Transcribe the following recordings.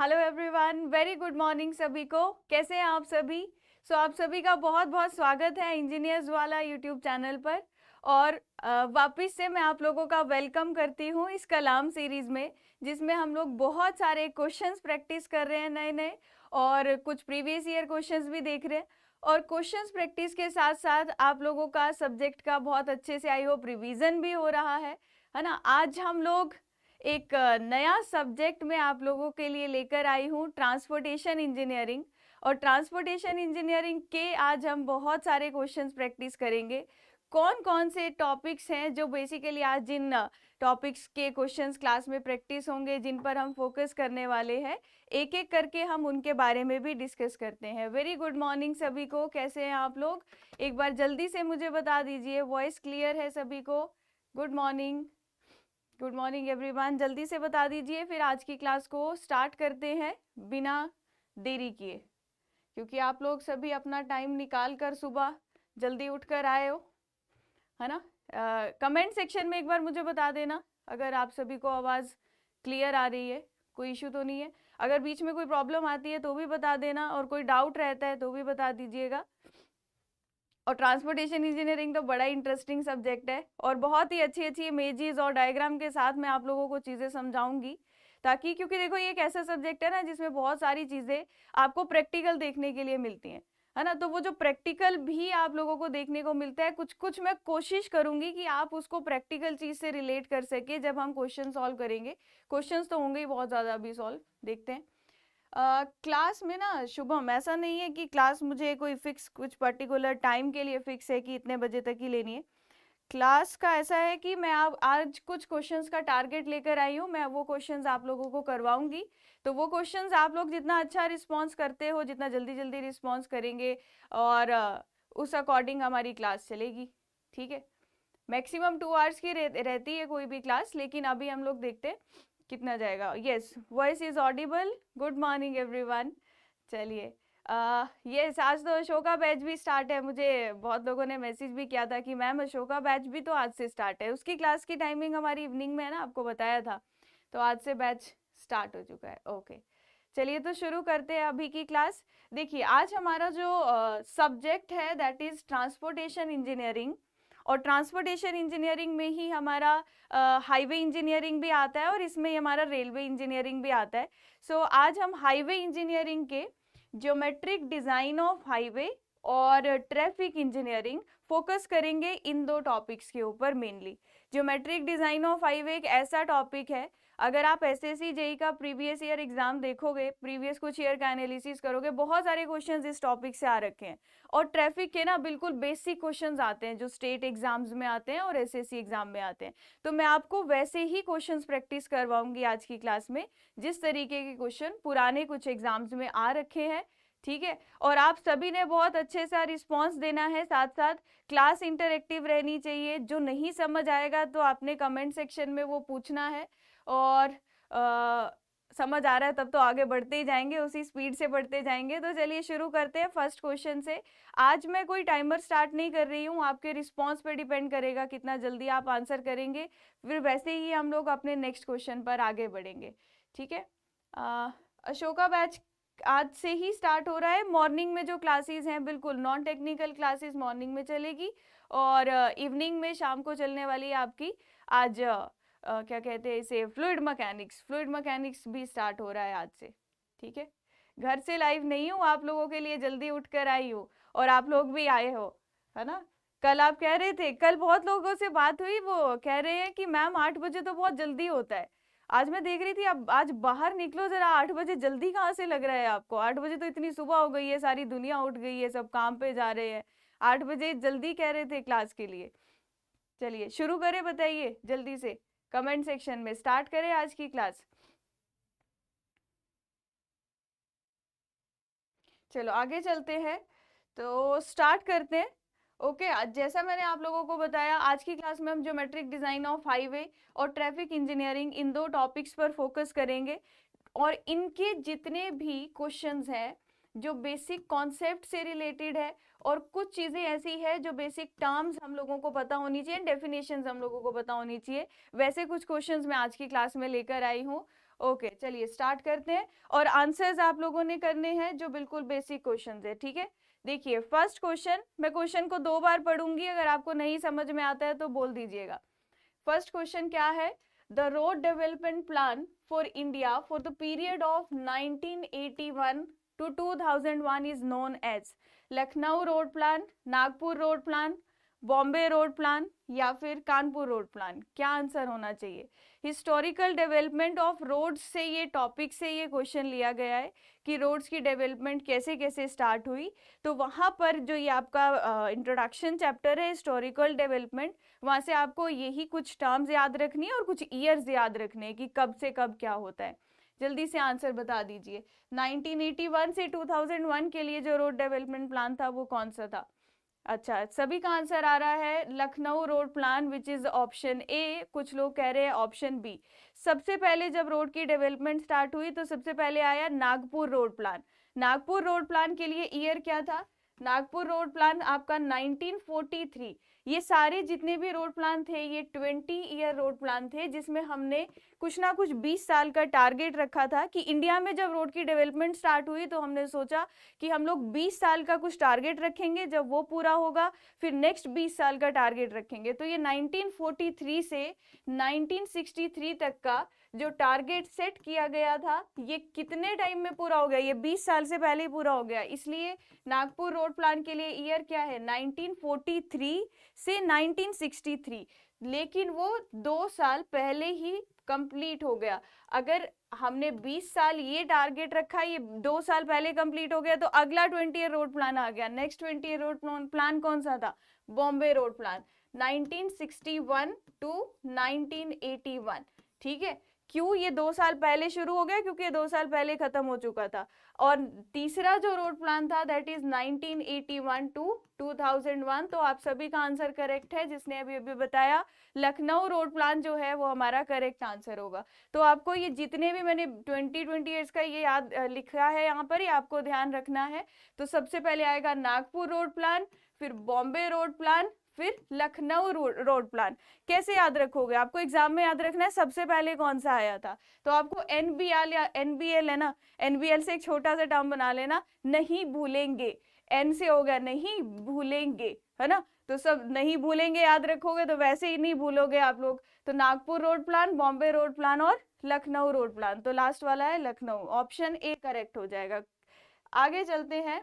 Hello everyone very good morning सभी को कैसे हैं आप सभी सो so, आप सभी का बहुत बहुत स्वागत है इंजीनियर्स वाला यूट्यूब चैनल पर और वापस से मैं आप लोगों का वेलकम करती हूँ इस कलाम सीरीज़ में जिसमें हम लोग बहुत सारे क्वेश्चंस प्रैक्टिस कर रहे हैं नए नए और कुछ प्रीवियस ईयर क्वेश्चंस भी देख रहे हैं और क्वेश्चंस प्रैक्टिस के साथ साथ आप लोगों का सब्जेक्ट का बहुत अच्छे से आई होप रिविज़न भी हो रहा है है ना आज हम लोग एक नया सब्जेक्ट मैं आप लोगों के लिए लेकर आई हूँ ट्रांसपोर्टेशन इंजीनियरिंग और ट्रांसपोर्टेशन इंजीनियरिंग के आज हम बहुत सारे क्वेश्चंस प्रैक्टिस करेंगे कौन कौन से टॉपिक्स हैं जो बेसिकली आज जिन टॉपिक्स के क्वेश्चंस क्लास में प्रैक्टिस होंगे जिन पर हम फोकस करने वाले हैं एक एक करके हम उनके बारे में भी डिस्कस करते हैं वेरी गुड मॉर्निंग सभी को कैसे हैं आप लोग एक बार जल्दी से मुझे बता दीजिए वॉइस क्लियर है सभी को good morning good morning everyone जल्दी से बता दीजिए फिर आज की क्लास को स्टार्ट करते हैं बिना देरी किए क्योंकि आप लोग सभी अपना टाइम निकाल कर सुबह जल्दी उठ कर आए हो है ना कमेंट सेक्शन में एक बार मुझे बता देना अगर आप सभी को आवाज़ क्लियर आ रही है कोई इशू तो नहीं है अगर बीच में कोई प्रॉब्लम आती है तो भी बता देना और कोई डाउट रहता है तो भी बता दीजिएगा और ट्रांसपोर्टेशन इंजीनियरिंग तो बड़ा इंटरेस्टिंग सब्जेक्ट है और बहुत ही अच्छी अच्छी इमेजेस और डायग्राम के साथ मैं आप लोगों को चीज़ें समझाऊंगी ताकि क्योंकि देखो ये एक ऐसा सब्जेक्ट है ना जिसमें बहुत सारी चीज़ें आपको प्रैक्टिकल देखने के लिए मिलती हैं है ना तो वो जो प्रैक्टिकल भी आप लोगों को देखने को मिलता है कुछ कुछ मैं कोशिश करूंगी कि आप उसको प्रैक्टिकल चीज़ से रिलेट कर सके जब हम क्वेश्चन सॉल्व करेंगे क्वेश्चन तो होंगे ही बहुत ज़्यादा अभी सॉल्व देखते हैं क्लास में ना शुभम ऐसा नहीं है कि क्लास मुझे कोई फिक्स कुछ पर्टिकुलर टाइम के लिए फिक्स है कि इतने बजे तक ही लेनी है क्लास का ऐसा है कि मैं आप आज कुछ क्वेश्चंस का टारगेट लेकर आई हूँ मैं वो क्वेश्चंस आप लोगों को करवाऊंगी तो वो क्वेश्चंस आप लोग जितना अच्छा रिस्पांस करते हो जितना जल्दी जल्दी रिस्पांस करेंगे और उस अकॉर्डिंग हमारी क्लास चलेगी ठीक है मैक्सिमम टू आवर्स की रहती है कोई भी क्लास लेकिन अभी हम लोग देखते हैं कितना जाएगा yes voice is audible good morning every चलिए येस आज तो अशोका बैच भी स्टार्ट है मुझे बहुत लोगों ने मैसेज भी किया था कि मैम अशोका बैच भी तो आज से स्टार्ट है उसकी क्लास की टाइमिंग हमारी इवनिंग में है ना आपको बताया था तो आज से बैच स्टार्ट हो चुका है ओके चलिए तो शुरू करते हैं अभी की क्लास देखिए आज हमारा जो सब्जेक्ट uh, है दैट इज़ ट्रांसपोर्टेशन इंजीनियरिंग और ट्रांसपोर्टेशन इंजीनियरिंग में ही हमारा हाईवे इंजीनियरिंग भी आता है और इसमें हमारा रेलवे इंजीनियरिंग भी आता है सो so, आज हम हाईवे इंजीनियरिंग के ज्योमेट्रिक डिज़ाइन ऑफ हाईवे और ट्रैफिक इंजीनियरिंग फोकस करेंगे इन दो टॉपिक्स के ऊपर mainly geometric design of highway एक ऐसा टॉपिक है अगर आप एस एस जेई का प्रीवियस ईयर एग्जाम देखोगे प्रीवियस कुछ ईयर का एनालिसिस करोगे बहुत सारे क्वेश्चंस इस टॉपिक से आ रखे हैं और ट्रैफिक के ना बिल्कुल बेसिक क्वेश्चंस आते हैं जो स्टेट एग्जाम्स में आते हैं और एस एस एग्जाम में आते हैं तो मैं आपको वैसे ही क्वेश्चन प्रैक्टिस करवाऊंगी आज की क्लास में जिस तरीके के क्वेश्चन पुराने कुछ एग्जाम्स में आ रखे हैं ठीक है और आप सभी ने बहुत अच्छे सा रिस्पांस देना है साथ साथ क्लास इंटरेक्टिव रहनी चाहिए जो नहीं समझ आएगा तो आपने कमेंट सेक्शन में वो पूछना है और आ, समझ आ रहा है तब तो आगे बढ़ते ही जाएंगे उसी स्पीड से बढ़ते जाएंगे तो चलिए शुरू करते हैं फर्स्ट क्वेश्चन से आज मैं कोई टाइमर स्टार्ट नहीं कर रही हूँ आपके रिस्पॉन्स पर डिपेंड करेगा कितना जल्दी आप आंसर करेंगे फिर वैसे ही हम लोग अपने नेक्स्ट क्वेश्चन पर आगे बढ़ेंगे ठीक है अशोका बैच आज से ही स्टार्ट हो रहा है मॉर्निंग में जो क्लासेस हैं बिल्कुल नॉन टेक्निकल क्लासेस मॉर्निंग में चलेगी और इवनिंग में शाम को चलने वाली आपकी आज क्या कहते हैं इसे फ्लूड मकैनिक्स फ्लूड मकैनिक्स भी स्टार्ट हो रहा है आज से ठीक है घर से लाइव नहीं हूँ आप लोगों के लिए जल्दी उठ कर आई हूँ और आप लोग भी आए हो है ना कल आप कह रहे थे कल बहुत लोगों से बात हुई वो कह रहे हैं कि मैम आठ बजे तो बहुत जल्दी होता है आज मैं देख रही थी अब आज बाहर निकलो जरा आठ बजे जल्दी कहाँ से लग रहा है आपको आठ बजे तो इतनी सुबह हो गई है सारी दुनिया उठ गई है सब काम पे जा रहे हैं आठ बजे जल्दी कह रहे थे क्लास के लिए चलिए शुरू करें बताइए जल्दी से कमेंट सेक्शन में स्टार्ट करें आज की क्लास चलो आगे चलते हैं तो स्टार्ट करते हैं ओके okay, जैसा मैंने आप लोगों को बताया आज की क्लास में हम ज्योमेट्रिक डिज़ाइन ऑफ हाईवे और ट्रैफिक इंजीनियरिंग इन दो टॉपिक्स पर फोकस करेंगे और इनके जितने भी क्वेश्चंस हैं जो बेसिक कॉन्सेप्ट से रिलेटेड है और कुछ चीज़ें ऐसी है जो बेसिक टर्म्स हम लोगों को पता होनी चाहिए डेफिनेशंस हम लोगों को पता होनी चाहिए वैसे कुछ क्वेश्चंस मैं आज की क्लास में लेकर आई हूँ ओके चलिए स्टार्ट करते हैं और आंसर्स आप लोगों ने करने हैं जो बिल्कुल बेसिक क्वेश्चन है ठीक है देखिए फर्स्ट क्वेश्चन मैं क्वेश्चन को दो बार पढ़ूंगी अगर आपको नहीं समझ में आता है तो बोल दीजिएगा फर्स्ट क्वेश्चन क्या है the road development plan for India for the period of 1981 to 2001 is known as Lucknow road plan Nagpur road plan Bombay road plan या फिर कानपुर रोड प्लान क्या आंसर होना चाहिए हिस्टोरिकल डेवलपमेंट ऑफ रोड्स से ये टॉपिक से ये क्वेश्चन लिया गया है कि रोड्स की डेवलपमेंट कैसे कैसे स्टार्ट हुई तो वहाँ पर जो ये आपका इंट्रोडक्शन uh, चैप्टर है हिस्टोरिकल डेवलपमेंट वहाँ से आपको यही कुछ टर्म्स याद रखनी है और कुछ ईयर्स याद रखने हैं कि कब से कब क्या होता है जल्दी से आंसर बता दीजिए 1981 से 2001 के लिए जो रोड डेवलपमेंट प्लान था वो कौन सा था अच्छा सभी का आंसर आ रहा है Lucknow road plan which is option A कुछ लोग कह रहे हैं ऑप्शन बी सबसे पहले जब रोड की डेवलपमेंट स्टार्ट हुई तो सबसे पहले आया Nagpur road plan Nagpur road plan के लिए ईयर क्या था नागपुर रोड प्लान आपका 1943 ये सारे जितने भी रोड प्लान थे ये ट्वेंटी ईयर रोड प्लान थे जिसमें हमने कुछ ना कुछ बीस साल का टारगेट रखा था कि इंडिया में जब रोड की डेवलपमेंट स्टार्ट हुई तो हमने सोचा कि हम लोग बीस साल का कुछ टारगेट रखेंगे जब वो पूरा होगा फिर नेक्स्ट बीस साल का टारगेट रखेंगे तो ये नाइनटीन से नाइनटीन तक का जो टारगेट सेट किया गया था ये कितने टाइम में पूरा हो गया ये 20 साल से पहले ही पूरा हो गया इसलिए नागपुर रोड प्लान के लिए ईयर क्या है 1943 से 1963 लेकिन वो दो साल पहले ही कंप्लीट हो गया अगर हमने 20 साल ये टारगेट रखा ये दो साल पहले कंप्लीट हो गया तो अगला ट्वेंटी ईयर रोड प्लान आ गया next twenty year road plan कौन सा था Bombay road plan 1961 to nineteen ठीक है क्यों ये दो साल पहले शुरू हो गया क्योंकि ये दो साल पहले खत्म हो चुका था और तीसरा जो रोड प्लान था दैट इज 1981 टू 2001 तो आप सभी का आंसर करेक्ट है जिसने अभी अभी बताया लखनऊ रोड प्लान जो है वो हमारा करेक्ट आंसर होगा तो आपको ये जितने भी मैंने ट्वेंटी ट्वेंटी ईयर्स का ये याद लिखा है यहाँ पर ही आपको ध्यान रखना है तो सबसे पहले आएगा नागपुर रोड प्लान फिर बॉम्बे रोड प्लान फिर लखनऊ रोड प्लान कैसे याद रखोगे आपको एग्जाम में याद रखना है सबसे पहले कौन सा आया था तो आपको एन या एन है ना एन से एक छोटा सा टर्म बना लेना नहीं भूलेंगे एन से हो गया नहीं भूलेंगे है ना तो सब नहीं भूलेंगे याद रखोगे तो वैसे ही नहीं भूलोगे आप लोग तो Nagpur road plan Bombay road plan और लखनऊ रोड प्लान तो लास्ट वाला है लखनऊ ऑप्शन ए करेक्ट हो जाएगा आगे चलते हैं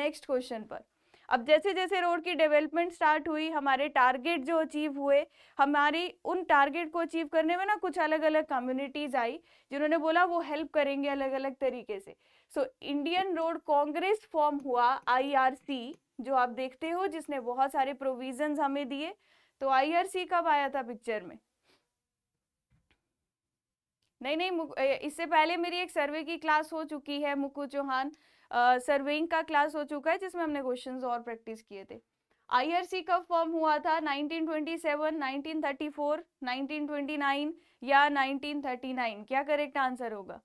नेक्स्ट क्वेश्चन पर अब जैसे जैसे रोड की डेवलपमेंट स्टार्ट हुई हमारे टारगेट जो अचीव हुए हमारी उन टारगेट को अचीव करने में ना कुछ अलग अलग कम्युनिटीज़ आई जिन्होंने बोला वो हेल्प करेंगे अलग अलग तरीके से so Indian road congress form हुआ आईआरसी जो आप देखते हो जिसने बहुत सारे प्रोविजन हमें दिए तो आई कब आया था पिक्चर में नहीं नहीं इससे पहले मेरी एक सर्वे की क्लास हो चुकी है मुकु चौहान सर्वेइंग का क्लास हो चुका है जिसमें हमने क्वेश्चन और प्रैक्टिस किए थे आईआरसी कब फॉर्म हुआ था 1927, 1934, 1929 या 1939 क्या करेक्ट आंसर होगा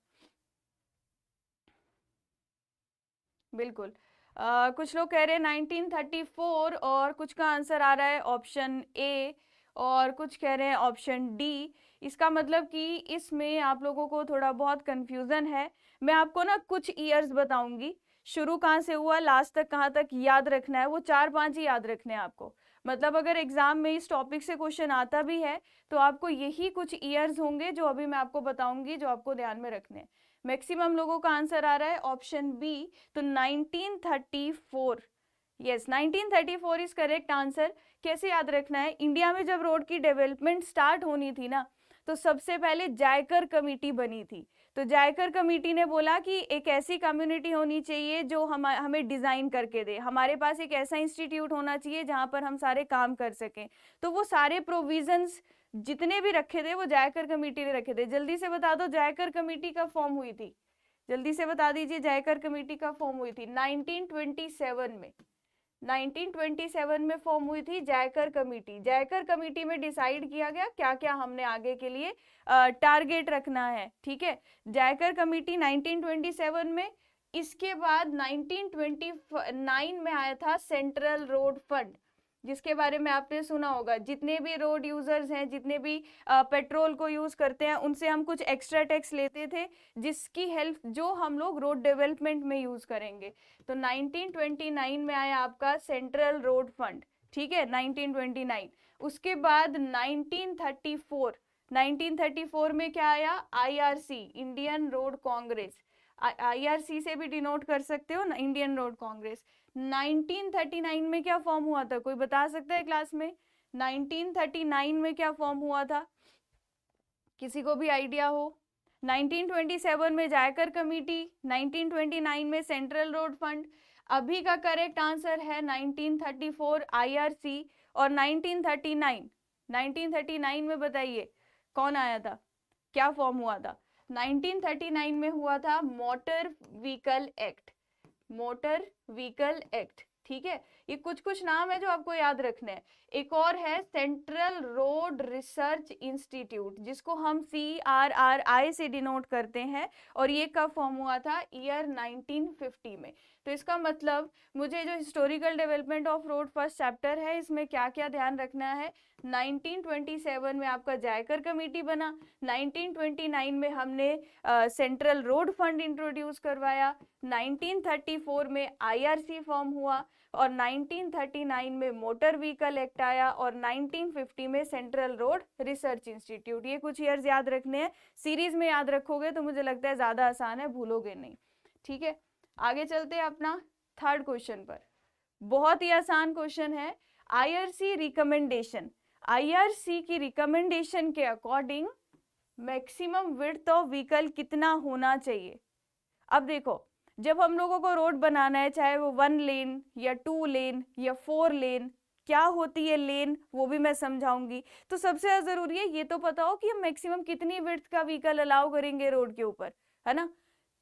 बिल्कुल uh, कुछ लोग कह रहे हैं 1934 और कुछ का आंसर आ रहा है ऑप्शन ए और कुछ कह रहे हैं ऑप्शन डी इसका मतलब कि इसमें आप लोगों को थोड़ा बहुत कन्फ्यूज़न है मैं आपको ना कुछ ईयर्स बताऊंगी शुरू कहाँ से हुआ लास्ट तक कहाँ तक याद रखना है वो चार पांच ही याद रखने हैं आपको मतलब अगर एग्ज़ाम में इस टॉपिक से क्वेश्चन आता भी है तो आपको यही कुछ ईयर्स होंगे जो अभी मैं आपको बताऊंगी जो आपको ध्यान में रखने हैं मैक्सिमम लोगों का आंसर आ रहा है ऑप्शन बी तो four yes yes, 1934 is correct answer कैसे याद रखना है इंडिया में जब रोड की डेवलपमेंट स्टार्ट होनी थी ना तो सबसे पहले जायकर कमेटी बनी थी तो जायकर कमेटी ने बोला कि एक ऐसी कम्युनिटी होनी चाहिए जो हम हमें डिज़ाइन करके दे हमारे पास एक ऐसा इंस्टीट्यूट होना चाहिए जहाँ पर हम सारे काम कर सकें तो वो सारे प्रोविजंस जितने भी रखे थे वो जायकर कमेटी ने रखे थे जल्दी से बता दो जायकर कमेटी का फॉर्म हुई थी जल्दी से बता दीजिए जायकर कमेटी का फॉर्म हुई थी नाइनटीन में 1927 में फॉर्म हुई थी जयकर कमेटी जयकर कमेटी में डिसाइड किया गया क्या क्या हमने आगे के लिए टारगेट रखना है ठीक है जयकर कमेटी 1927 में इसके बाद 1929 में आया था सेंट्रल रोड फंड जिसके बारे में आपने सुना होगा जितने भी रोड यूज़र्स हैं जितने भी पेट्रोल को यूज़ करते हैं उनसे हम कुछ एक्स्ट्रा टैक्स लेते थे जिसकी हेल्प जो हम लोग रोड डेवलपमेंट में यूज़ करेंगे तो 1929 में आया आपका सेंट्रल रोड फंड ठीक है 1929 उसके बाद 1934 1934 में क्या आया C Indian road congress C से भी डिनोट कर सकते हो ना इंडियन रोड कांग्रेस 1939 में क्या फॉर्म हुआ था कोई बता सकता है क्लास में 1939 में क्या फॉर्म हुआ था किसी को भी आइडिया हो 1927 में जायकर कमेटी 1929 में सेंट्रल रोड फंड अभी का करेक्ट आंसर है 1934 आईआरसी और 1939 1939 में बताइए कौन आया था क्या फॉर्म हुआ था 1939 में हुआ था motor vehicle act motor vehicle act ठीक है ये कुछ कुछ नाम है जो आपको याद रखना है एक और है सेंट्रल रोड रिसर्च इंस्टीट्यूट जिसको हम सी आर आर आई से डिनोट करते हैं और ये कब फॉर्म हुआ था ईयर 1950 में तो इसका मतलब मुझे जो historical development of road first chapter है इसमें क्या क्या ध्यान रखना है 1927 में आपका जायकर कमेटी बना 1929 में हमने सेंट्रल रोड फंड इंट्रोड्यूस करवाया 1934 में आईआरसी फॉर्म हुआ और 1939 में मोटर व्हीकल एक्ट आया और 1950 में सेंट्रल रोड रिसर्च इंस्टीट्यूट ये कुछ ईयर्स याद रखने हैं सीरीज में याद रखोगे तो मुझे लगता है ज़्यादा आसान है भूलोगे नहीं ठीक है आगे चलते हैं अपना थर्ड क्वेश्चन पर बहुत ही आसान क्वेश्चन है आईआरसी रिकमेंडेशन आईआरसी की रिकमेंडेशन के according maximum width of vehicle कितना होना चाहिए अब देखो जब हम लोगों को रोड बनाना है चाहे वो वन लेन या टू लेन या फोर लेन क्या होती है लेन वो भी मैं समझाऊंगी तो सबसे ज़रूरी है ये तो पता हो कि हम मैक्सिमम कितनी विड्थ का व्हीकल अलाउ करेंगे रोड के ऊपर है ना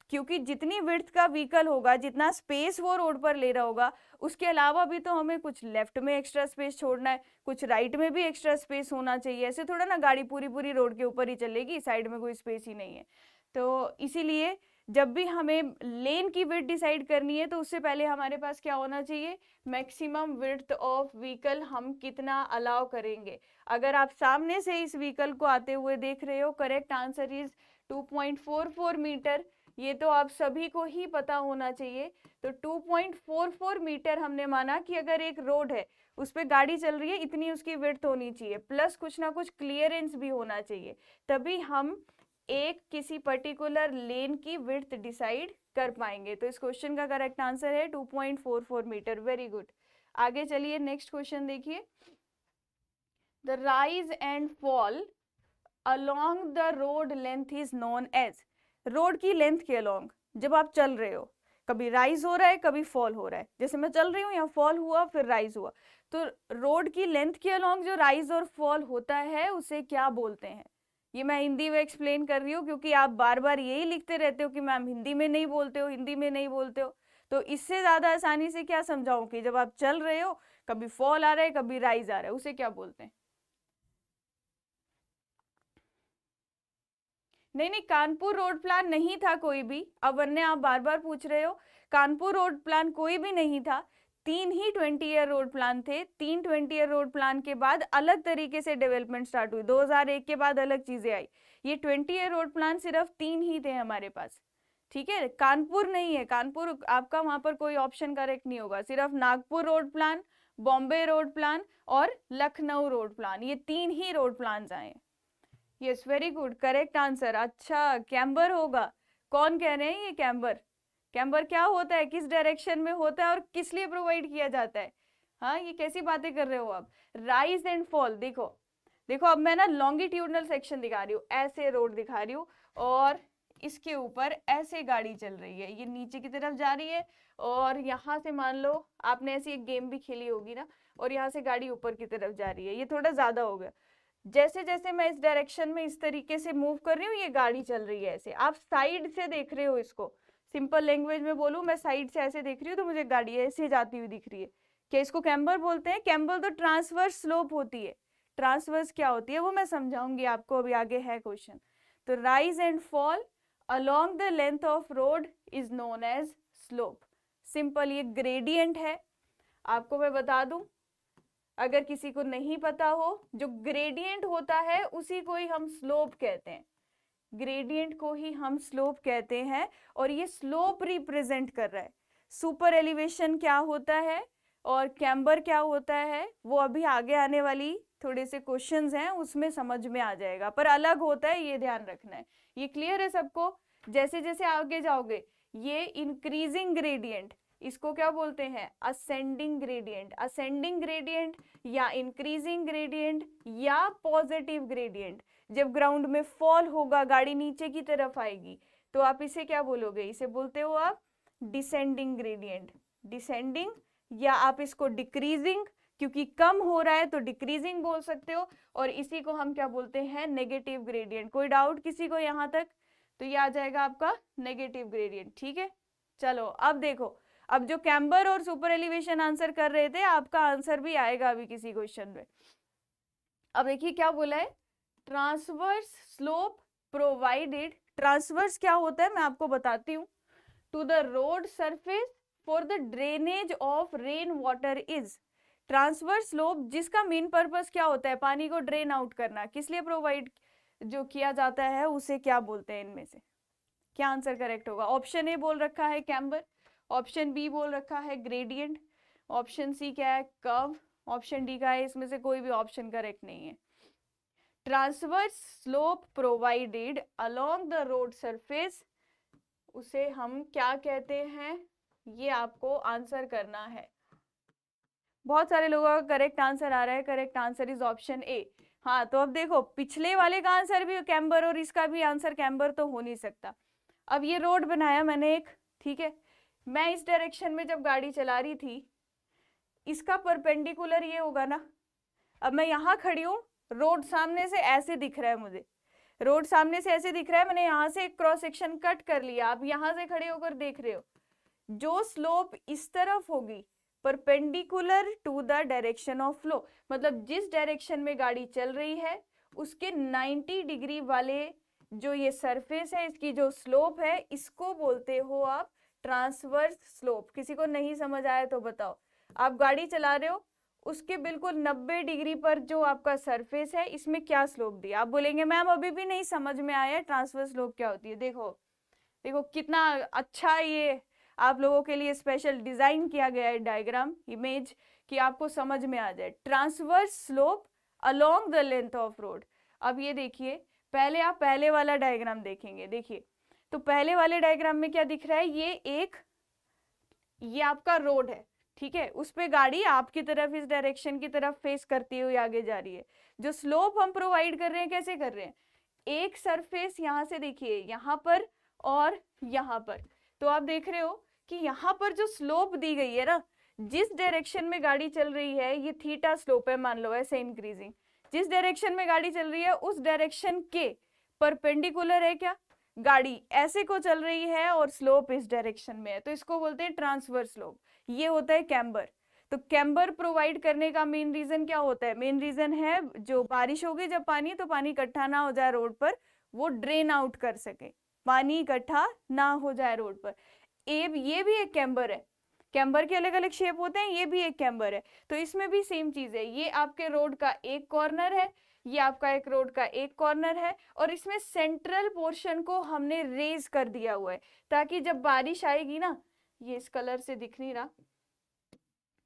क्योंकि जितनी विर्थ का व्हीकल होगा जितना स्पेस वो रोड पर ले रहा होगा उसके अलावा भी तो हमें कुछ लेफ्ट में एक्स्ट्रा स्पेस छोड़ना है कुछ राइट में भी एक्स्ट्रा स्पेस होना चाहिए ऐसे थोड़ा ना गाड़ी पूरी पूरी रोड के ऊपर ही चलेगी साइड में कोई स्पेस ही नहीं है तो इसीलिए जब भी हमें लेन की विर्थ डिसाइड करनी है तो उससे पहले हमारे पास क्या होना चाहिए मैक्सिमम विर्थ ऑफ व्हीकल हम कितना अलाउ करेंगे अगर आप सामने से इस व्हीकल को आते हुए देख रहे हो करेक्ट आंसर इज 2.44 मीटर ये तो आप सभी को ही पता होना चाहिए तो 2.44 मीटर हमने माना कि अगर एक रोड है उस पर गाड़ी चल रही है इतनी उसकी विर्थ होनी चाहिए प्लस कुछ ना कुछ क्लियरेंस भी होना चाहिए तभी हम एक किसी पर्टिकुलर लेन की विर्थ डिसाइड कर पाएंगे तो इस क्वेश्चन का करेक्ट आंसर है 2.44 मीटर वेरी गुड आगे चलिए नेक्स्ट क्वेश्चन देखिए the rise and fall along the road length is known as road की लेंथ के अलोंग जब आप चल रहे हो कभी राइज हो रहा है कभी फॉल हो रहा है जैसे मैं चल रही हूँ यहाँ फॉल हुआ फिर राइज हुआ तो रोड की लेंथ के अलोंग जो राइज और फॉल होता है उसे क्या बोलते हैं ये मैं हिंदी में एक्सप्लेन कर रही हूँ क्योंकि आप बार बार यही लिखते रहते हो कि मैम हिंदी में नहीं बोलते हो हिंदी में नहीं बोलते हो तो इससे ज़्यादा आसानी से क्या समझाऊँ कि जब आप चल रहे हो कभी फॉल आ रहा है कभी राइज आ रहा है उसे क्या बोलते हैं नहीं नहीं कानपुर रोड प्लान नहीं था कोई भी अब वरने आप बार बार पूछ रहे हो कानपुर रोड प्लान कोई भी नहीं था तीन ही ट्वेंटी ईयर रोड प्लान थे तीन ट्वेंटी ईयर रोड प्लान के बाद अलग तरीके से डेवलपमेंट स्टार्ट हुई 2001 के बाद अलग चीज़ें आई ये ट्वेंटी ईयर रोड प्लान सिर्फ तीन ही थे हमारे पास ठीक है कानपुर नहीं है कानपुर आपका वहाँ पर कोई ऑप्शन करेक्ट नहीं होगा सिर्फ Nagpur road plan Bombay road plan और लखनऊ रोड प्लान ये तीन ही रोड प्लान आए हैं yes very good correct answer अच्छा कैम्बर होगा कौन कह रहे हैं ये कैम्बर कैम्बर क्या होता है किस डायरेक्शन में होता है और किस लिए प्रोवाइड किया जाता है हाँ ये कैसी बातें कर रहे हो आप राइज एंड फॉल देखो देखो अब मैं ना लॉन्गिट्यूडनल सेक्शन दिखा रही हूँ ऐसे रोड दिखा रही हूँ और इसके ऊपर ऐसे गाड़ी चल रही है ये नीचे की तरफ जा रही है और यहाँ से मान लो आपने ऐसी एक गेम भी खेली होगी ना और यहाँ से गाड़ी ऊपर की तरफ जा रही है ये थोड़ा ज़्यादा हो गया जैसे जैसे मैं इस डायरेक्शन में इस तरीके से मूव कर रही हूँ ये गाड़ी चल रही है ऐसे आप साइड से देख रहे हो इसको सिंपल लैंग्वेज में बोलू मैं साइड से ऐसे देख रही हूँ तो मुझे गाड़ी ऐसे जाती हुई दिख रही है क्या इसको कैम्बर बोलते हैं कैम्बर तो ट्रांसवर्स स्लोप होती है ट्रांसवर्स क्या होती है वो मैं समझाऊंगी आपको अभी आगे है क्वेश्चन तो rise and fall along the length of road is known as slope simple ये ग्रेडियंट है आपको मैं बता दूं अगर किसी को नहीं पता हो जो ग्रेडियंट होता है उसी को ही हम स्लोप कहते हैं ग्रेडियंट को ही हम स्लोप कहते हैं और ये स्लोप रिप्रेजेंट कर रहा है सुपर एलिवेशन क्या होता है और कैम्बर क्या होता है वो अभी आगे आने वाली थोड़े से क्वेश्चंस हैं उसमें समझ में आ जाएगा पर अलग होता है ये ध्यान रखना है ये क्लियर है सबको जैसे जैसे आगे जाओगे ये इंक्रीजिंग ग्रेडियंट इसको क्या बोलते हैं असेंडिंग ग्रेडियंट असेंडिंग ग्रेडियंट या इंक्रीजिंग ग्रेडियंट या पॉजिटिव ग्रेडियंट जब ग्राउंड में फॉल होगा गाड़ी नीचे की तरफ आएगी तो आप इसे क्या बोलोगे इसे बोलते हो आप डिसेंडिंग ग्रेडियंट डिसेंडिंग या आप इसको डिक्रीजिंग क्योंकि कम हो रहा है तो डिक्रीजिंग बोल सकते हो और इसी को हम क्या बोलते हैं नेगेटिव ग्रेडियंट कोई डाउट किसी को यहां तक तो ये आ जाएगा आपका नेगेटिव ग्रेडियंट ठीक है चलो अब देखो अब जो कैम्बर और सुपर एलिवेशन आंसर कर रहे थे आपका आंसर भी आएगा अभी किसी क्वेश्चन में अब देखिए क्या बोला है ट्रांसवर्स स्लोप प्रोवाइडेड ट्रांसवर्स क्या होता है मैं आपको बताती हूँ to the road surface for the drainage of rain water is transverse slope जिसका मेन पर्पज क्या होता है पानी को ड्रेन आउट करना किस लिए प्रोवाइड जो किया जाता है उसे क्या बोलते हैं इनमें से क्या आंसर करेक्ट होगा ऑप्शन ए बोल रखा है कैम्बर ऑप्शन बी बोल रखा है ग्रेडियंट ऑप्शन सी क्या है कव ऑप्शन डी का है इसमें से कोई भी ऑप्शन करेक्ट नहीं है transverse slope provided along the road surface उसे हम क्या कहते हैं ये आपको आंसर करना है बहुत सारे लोगों का करेक्ट आंसर आ रहा है correct answer is option A हाँ तो अब देखो पिछले वाले का आंसर भी कैम्बर और इसका भी आंसर कैम्बर तो हो नहीं सकता अब ये रोड बनाया मैंने एक ठीक है मैं इस डायरेक्शन में जब गाड़ी चला रही थी इसका परपेंडिकुलर ये होगा ना अब मैं यहाँ खड़ी हूँ रोड सामने से ऐसे दिख रहा है मुझे रोड सामने से ऐसे दिख रहा है मैंने यहाँ से एक क्रॉस सेक्शन कट कर लिया आप यहाँ से खड़े होकर देख रहे हो जो स्लोप इस तरफ होगी perpendicular to the direction of flow मतलब जिस डायरेक्शन में गाड़ी चल रही है उसके 90 डिग्री वाले जो ये सरफेस है इसकी जो स्लोप है इसको बोलते हो आप ट्रांसवर्स स्लोप किसी को नहीं समझ आया तो बताओ आप गाड़ी चला रहे हो उसके बिल्कुल 90 डिग्री पर जो आपका सरफेस है इसमें क्या स्लोप दिया आप बोलेंगे मैम अभी भी नहीं समझ में आया ट्रांसवर्स स्लोप क्या होती है देखो देखो कितना अच्छा ये आप लोगों के लिए स्पेशल डिज़ाइन किया गया है डायग्राम इमेज कि आपको समझ में आ जाए transverse slope along the length of road अब ये देखिए पहले आप पहले वाला डायग्राम देखेंगे देखिए तो पहले वाले डायग्राम में क्या दिख रहा है ये एक ये आपका रोड है ठीक है उस पर गाड़ी आपकी तरफ इस डायरेक्शन की तरफ फेस करती हुई आगे जा रही है जो स्लोप हम प्रोवाइड कर रहे हैं कैसे कर रहे हैं एक सरफेस यहाँ से देखिए यहाँ पर और यहाँ पर तो आप देख रहे हो कि यहाँ पर जो स्लोप दी गई है ना जिस डायरेक्शन में गाड़ी चल रही है ये थीटा स्लोप है मान लो ऐसे इंक्रीजिंग जिस डायरेक्शन में गाड़ी चल रही है उस डायरेक्शन के परपेंडिकुलर है क्या गाड़ी ऐसे को चल रही है और स्लोप इस डायरेक्शन में है तो इसको बोलते हैं ट्रांसफर स्लोप ये होता है कैम्बर तो कैम्बर प्रोवाइड करने का मेन रीजन क्या होता है मेन रीजन है जो बारिश होगी जब पानी तो पानी इकट्ठा ना हो जाए रोड पर वो ड्रेन आउट कर सके पानी इकट्ठा ना हो जाए रोड पर एब ये भी एक कैम्बर है कैम्बर के अलग अलग शेप होते हैं ये भी एक कैम्बर है तो इसमें भी सेम चीज है ये आपके रोड का एक कॉर्नर है ये आपका एक रोड का एक कॉर्नर है और इसमें सेंट्रल पोर्शन को हमने रेज कर दिया हुआ है ताकि जब बारिश आएगी ना ये इस कलर से दिख नहीं रहा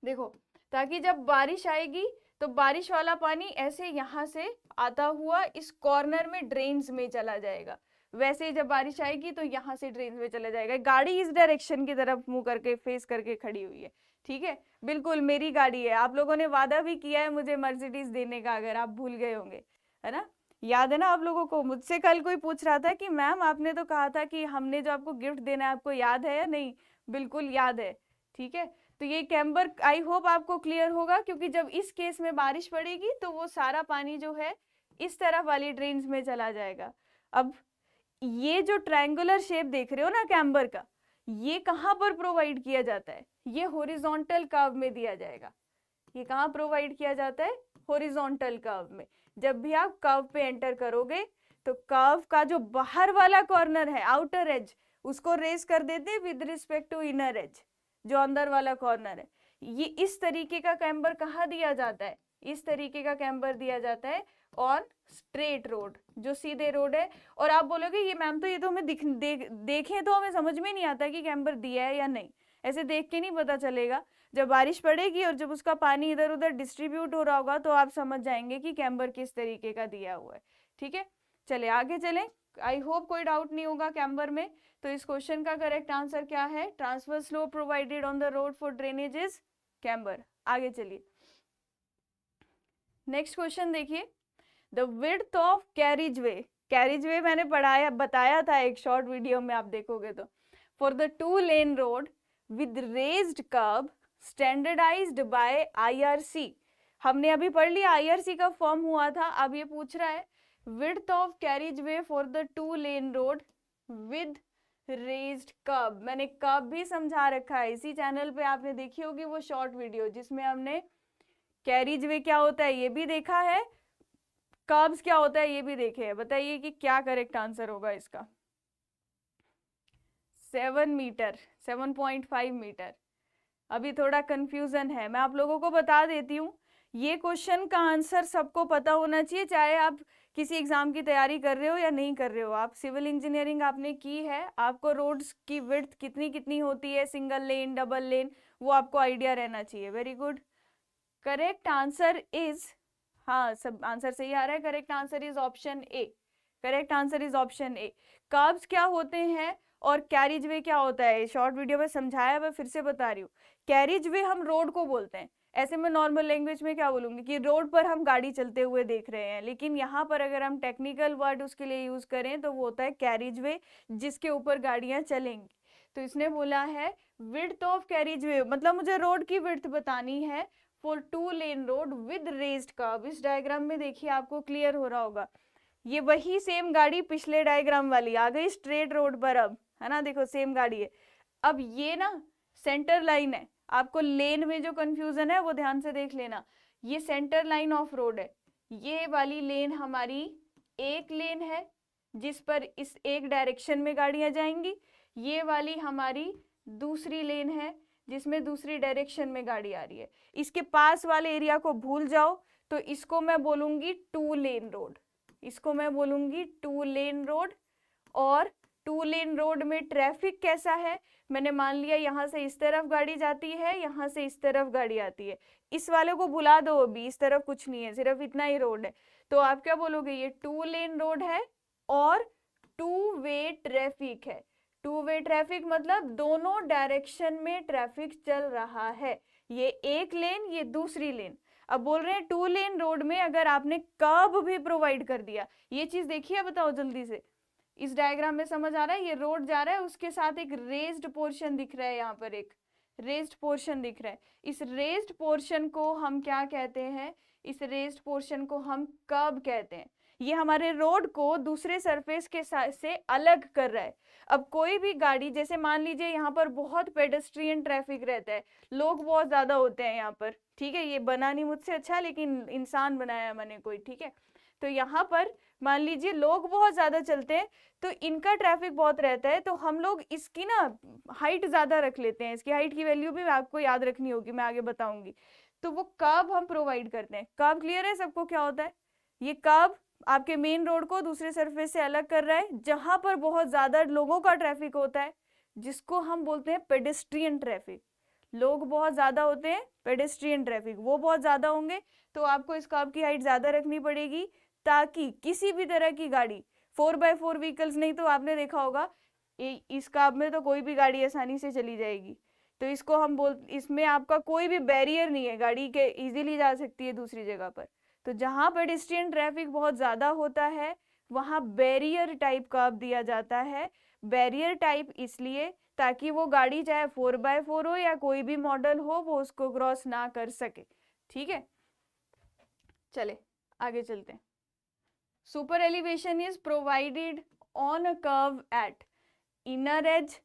देखो ताकि जब बारिश आएगी तो बारिश वाला पानी ऐसे यहाँ से आता हुआ इस कॉर्नर में ड्रेन्स में चला जाएगा वैसे ही जब बारिश आएगी तो यहाँ से ड्रेन में चला जाएगा गाड़ी इस डायरेक्शन की तरफ मुंह करके फेस करके खड़ी हुई है ठीक है बिल्कुल मेरी गाड़ी है आप लोगों ने वादा भी किया है मुझे मर्सिडीज देने का अगर आप भूल गए होंगे है ना याद है ना आप लोगों को मुझसे कल कोई पूछ रहा था कि मैम आपने तो कहा था कि हमने जो आपको गिफ्ट देना है आपको याद है या नहीं बिल्कुल याद है ठीक है तो ये कैम्बर आई होप आपको क्लियर होगा क्योंकि जब इस केस में बारिश पड़ेगी तो वो सारा पानी जो है इस तरफ वाली ड्रेन में चला जाएगा अब ये जो ट्रायंगुलर शेप देख रहे हो ना कैम्बर का ये कहाँ पर प्रोवाइड किया जाता है ये होरिजोंटल कर्व में दिया जाएगा ये कहाँ प्रोवाइड किया जाता है होरिजोंटल कर्व में जब भी आप कर्व पे एंटर करोगे तो कर्व का जो बाहर वाला कॉर्नर है आउटर एज उसको रेस कर देते with respect to inner edge जो अंदर वाला कॉर्नर है ये इस तरीके का कैम्बर कहाँ दिया जाता है इस तरीके का कैम्बर दिया जाता है ऑन स्ट्रेट रोड जो सीधे रोड है और आप बोलोगे ये मैम तो ये तो हमें दिख दे, देखें तो हमें समझ में नहीं आता कि कैम्बर दिया है या नहीं ऐसे देख के नहीं पता चलेगा जब बारिश पड़ेगी और जब उसका पानी इधर उधर डिस्ट्रीब्यूट हो रहा होगा तो आप समझ जाएंगे कि कैम्बर किस तरीके का दिया हुआ है ठीक है चले आगे चलें आई होप कोई डाउट नहीं होगा कैम्बर में तो इस क्वेश्चन का करेक्ट आंसर क्या है transverse slope provided on the road for drainages camber आगे चलिए नेक्स्ट क्वेश्चन देखिए the width of carriage way carriage way मैंने पढ़ाया बताया था एक शॉर्ट वीडियो में आप देखोगे तो for the two lane road with raised kerb standardise by C हमने अभी पढ़ लिया सी का फॉर्म हुआ था अब ये पूछ रहा है width of carriage way for the two lane road with raised kerb मैंने कब भी समझा रखा है इसी चैनल पे आपने देखी होगी वो शॉर्ट वीडियो जिसमें हमने कैरिज वे क्या होता है ये भी देखा है कार्ब्स क्या होता है ये भी देखे बताइए कि क्या करेक्ट आंसर होगा इसका seven metre seven point five metre अभी थोड़ा कंफ्यूजन है मैं आप लोगों को बता देती हूँ ये क्वेश्चन का आंसर सबको पता होना चाहिए चाहे आप किसी एग्जाम की तैयारी कर रहे हो या नहीं कर रहे हो आप सिविल इंजीनियरिंग आपने की है आपको रोड्स की विर्थ कितनी कितनी होती है सिंगल लेन डबल लेन वो आपको आइडिया रहना चाहिए very good correct answer is हाँ सब आंसर सही आ रहा है correct answer is option A correct answer is option A kerbs क्या होते हैं और कैरिज वे क्या होता है शॉर्ट वीडियो में समझाया मैं फिर से बता रही हूँ कैरिज वे हम रोड को बोलते हैं ऐसे में नॉर्मल लैंग्वेज में क्या बोलूँगी कि रोड पर हम गाड़ी चलते हुए देख रहे हैं लेकिन यहाँ पर अगर हम टेक्निकल वर्ड उसके लिए यूज़ करें तो वो होता है कैरिज वे जिसके ऊपर गाड़ियाँ चलेंगी तो इसने बोला है विर्थ ऑफ कैरिज वे मतलब मुझे रोड की विर्थ बतानी है for two lane road with raised kerb इस डायग्राम में देखिए आपको क्लियर हो रहा होगा ये वही सेम गाड़ी पिछले डायग्राम वाली आ गई स्ट्रेट रोड पर अब है ना देखो सेम गाड़ी है अब ये ना सेंटर लाइन है आपको लेन में जो कंफ्यूजन है वो ध्यान से देख लेना ये सेंटर लाइन ऑफ रोड है ये वाली लेन हमारी एक लेन है जिस पर इस एक डायरेक्शन में गाड़ियां जाएंगी ये वाली हमारी दूसरी लेन है जिसमें दूसरी डायरेक्शन में गाड़ी आ रही है इसके पास वाले एरिया को भूल जाओ तो इसको मैं बोलूंगी टू लेन रोड इसको मैं बोलूंगी टू लेन रोड और टू लेन रोड में ट्रैफिक कैसा है मैंने मान लिया यहाँ से इस तरफ गाड़ी जाती है यहाँ से इस तरफ गाड़ी आती है इस वाले को बुला दो अभी इस तरफ कुछ नहीं है सिर्फ इतना ही रोड है तो आप क्या बोलोगे ये टू लेन रोड है और टू वे ट्रैफिक है टू वे ट्रैफिक मतलब दोनों डायरेक्शन में ट्रैफिक चल रहा है ये एक लेन ये दूसरी लेन अब बोल रहे हैं टू लेन रोड में अगर आपने कब भी प्रोवाइड कर दिया ये चीज देखिए बताओ जल्दी से इस डायग्राम में समझ आ रहा है ये रोड जा रहा है उसके साथ एक रेस्ड पोर्शन दिख रहा है यहाँ पर एक रेस्ड पोर्शन दिख रहा है इस रेस्ड पोर्शन को हम क्या कहते हैं इस रेस्ड पोर्शन को हम कब कहते हैं ये हमारे रोड को दूसरे सरफेस के से अलग कर रहा है अब कोई भी गाड़ी जैसे मान लीजिए यहाँ पर बहुत पेडेस्ट्रियन ट्रैफिक रहता है लोग बहुत ज़्यादा होते हैं यहाँ पर ठीक है ये बना नहीं मुझसे अच्छा लेकिन इंसान बनाया मैंने कोई ठीक है तो यहाँ पर मान लीजिए लोग बहुत ज़्यादा चलते हैं तो इनका ट्रैफिक बहुत रहता है तो हम लोग इसकी ना हाइट ज़्यादा रख लेते हैं इसकी हाइट की वैल्यू भी आपको याद रखनी होगी मैं आगे बताऊंगी तो वो कब हम प्रोवाइड करते हैं कब क्लियर है सबको क्या होता है ये कब आपके मेन रोड को दूसरे सरफेस से अलग कर रहा है जहाँ पर बहुत ज़्यादा लोगों का ट्रैफिक होता है जिसको हम बोलते हैं पेडेस्ट्रियन ट्रैफिक लोग बहुत ज़्यादा होते हैं पेडेस्ट्रियन ट्रैफिक वो बहुत ज़्यादा होंगे तो आपको इस कर्व की हाइट ज़्यादा रखनी पड़ेगी ताकि किसी भी तरह की गाड़ी फोर बाय फोर व्हीकल्स नहीं तो आपने देखा होगा इस काब में तो कोई भी गाड़ी आसानी से चली जाएगी तो इसको हम बोल इसमें आपका कोई भी बैरियर नहीं है गाड़ी के इजीली जा सकती है दूसरी जगह पर तो जहाँ पेडिस्ट्रियन ट्रैफिक बहुत ज़्यादा होता है वहाँ बैरियर टाइप कर्व दिया जाता है बैरियर टाइप इसलिए ताकि वो गाड़ी चाहे फोर बाय फोर हो या कोई भी मॉडल हो वो उसको क्रॉस ना कर सके ठीक है चले आगे चलते हैं super elevation is provided on a curve at inner edge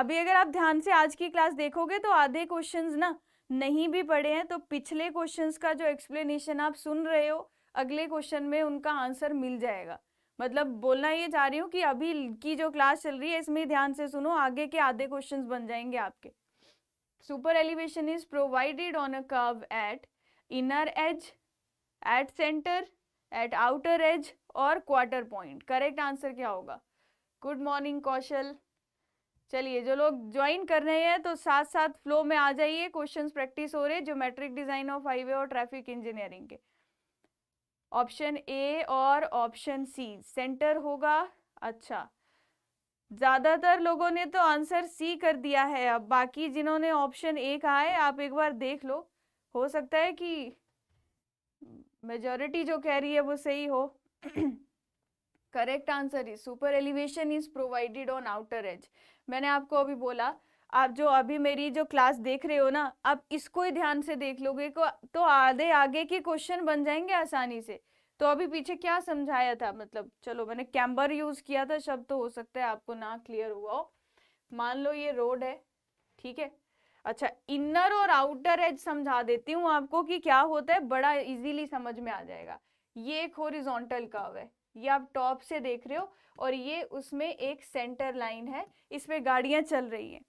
अभी अगर आप ध्यान से आज की क्लास देखोगे तो आधे क्वेश्चंस ना नहीं भी पढ़े हैं तो पिछले क्वेश्चंस का जो एक्सप्लेनेशन आप सुन रहे हो अगले क्वेश्चन में उनका आंसर मिल जाएगा मतलब बोलना ये चाह रही हूँ कि अभी की जो क्लास चल रही है इसमें ध्यान से सुनो आगे के आधे क्वेश्चंस बन जाएंगे आपके super elevation is provided on a curve at inner edge at centre at outer edge और क्वार्टर पॉइंट करेक्ट आंसर क्या होगा गुड मॉर्निंग कौशल चलिए जो लोग ज्वाइन कर रहे हैं तो साथ साथ फ्लो में आ जाइए क्वेश्चंस प्रैक्टिस हो रहे ज्योमेट्रिक डिजाइन ऑफ हाईवे और ट्रैफिक इंजीनियरिंग के ऑप्शन ए और ऑप्शन सी सेंटर होगा अच्छा ज़्यादातर लोगों ने तो आंसर सी कर दिया है अब बाकी जिन्होंने ऑप्शन ए कहा है आप एक बार देख लो हो सकता है कि मेजोरिटी जो कह रही है वो सही हो correct answer is super elevation is provided on outer edge मैंने आपको अभी बोला आप जो अभी मेरी जो क्लास देख रहे हो ना आप इसको ही ध्यान से देख लोगे को तो आधे आगे के क्वेश्चन बन जाएंगे आसानी से तो अभी पीछे क्या समझाया था मतलब चलो मैंने कैम्बर यूज किया था शब्द तो हो सकता है आपको ना क्लियर हुआ हो मान लो ये रोड है ठीक है अच्छा इनर और आउटर एज समझा देती हूँ आपको कि क्या होता है बड़ा इजीली समझ में आ जाएगा ये एक होरिजोंटल कर्व है ये आप टॉप से देख रहे हो और ये उसमें एक सेंटर लाइन है इसमें गाड़ियाँ चल रही हैं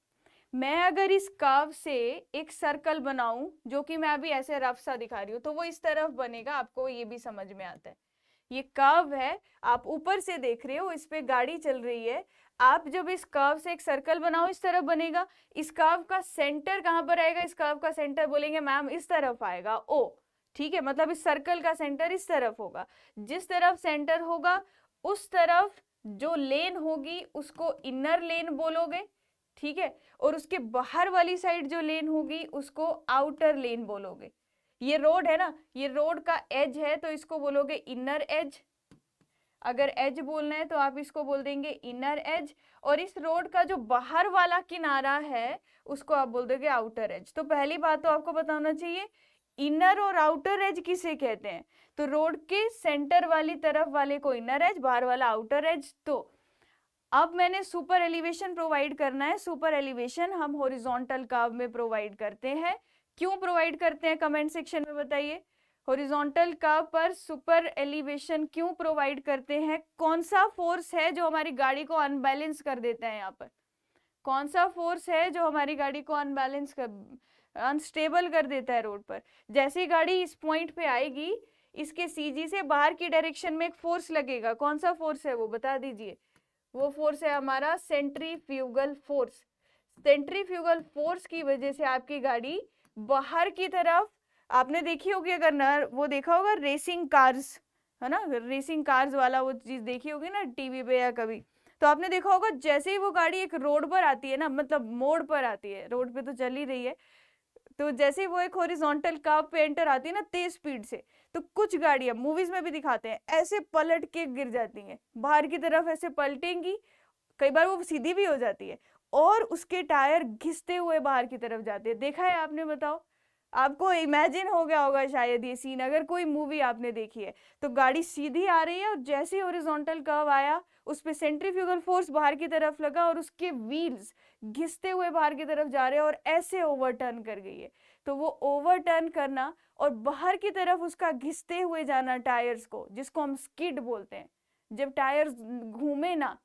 मैं अगर इस काव से एक सर्कल बनाऊं जो कि मैं अभी ऐसे रफ सा दिखा रही हूँ तो वो इस तरफ बनेगा आपको ये भी समझ में आता है ये काव है आप ऊपर से देख रहे हो इस पर गाड़ी चल रही है आप जब इस काव से एक सर्कल बनाओ इस तरफ बनेगा इस कर्व का सेंटर कहाँ पर आएगा इस कर्व का सेंटर बोलेंगे मैम इस तरफ आएगा ओ ठीक है मतलब इस सर्कल का सेंटर इस तरफ होगा जिस तरफ सेंटर होगा उस तरफ जो लेन होगी उसको इनर लेन बोलोगे ठीक है और उसके बाहर वाली साइड जो लेन होगी उसको आउटर लेन बोलोगे ये रोड है ना ये रोड का एज है तो इसको बोलोगे इनर एज अगर एज बोलना है तो आप इसको बोल देंगे इनर एज और इस रोड का जो बाहर वाला किनारा है उसको आप बोल दोगे आउटर एज तो पहली बात तो आपको बताना चाहिए इनर और आउटर एज किसे कहते हैं तो रोड के सेंटर वाली तरफ वाले को इनर एज बाहर वाला आउटर एज तो अब मैंने सुपर एलिवेशन प्रोवाइड करना है सुपर एलिवेशन हम हॉरिजॉन्टल कर्व में प्रोवाइड करते हैं क्यों प्रोवाइड करते हैं कमेंट सेक्शन में बताइए हॉरिजॉन्टल कर्व पर सुपर एलिवेशन क्यों प्रोवाइड करते हैं कौन सा फोर्स है जो हमारी गाड़ी को अनबैलेंस कर देता है यहाँ पर कौन सा फोर्स है जो हमारी गाड़ी को अनबैलेंस कर अनस्टेबल कर देता है रोड पर जैसी गाड़ी इस पॉइंट पे आएगी इसके सीजी से बाहर की डायरेक्शन में एक फोर्स लगेगा कौन सा फोर्स है वो बता दीजिए वो फोर्स है हमारा फ्यूगल फोर्स फ्यूगल फोर्स की वजह से आपकी गाड़ी बाहर की तरफ आपने देखी होगी अगर ना वो देखा होगा रेसिंग कार्स है ना रेसिंग कार्स वाला वो चीज़ देखी होगी ना टीवी पे या कभी तो आपने देखा होगा जैसे ही वो गाड़ी एक रोड पर आती है ना मतलब मोड़ पर आती है रोड पे तो चल ही रही है तो जैसे ही वो एक हॉरिजॉन्टल कर्व पे एंटर आती है ना तेज स्पीड से तो कुछ गाड़ियां मूवीज में भी दिखाते हैं ऐसे पलट के गिर जाती हैं बाहर की तरफ ऐसे पलटेंगी कई बार वो सीधी भी हो जाती है और उसके टायर घिसते हुए बाहर की तरफ जाते हैं देखा है आपने बताओ आपको इमेजिन हो गया होगा शायद ये सीन अगर कोई मूवी आपने देखी है तो गाड़ी सीधी आ रही है और जैसे ही ओरिजोनटल कर्व आया उस पर सेंट्रीफ्यूगल फोर्स बाहर की तरफ लगा और उसके व्हील्स घिसते हुए बाहर की तरफ जा रहे हैं और ऐसे ओवरटर्न कर गई है तो वो ओवरटर्न करना और बाहर की तरफ उसका घिसते हुए जाना टायर्स को जिसको हम स्किड बोलते हैं जब टायर्स घूमे ना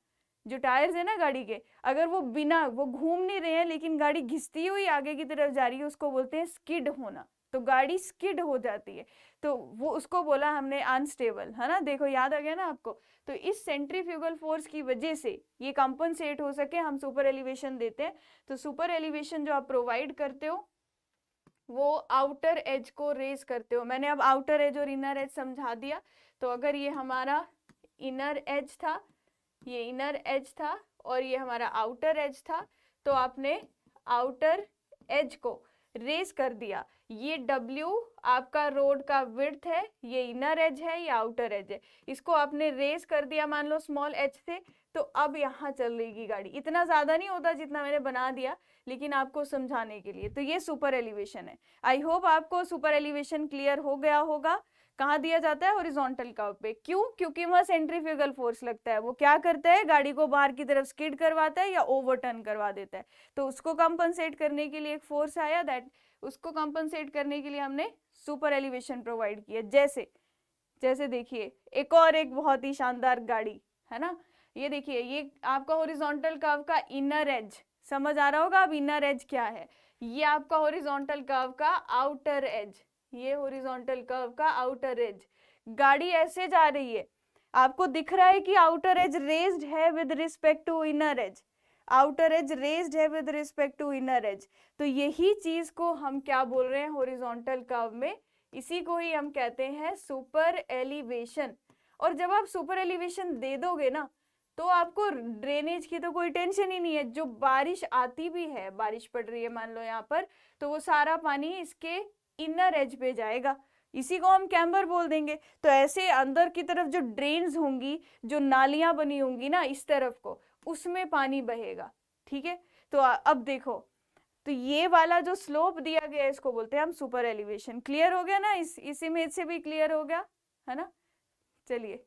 जो टायर्स है ना गाड़ी के अगर वो बिना वो घूम नहीं रहे हैं लेकिन गाड़ी घिसती हुई आगे की तरफ जा रही है उसको बोलते हैं स्किड होना तो गाड़ी स्किड हो जाती है तो वो उसको बोला हमने अनस्टेबल है ना देखो याद आ गया ना आपको तो इस सेंट्रीफ्यूगल फोर्स की वजह से ये कंपनसेट हो सके हम सुपर एलिवेशन देते हैं तो सुपर एलिवेशन जो आप प्रोवाइड करते हो वो आउटर एज को रेज करते हो मैंने अब आउटर एज और इनर एज समझा दिया तो अगर ये हमारा इनर एज था ये इनर एज था और ये हमारा आउटर एज था तो आपने आउटर एज को रेज कर दिया ये W आपका रोड का विर्थ है ये इनर एज है या आउटर एज है इसको आपने रेज कर दिया मान लो स्मॉल एच से तो अब यहाँ चलेगी गाड़ी इतना ज़्यादा नहीं होता जितना मैंने बना दिया लेकिन आपको समझाने के लिए तो ये सुपर एलिवेशन है आई होप आपको सुपर एलिवेशन क्लियर हो गया होगा कहाँ दिया जाता है हॉरिजॉन्टल काव पे क्यों क्योंकि वहाँ सेंट्रीफ्यूगल फोर्स लगता है वो क्या करता है गाड़ी को बाहर की तरफ स्किड करवाता है या ओवरटर्न करवा देता है तो उसको कंपनसेट करने के लिए एक फोर्स आया दैट उसको कंपनसेट करने के लिए हमने सुपर एलिवेशन प्रोवाइड किया जैसे जैसे देखिए एक और एक बहुत ही शानदार गाड़ी है ना ये देखिए ये आपका हॉरिजॉन्टल कर्व का इनर एज समझ आ रहा होगा अब इनर एज क्या है ये आपका हॉरिजॉन्टल कर्व का आउटर एज ये होरिजोनटल कर्व का आउटर एज गाड़ी ऐसे जा रही है आपको दिख रहा है कि आउटर एज रेज्ड है with respect to inner edge outer edge raised है with respect to inner edge तो यही चीज को हम क्या बोल रहे हैं होरिजोनटल कर्व में इसी को ही हम कहते हैं सुपर एलिवेशन और जब आप सुपर एलिवेशन दे दोगे ना तो आपको ड्रेनेज की तो कोई टेंशन ही नहीं है जो बारिश आती भी है बारिश पड़ रही है मान लो यहाँ पर तो वो सारा पानी इसके इनर एज पे जाएगा इसी को हम कैम्बर बोल देंगे तो ऐसे अंदर की तरफ जो ड्रेन्स होंगी जो नालियां बनी होंगी ना इस तरफ को उसमें पानी बहेगा ठीक है तो अब देखो तो ये वाला जो स्लोप दिया गया है इसको बोलते हैं हम सुपर एलिवेशन क्लियर हो गया ना इस इस इमेज से भी क्लियर हो गया है ना चलिए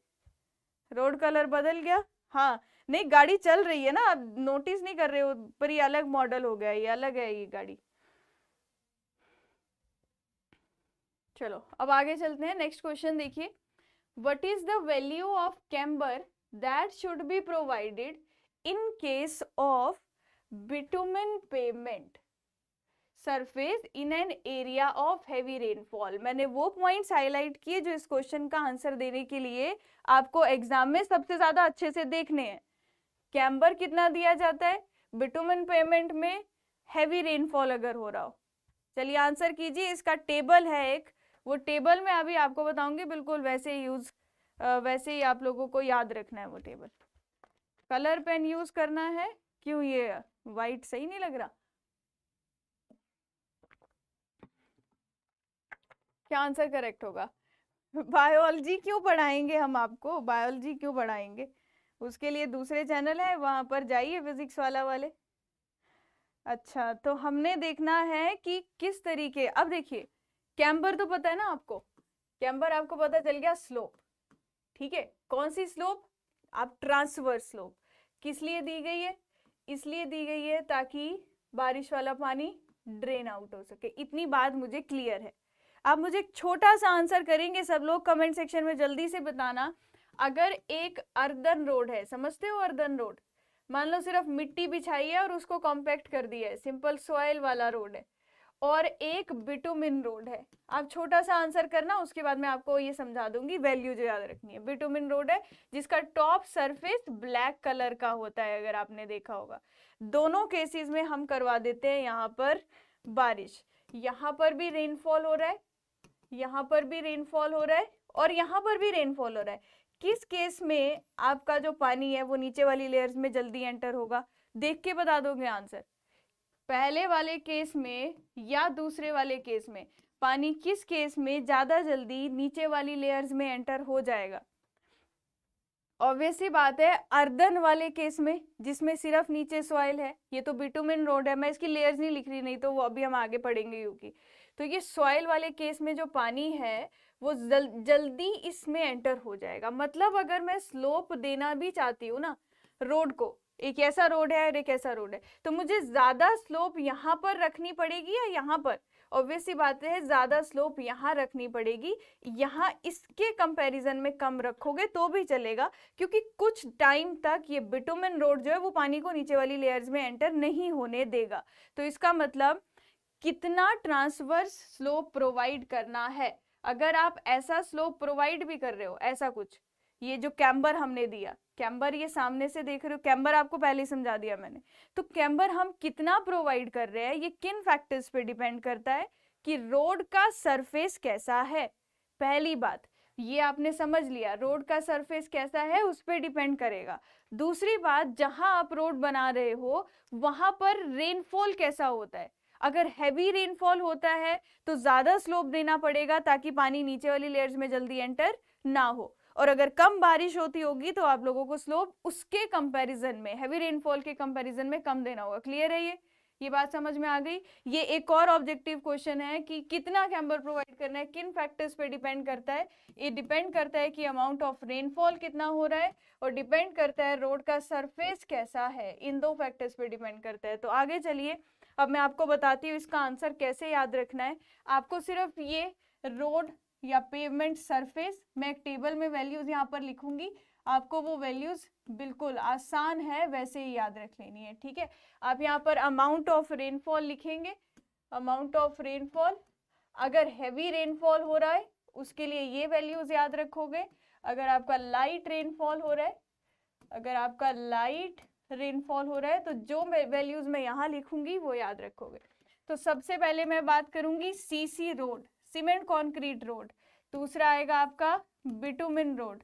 रोड कलर बदल गया हाँ नहीं गाड़ी चल रही है ना आप नोटिस नहीं कर रहे हो पर ये अलग मॉडल हो गया ये अलग है ये गाड़ी चलो अब आगे चलते हैं नेक्स्ट क्वेश्चन देखिए what is the value of camber that should be provided in case of bitumen pavement surface in an area of heavy rainfall मैंने वो पॉइंट्स हाईलाइट किए जो इस क्वेश्चन का आंसर देने के लिए आपको एग्जाम में सबसे ज़्यादा अच्छे से देखने हैं कैम्बर कितना दिया जाता है बिटुमिन पेमेंट में हैवी रेनफॉल अगर हो रहा हो चलिए आंसर कीजिए इसका टेबल है एक वो टेबल में अभी आपको बताऊंगी बिल्कुल वैसे ही यूज़ वैसे ही आप लोगों को याद रखना है वो टेबल कलर पेन यूज़ करना है क्यों ये वाइट सही नहीं लग रहा क्या आंसर करेक्ट होगा बायोलॉजी क्यों पढ़ाएंगे हम आपको बायोलॉजी क्यों पढ़ाएंगे उसके लिए दूसरे चैनल है वहां पर जाइए फिजिक्स वाला वाले अच्छा तो हमने देखना है कि किस तरीके अब देखिए कैम्बर तो पता है ना आपको कैम्बर आपको पता चल गया स्लोप ठीक है कौन सी स्लोप आप ट्रांसवर स्लोप किस लिए दी गई है इसलिए दी गई है ताकि बारिश वाला पानी ड्रेन आउट हो सके इतनी बात मुझे क्लियर है आप मुझे एक छोटा सा आंसर करेंगे सब लोग कमेंट सेक्शन में जल्दी से बताना अगर एक अर्दन रोड है समझते हो अर्दन रोड मान लो सिर्फ मिट्टी बिछाई है और उसको कॉम्पैक्ट कर दिया है सिंपल सॉयल वाला रोड है और एक बिटुमिन रोड है आप छोटा सा आंसर करना उसके बाद मैं आपको ये समझा दूंगी वैल्यू जो याद रखनी है बिटुमिन रोड है जिसका टॉप सरफेस ब्लैक कलर का होता है अगर आपने देखा होगा दोनों केसेस में हम करवा देते हैं यहाँ पर बारिश यहाँ पर भी रेनफॉल हो रहा है यहाँ पर भी रेनफॉल हो रहा है और यहाँ पर भी रेनफॉल हो रहा है किस केस में आपका जो पानी है वो नीचे वाली लेयर्स में जल्दी एंटर होगा देख के बता दोगे आंसर पहले वाले केस में या दूसरे वाले केस में पानी किस केस में ज़्यादा जल्दी नीचे वाली लेयर्स में एंटर हो जाएगा ऑब्वियसली बात है अर्दन वाले केस में जिसमें सिर्फ नीचे सॉइल है ये तो बिटुमिन रोड है मैं इसकी लेयर्स नहीं लिख रही नहीं तो वो अभी हम आगे पढ़ेंगे यू की तो ये सॉइल वाले केस में जो पानी है वो जल, जल्दी इसमें एंटर हो जाएगा मतलब अगर मैं स्लोप देना भी चाहती हूँ ना रोड को एक ऐसा रोड है और एक ऐसा रोड है तो मुझे ज़्यादा स्लोप यहाँ पर रखनी पड़ेगी या यहाँ पर ऑब्वियसली बात है ज़्यादा स्लोप यहाँ रखनी पड़ेगी यहाँ इसके कंपैरिजन में कम रखोगे तो भी चलेगा क्योंकि कुछ टाइम तक ये बिटोमिन रोड जो है वो पानी को नीचे वाली लेयर्स में एंटर नहीं होने देगा तो इसका मतलब कितना ट्रांसवर्स स्लोप प्रोवाइड करना है अगर आप ऐसा स्लोप प्रोवाइड भी कर रहे हो ऐसा कुछ ये जो कैम्बर हमने दिया कैम्बर ये सामने से देख रहे हो कैम्बर आपको पहले ही समझा दिया मैंने तो कैम्बर हम कितना प्रोवाइड कर रहे हैं ये किन फैक्टर्स पे डिपेंड करता है कि रोड का सरफेस कैसा है पहली बात ये आपने समझ लिया रोड का सरफेस कैसा है उस पर डिपेंड करेगा दूसरी बात जहां आप रोड बना रहे हो वहां पर रेनफॉल कैसा होता है अगर हैवी रेनफॉल होता है तो ज़्यादा स्लोप देना पड़ेगा ताकि पानी नीचे वाली लेयर्स में जल्दी एंटर ना हो और अगर कम बारिश होती होगी तो आप लोगों को स्लोप उसके कंपैरिजन में हैवी रेनफॉल के कंपैरिजन में कम देना होगा क्लियर है ये ये बात समझ में आ गई ये एक और ऑब्जेक्टिव क्वेश्चन है कि कितना कैम्बर प्रोवाइड करना है किन फैक्टर्स पे डिपेंड करता है ये डिपेंड करता है कि अमाउंट ऑफ रेनफॉल कितना हो रहा है और डिपेंड करता है रोड का सरफेस कैसा है इन दो फैक्टर्स पे डिपेंड करता है तो आगे चलिए अब मैं आपको बताती हूँ इसका आंसर कैसे याद रखना है आपको सिर्फ ये रोड या पेमेंट सरफेस मैं एक टेबल में वैल्यूज़ यहाँ पर लिखूंगी आपको वो वैल्यूज़ बिल्कुल आसान है वैसे ही याद रख लेनी है ठीक है आप यहाँ पर अमाउंट ऑफ रेनफॉल लिखेंगे अमाउंट ऑफ रेनफॉल अगर हैवी रेनफॉल हो रहा है उसके लिए ये वैल्यूज़ याद रखोगे अगर आपका लाइट रेनफॉल हो रहा है अगर आपका लाइट रेनफॉल हो रहा है तो जो वैल्यूज़ मैं यहाँ लिखूंगी वो याद रखोगे तो सबसे पहले मैं बात करूंगी CC road cement concrete road दूसरा आएगा आपका बिटुमिन रोड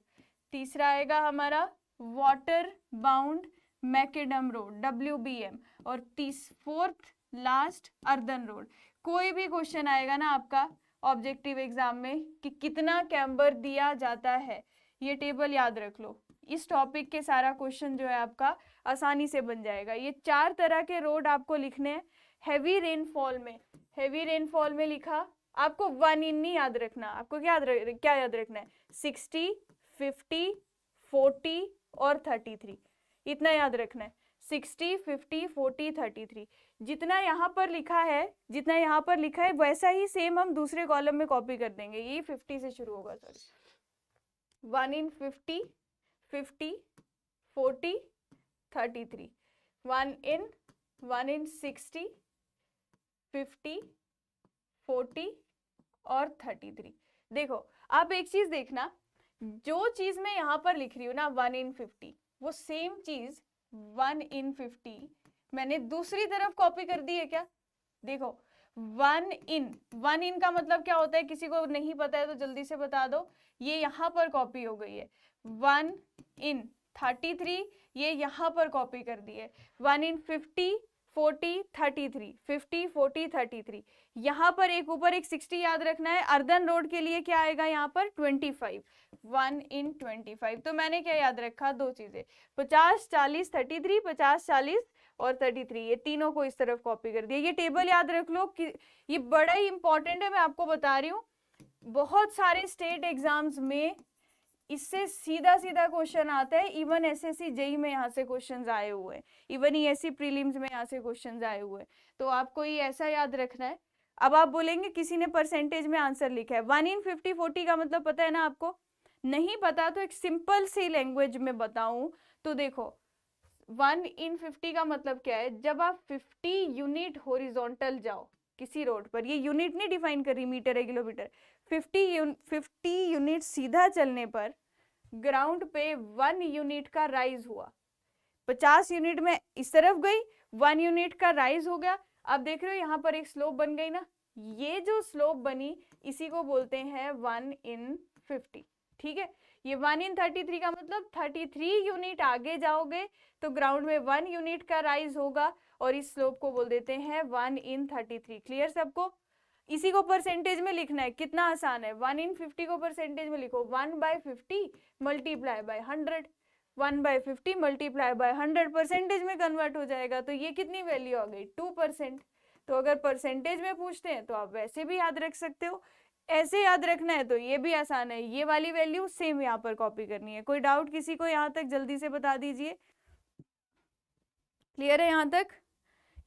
तीसरा आएगा हमारा water bound macadam road W B M और तीस फोर्थ लास्ट अर्दन रोड कोई भी क्वेश्चन आएगा ना आपका ऑब्जेक्टिव एग्जाम में कि कितना कैम्बर दिया जाता है ये टेबल याद रख लो इस टॉपिक के सारा क्वेश्चन जो है आपका आसानी से बन जाएगा ये चार तरह के रोड आपको लिखने हैं हैवी रेनफॉल में हैवी रेनफॉल में लिखा आपको वन इन नहीं याद रखना आपको क्या याद रख, क्या याद रखना है सिक्सटी फिफ्टी फोर्टी और थर्टी थ्री इतना याद रखना है sixty fifty forty thirty three जितना यहाँ पर लिखा है जितना यहाँ पर लिखा है वैसा ही सेम हम दूसरे कॉलम में कॉपी कर देंगे ये फिफ्टी से शुरू होगा sorry one in fifty fifty forty thirty three one in one in sixty fifty forty और थर्टी थ्री देखो आप एक चीज देखना जो चीज मैं यहाँ पर लिख रही हूँ ना वन इन फिफ्टी वो सेम चीज वन इन फिफ्टी मैंने दूसरी तरफ कॉपी कर दी है क्या देखो वन इन वन इन का मतलब क्या होता है किसी को नहीं पता है तो जल्दी से बता दो ये यहाँ पर कॉपी हो गई है वन इन थर्टी थ्री ये यहाँ पर कॉपी कर दी है one in fifty forty thirty three fifty forty thirty three यहाँ पर एक ऊपर एक सिक्सटी याद रखना है अर्दन रोड के लिए क्या आएगा यहाँ पर twenty five one in twenty five तो मैंने क्या याद रखा दो चीज़ें पचास चालीस थर्टी थ्री पचास चालीस और थर्टी थ्री ये तीनों को इस तरफ कॉपी कर दिया ये टेबल याद रख लो कि ये बड़ा ही इंपॉर्टेंट है मैं आपको बता रही हूँ बहुत सारे स्टेट एग्जाम्स में इससे सीधा सीधा क्वेश्चन आता है even S S C JE में यहाँ से क्वेश्चन आए हुए हैं even E S C prelims में यहाँ से क्वेश्चन आए हुए हैं तो आपको ये ऐसा याद रखना है अब आप बोलेंगे किसी ने परसेंटेज में आंसर लिखा है वन इन फिफ्टी फोर्टी का मतलब पता है ना आपको नहीं पता तो एक सिंपल सी लैंग्वेज में बताऊं तो देखो वन इन फिफ्टी का मतलब क्या है जब आप फिफ्टी यूनिट होरिजोंटल जाओ किसी रोड पर ये यूनिट नहीं डिफाइन कर रही मीटर है किलोमीटर फिफ्टी फिफ्टी यूनिट सीधा चलने पर ग्राउंड पे वन यूनिट का राइज हुआ पचास यूनिट में इस तरफ गई वन यूनिट का राइज हो गया आप देख रहे हो यहाँ पर एक स्लोप बन गई ना ये जो स्लोप बनी इसी को बोलते हैं वन इन फिफ्टी ठीक है ये वन इन थर्टी थ्री का मतलब थर्टी थ्री यूनिट आगे जाओगे तो ग्राउंड में वन यूनिट का राइज होगा और इस स्लोप को बोल देते हैं one in thirty three clear सबको इसी को परसेंटेज में लिखना है कितना आसान है वन इन फिफ्टी को परसेंटेज में लिखो one by fifty multiply by hundred one by fifty multiply by hundred percentage में कन्वर्ट हो जाएगा तो ये कितनी वैल्यू आ गई टू परसेंट तो अगर परसेंटेज में पूछते हैं तो आप वैसे भी याद रख सकते हो ऐसे याद रखना है तो ये भी आसान है ये वाली वैल्यू सेम यहाँ पर कॉपी करनी है कोई डाउट किसी को यहाँ तक जल्दी से बता दीजिए क्लियर है यहाँ तक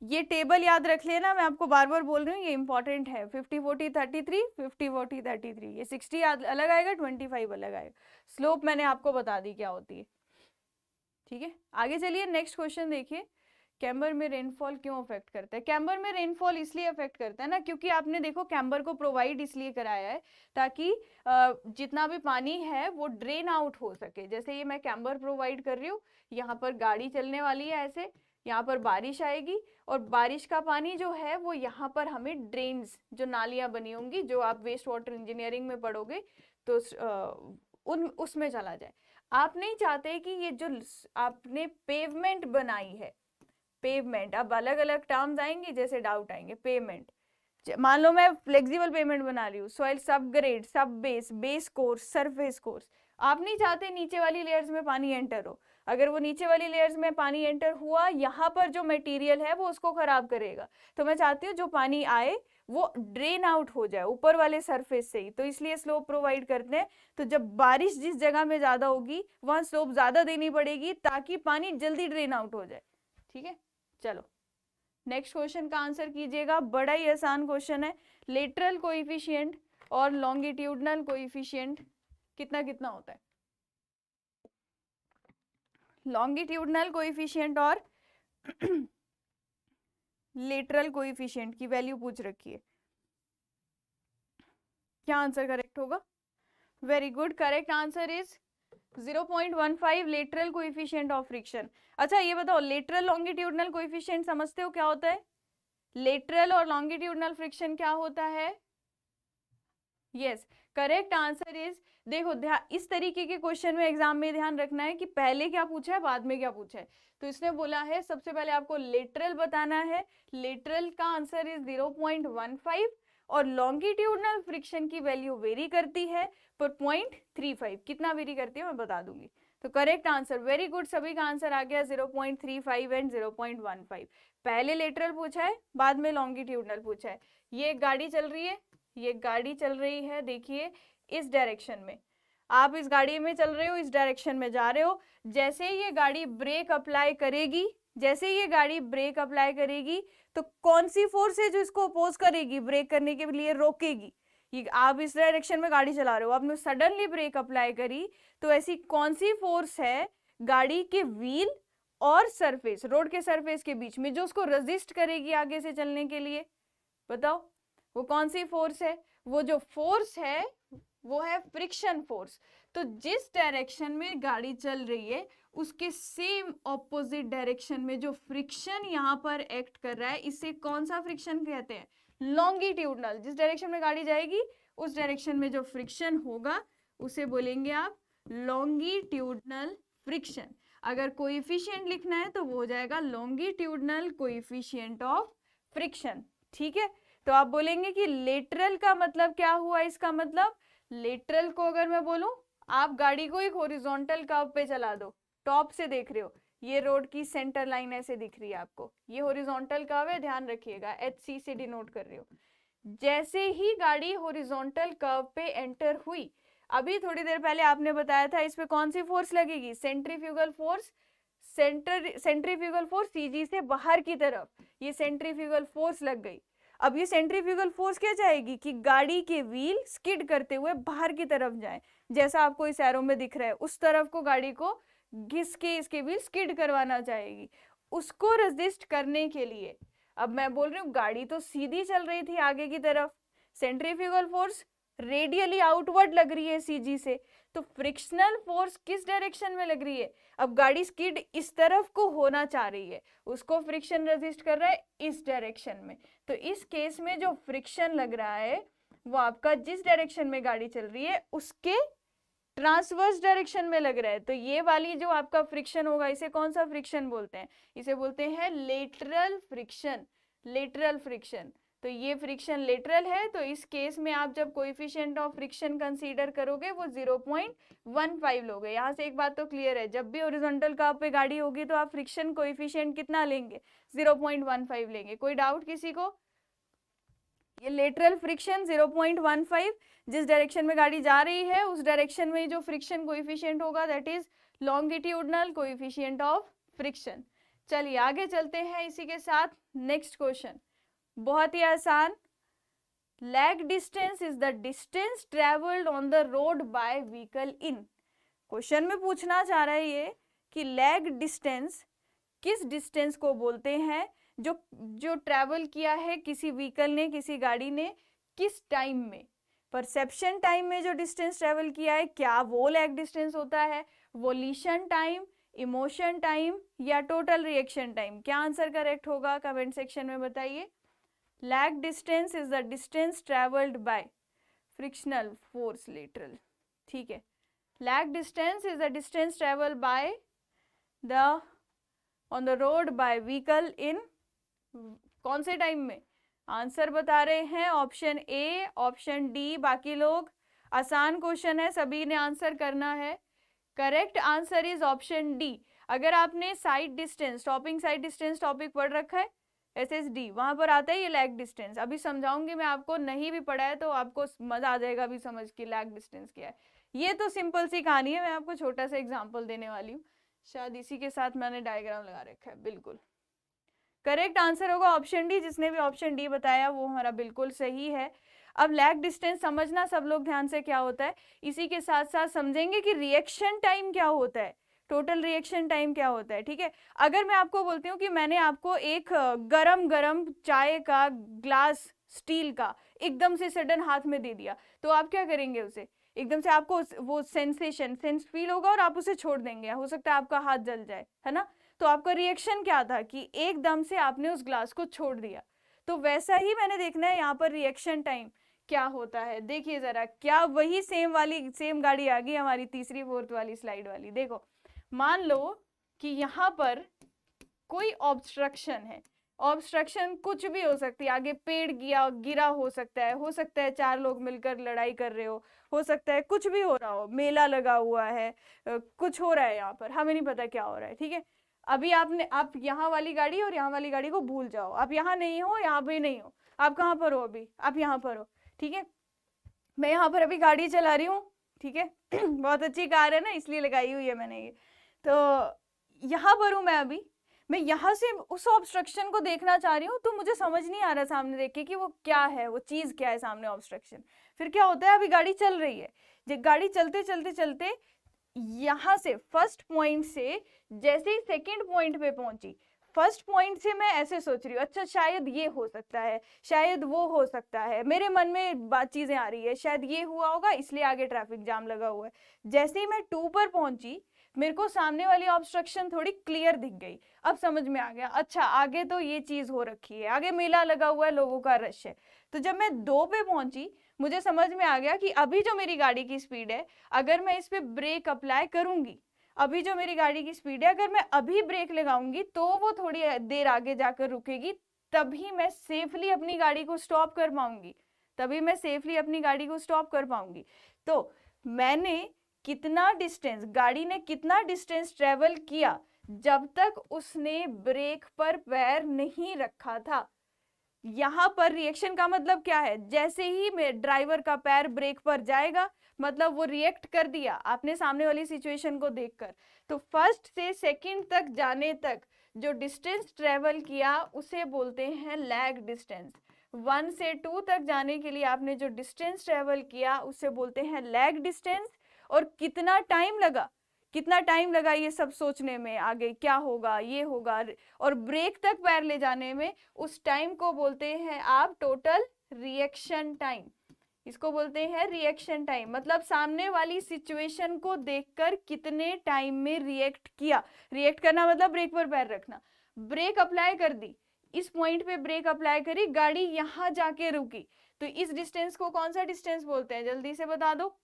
ये टेबल याद रख लेना मैं आपको बार बार बोल रही हूँ ये इंपॉर्टेंट है fifty forty thirty three fifty forty thirty three ये सिक्सटी अलग आएगा ट्वेंटी फाइव अलग आएगा स्लोप मैंने आपको बता दी क्या होती है ठीक है आगे चलिए नेक्स्ट क्वेश्चन देखिए कैम्बर में रेनफॉल क्यों अफेक्ट करता है कैम्बर में रेनफॉल इसलिए अफेक्ट करता है ना क्योंकि आपने देखो कैम्बर को प्रोवाइड इसलिए कराया है ताकि जितना भी पानी है वो ड्रेन आउट हो सके जैसे ये मैं कैम्बर प्रोवाइड कर रही हूँ यहाँ पर गाड़ी चलने वाली है ऐसे यहाँ पर बारिश आएगी और बारिश का पानी जो है वो यहाँ पर हमें ड्रेन्स जो नालियाँ बनी होंगी जो आप वेस्ट वाटर इंजीनियरिंग में पढ़ोगे तो उन उसमें चला जाए आप नहीं चाहते कि ये जो आपने पेवमेंट बनाई है पेवमेंट अब अलग अलग टर्म्स आएंगे जैसे डाउट आएंगे पेमेंट मान लो मैं फ्लेक्सिबल पेमेंट बना रही हूँ soil subgrade sub base base course surface course आप नहीं चाहते नीचे वाली लेयर्स में पानी एंटर हो अगर वो नीचे वाली लेयर्स में पानी एंटर हुआ यहाँ पर जो मटेरियल है वो उसको ख़राब करेगा तो मैं चाहती हूँ जो पानी आए वो ड्रेन आउट हो जाए ऊपर वाले सरफेस से ही तो इसलिए स्लोप प्रोवाइड करते हैं तो जब बारिश जिस जगह में ज़्यादा होगी वहां स्लोप ज़्यादा देनी पड़ेगी ताकि पानी जल्दी ड्रेन आउट हो जाए ठीक है चलो नेक्स्ट क्वेश्चन का आंसर कीजिएगा बड़ा ही आसान क्वेश्चन है लेटरल कोइफिशियंट और लॉन्गिट्यूडनल कोइफिशियंट कितना कितना होता है लॉन्गिट्यूडनल कोइफिशियंट और लेटरल कोइफिशियंट की वैल्यू पूछ रखी है क्या आंसर करेक्ट होगा very good correct answer is 0.15 lateral coefficient of friction अच्छा ये बताओ लेटरल लॉन्गिट्यूडनल कोइफिशियंट समझते हो क्या होता है लेटरल और लॉन्गिट्यूडनल फ्रिक्शन क्या होता है यस करेक्ट आंसर इज देखो इस तरीके के क्वेश्चन में एग्जाम में ध्यान रखना है कि पहले क्या पूछा है बाद में क्या पूछा है तो इसने बोला है सबसे पहले आपको लेटरल बताना है लेटरल का answer is zero point one five और लॉन्गिट्यूडनल फ्रिक्शन की वैल्यू वेरी करती है पर पॉइंट थ्री फाइव कितना वेरी करती है मैं बता दूंगी तो करेक्ट आंसर वेरी गुड सभी का आंसर आ गया zero point three five and zero point one five पहले लेटरल पूछा है बाद में लॉन्गिट्यूडनल पूछा है ये गाड़ी चल रही है ये गाड़ी चल रही है देखिए इस डायरेक्शन में आप इस गाड़ी में चल रहे हो इस डायरेक्शन में जा रहे हो जैसे ये गाड़ी ब्रेक अप्लाई करेगी जैसे ये गाड़ी ब्रेक अप्लाई करेगी तो कौन सी फोर्स है जो इसको अपोज करेगी ब्रेक करने के लिए रोकेगी ये आप इस डायरेक्शन में गाड़ी चला रहे हो आपने सडनली ब्रेक अप्लाई करी तो ऐसी कौन सी फोर्स है गाड़ी के व्हील और सरफेस रोड के सरफेस के बीच में जो उसको रजिस्ट करेगी आगे से चलने के लिए बताओ वो कौन सी फोर्स है वो जो फोर्स है वो है फ्रिक्शन फोर्स तो जिस डायरेक्शन में गाड़ी चल रही है उसके सेम ऑपोजिट डायरेक्शन में जो फ्रिक्शन यहाँ पर एक्ट कर रहा है इसे कौन सा फ्रिक्शन कहते हैं लॉन्गिट्यूडनल जिस डायरेक्शन में गाड़ी जाएगी उस डायरेक्शन में जो फ्रिक्शन होगा उसे बोलेंगे आप लॉन्गिट्यूडनल फ्रिक्शन अगर कोइफिशियंट लिखना है तो वो हो जाएगा लॉन्गिट्यूडनल कोइफिशियंट ऑफ फ्रिक्शन ठीक है तो आप बोलेंगे कि लेटरल का मतलब क्या हुआ इसका मतलब लेटरल को अगर मैं बोलूं आप गाड़ी को एक होरिजोनटल कर्व पे चला दो टॉप से देख रहे हो ये रोड की सेंटर लाइन ऐसे दिख रही है आपको ये होरिजोनटल कर्व है ध्यान रखिएगा एच सी से डिनोट कर रहे हो जैसे ही गाड़ी होरिजोनटल कर्व पे एंटर हुई अभी थोड़ी देर पहले आपने बताया था इस पे कौन सी फोर्स लगेगी centrifugal force center centrifugal force CG से बाहर की तरफ ये सेंट्रीफ्यूगल फोर्स लग गई अब ये सेंट्रीफ्यूगल फोर्स क्या चाहेगी कि गाड़ी के व्हील स्किड करते हुए बाहर की तरफ जाए जैसा आपको इस एरो में दिख रहा है उस तरफ को गाड़ी को घिस के इसके व्हील स्किड करवाना चाहेगी उसको रजिस्ट करने के लिए अब मैं बोल रही हूँ गाड़ी तो सीधी चल रही थी आगे की तरफ सेंट्रीफ्यूगल फोर्स रेडियली आउटवर्ड लग रही है सीजी से तो फ्रिक्शनल फोर्स किस डायरेक्शन में लग रही है अब गाड़ी स्किड इस तरफ को होना चाह रही है उसको फ्रिक्शन रजिस्ट कर रहा है इस डायरेक्शन में तो इस केस में जो फ्रिक्शन लग रहा है वो आपका जिस डायरेक्शन में गाड़ी चल रही है उसके ट्रांसवर्स डायरेक्शन में लग रहा है तो ये वाली जो आपका फ्रिक्शन होगा इसे कौन सा फ्रिक्शन बोलते हैं इसे बोलते हैं लेटरल फ्रिक्शन लेटरल फ्रिक्शन तो ये फ्रिक्शन लेटरल है तो इस केस में आप जब कोइफिशियंट ऑफ फ्रिक्शन कंसीडर करोगे वो 0.15 लोगे यहाँ से एक बात तो क्लियर है जब भी ओरिजेंटल का पे गाड़ी होगी तो आप फ्रिक्शन कोइफिशियंट कितना लेंगे 0.15 लेंगे कोई डाउट किसी को ये लेटरल फ्रिक्शन 0.15 जिस डायरेक्शन में गाड़ी जा रही है उस डायरेक्शन में जो फ्रिक्शन कोइफिशियंट होगा that is longitudinal coefficient of friction चलिए आगे चलते हैं इसी के साथ नेक्स्ट क्वेश्चन बहुत ही आसान lag distance is the distance travelled on the road by vehicle in question में पूछना चाह रहा है ये कि लैग डिस्टेंस किस डिस्टेंस को बोलते हैं जो जो ट्रैवल किया है किसी व्हीकल ने किसी गाड़ी ने किस टाइम में परसेप्शन टाइम में जो डिस्टेंस ट्रेवल किया है क्या वो लैग डिस्टेंस होता है वोल्यूशन टाइम इमोशन टाइम या टोटल रिएक्शन टाइम क्या आंसर करेक्ट होगा कमेंट सेक्शन में बताइए lag distance is the distance traveled by frictional force lateral ठीक है lag distance is the distance traveled by the on the road by vehicle in कौन से time में answer बता रहे हैं ऑप्शन ए ऑप्शन डी बाकी लोग आसान क्वेश्चन है सभी ने आंसर करना है correct answer is option D अगर आपने sight distance stopping sight distance topic पढ़ रखा है एस एस डी वहाँ पर आता है ये लैग डिस्टेंस अभी समझाऊंगी मैं आपको नहीं भी पढ़ा है तो आपको मज़ा आ जाएगा अभी समझ के लैग डिस्टेंस क्या है ये तो सिंपल सी कहानी है मैं आपको छोटा सा एग्जाम्पल देने वाली हूँ शायद इसी के साथ मैंने डायग्राम लगा रखा है बिल्कुल करेक्ट आंसर होगा ऑप्शन डी जिसने भी ऑप्शन डी बताया वो हमारा बिल्कुल सही है अब लैग डिस्टेंस समझना सब लोग ध्यान से क्या होता है इसी के साथ साथ समझेंगे कि रिएक्शन टाइम क्या होता है टोटल रिएक्शन टाइम क्या होता है ठीक है अगर मैं आपको बोलती हूँ कि मैंने आपको एक गरम गरम चाय का ग्लास स्टील का एकदम से सडन हाथ में दे दिया तो आप क्या करेंगे उसे एकदम से आपको वो सेंसेशन सेंस फील होगा और आप उसे छोड़ देंगे हो सकता है आपका हाथ जल जाए है ना तो आपका रिएक्शन क्या था कि एकदम से आपने उस ग्लास को छोड़ दिया तो वैसा ही मैंने देखना है यहाँ पर रिएक्शन टाइम क्या होता है देखिए ज़रा क्या वही सेम वाली सेम गाड़ी आ गई हमारी तीसरी फोर्थ वाली स्लाइड वाली देखो मान लो कि यहाँ पर कोई ऑब्स्ट्रक्शन है ऑब्स्ट्रक्शन कुछ भी हो सकती है आगे पेड़ गिया गिरा हो सकता है हो सकता है चार लोग मिलकर लड़ाई कर रहे हो हो सकता है कुछ भी हो रहा हो मेला लगा हुआ है कुछ हो रहा है यहाँ पर हमें नहीं पता क्या हो रहा है ठीक है अभी आपने आप यहाँ वाली गाड़ी और यहाँ वाली गाड़ी को भूल जाओ आप यहाँ नहीं हो यहाँ पर नहीं हो आप कहाँ पर हो अभी आप यहाँ पर हो ठीक है मैं यहाँ पर अभी गाड़ी चला रही हूँ ठीक है बहुत अच्छी कार है ना इसलिए लगाई हुई है मैंने ये तो यहाँ पर हूँ मैं अभी मैं यहाँ से उस ऑब्स्ट्रक्शन को देखना चाह रही हूँ तो मुझे समझ नहीं आ रहा सामने देख के कि वो क्या है वो चीज़ क्या है सामने ऑब्स्ट्रक्शन फिर क्या होता है अभी गाड़ी चल रही है जब गाड़ी चलते चलते चलते यहाँ से फर्स्ट पॉइंट से जैसे ही सेकेंड पॉइंट पे पहुंची फर्स्ट पॉइंट से मैं ऐसे सोच रही हूँ अच्छा शायद ये हो सकता है शायद वो हो सकता है मेरे मन में बात चीज़ें आ रही है शायद ये हुआ होगा इसलिए आगे ट्रैफिक जाम लगा हुआ है जैसे ही मैं टू पर पहुंची मेरे को सामने वाली ऑब्स्ट्रक्शन थोड़ी क्लियर दिख गई अब समझ में आ गया अच्छा आगे तो ये चीज़ हो रखी है आगे मेला लगा हुआ है लोगों का रश है तो जब मैं दो पे पहुंची मुझे समझ में आ गया कि अभी जो मेरी गाड़ी की स्पीड है अगर मैं इस पर ब्रेक अप्लाई करूंगी अभी जो मेरी गाड़ी की स्पीड है अगर मैं अभी ब्रेक लगाऊंगी तो वो थोड़ी देर आगे जाकर रुकेगी तभी मैं सेफली अपनी गाड़ी को स्टॉप कर पाऊंगी तभी मैं सेफली अपनी गाड़ी को स्टॉप कर पाऊंगी तो मैंने कितना डिस्टेंस गाड़ी ने कितना डिस्टेंस ट्रेवल किया जब तक उसने ब्रेक पर पैर नहीं रखा था यहाँ पर रिएक्शन का मतलब क्या है जैसे ही ड्राइवर का पैर ब्रेक पर जाएगा मतलब वो रिएक्ट कर दिया आपने सामने वाली सिचुएशन को देखकर तो फर्स्ट से सेकंड तक जाने तक जो डिस्टेंस ट्रेवल किया उसे बोलते हैं लैग डिस्टेंस वन से टू तक जाने के लिए आपने जो डिस्टेंस ट्रेवल किया उसे बोलते हैं लैग डिस्टेंस और कितना टाइम लगा कितना टाइम लगा ये सब सोचने में आगे क्या होगा ये होगा और ब्रेक तक पैर ले जाने में उस टाइम को बोलते हैं आप टोटल रिएक्शन टाइम इसको बोलते हैं रिएक्शन टाइम मतलब सामने वाली सिचुएशन को देखकर कितने टाइम में रिएक्ट किया रिएक्ट करना मतलब ब्रेक पर पैर रखना ब्रेक अप्लाई कर दी इस पॉइंट पे ब्रेक अप्लाई करी गाड़ी यहाँ जाके रुकी तो इस डिस्टेंस को कौन सा डिस्टेंस बोलते हैं जल्दी से बता दो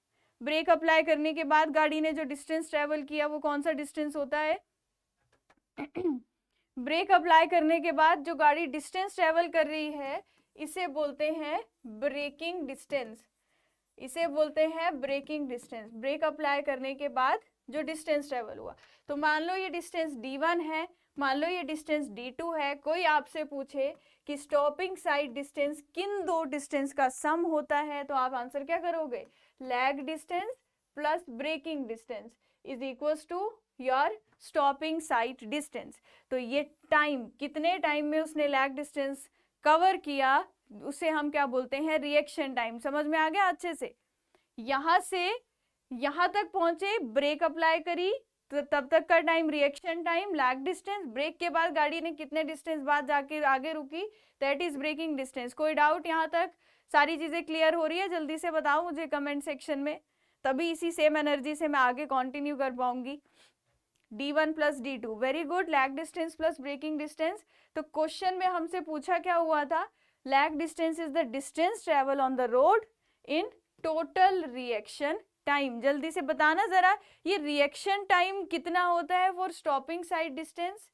ब्रेक अप्लाई करने के बाद गाड़ी ने जो डिस्टेंस ट्रेवल किया वो कौन सा डिस्टेंस होता है ब्रेक अप्लाई करने के बाद जो गाड़ी डिस्टेंस ट्रेवल कर रही है इसे बोलते हैं ब्रेकिंग डिस्टेंस इसे बोलते हैं ब्रेकिंग डिस्टेंस ब्रेक अप्लाई करने के बाद जो डिस्टेंस ट्रेवल हुआ तो मान लो ये डिस्टेंस वन है मान लो ये डिस्टेंस टू है कोई आपसे पूछे कि स्टॉपिंग साइड डिस्टेंस किन दो डिस्टेंस का सम होता है तो आप आंसर क्या करोगे lag distance plus braking distance is equals to your stopping sight distance तो ये टाइम कितने टाइम में उसने लैग डिस्टेंस कवर किया उसे हम क्या बोलते हैं रिएक्शन टाइम समझ में आ गया अच्छे से यहां से यहाँ तक पहुंचे ब्रेक अप्लाई करी तो तब तक का time reaction time lag distance brake के बाद गाड़ी ने कितने डिस्टेंस बाद जाके आगे रुकी दैट इज ब्रेकिंग डिस्टेंस कोई डाउट यहाँ तक सारी चीज़ें क्लियर हो रही है जल्दी से बताओ मुझे कमेंट सेक्शन में तभी इसी सेम एनर्जी से मैं आगे कंटिन्यू कर पाऊंगी D one plus D two very good lag distance plus braking distance तो क्वेश्चन में हमसे पूछा क्या हुआ था lag distance is the distance travel on the road in total reaction time जल्दी से बताना जरा ये रिएक्शन टाइम कितना होता है for stopping side distance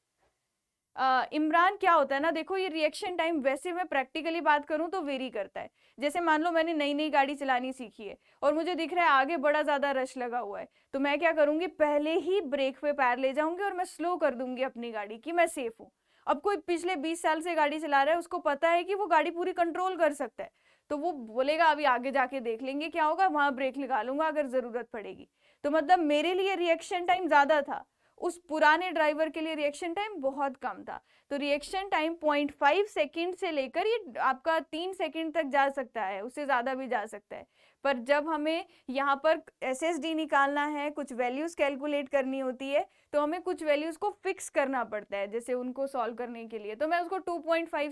Imran क्या होता है ना देखो ये रिएक्शन टाइम वैसे मैं प्रैक्टिकली बात करूँ तो वेरी करता है जैसे मान लो मैंने नई नई गाड़ी चलानी सीखी है और मुझे दिख रहा है आगे बड़ा ज़्यादा रश लगा हुआ है तो मैं क्या करूंगी पहले ही ब्रेक पे पैर ले जाऊंगी और मैं स्लो कर दूंगी अपनी गाड़ी की मैं सेफ हूँ अब कोई पिछले बीस साल से गाड़ी चला रहा है उसको पता है कि वो गाड़ी पूरी कंट्रोल कर सकता है तो वो बोलेगा अभी आगे जाके देख लेंगे क्या होगा वहां ब्रेक लगा लूंगा अगर ज़रूरत पड़ेगी तो मतलब मेरे लिए रिएक्शन टाइम ज़्यादा था उस पुराने ड्राइवर के लिए रिएक्शन टाइम बहुत कम था तो रिएक्शन टाइम 0.5 सेकंड से लेकर ये आपका तीन सेकंड तक जा सकता है उससे ज़्यादा भी जा सकता है पर जब हमें यहाँ पर एस निकालना है कुछ वैल्यूज़ कैलकुलेट करनी होती है तो हमें कुछ वैल्यूज़ को फिक्स करना पड़ता है जैसे उनको सॉल्व करने के लिए तो मैं उसको टू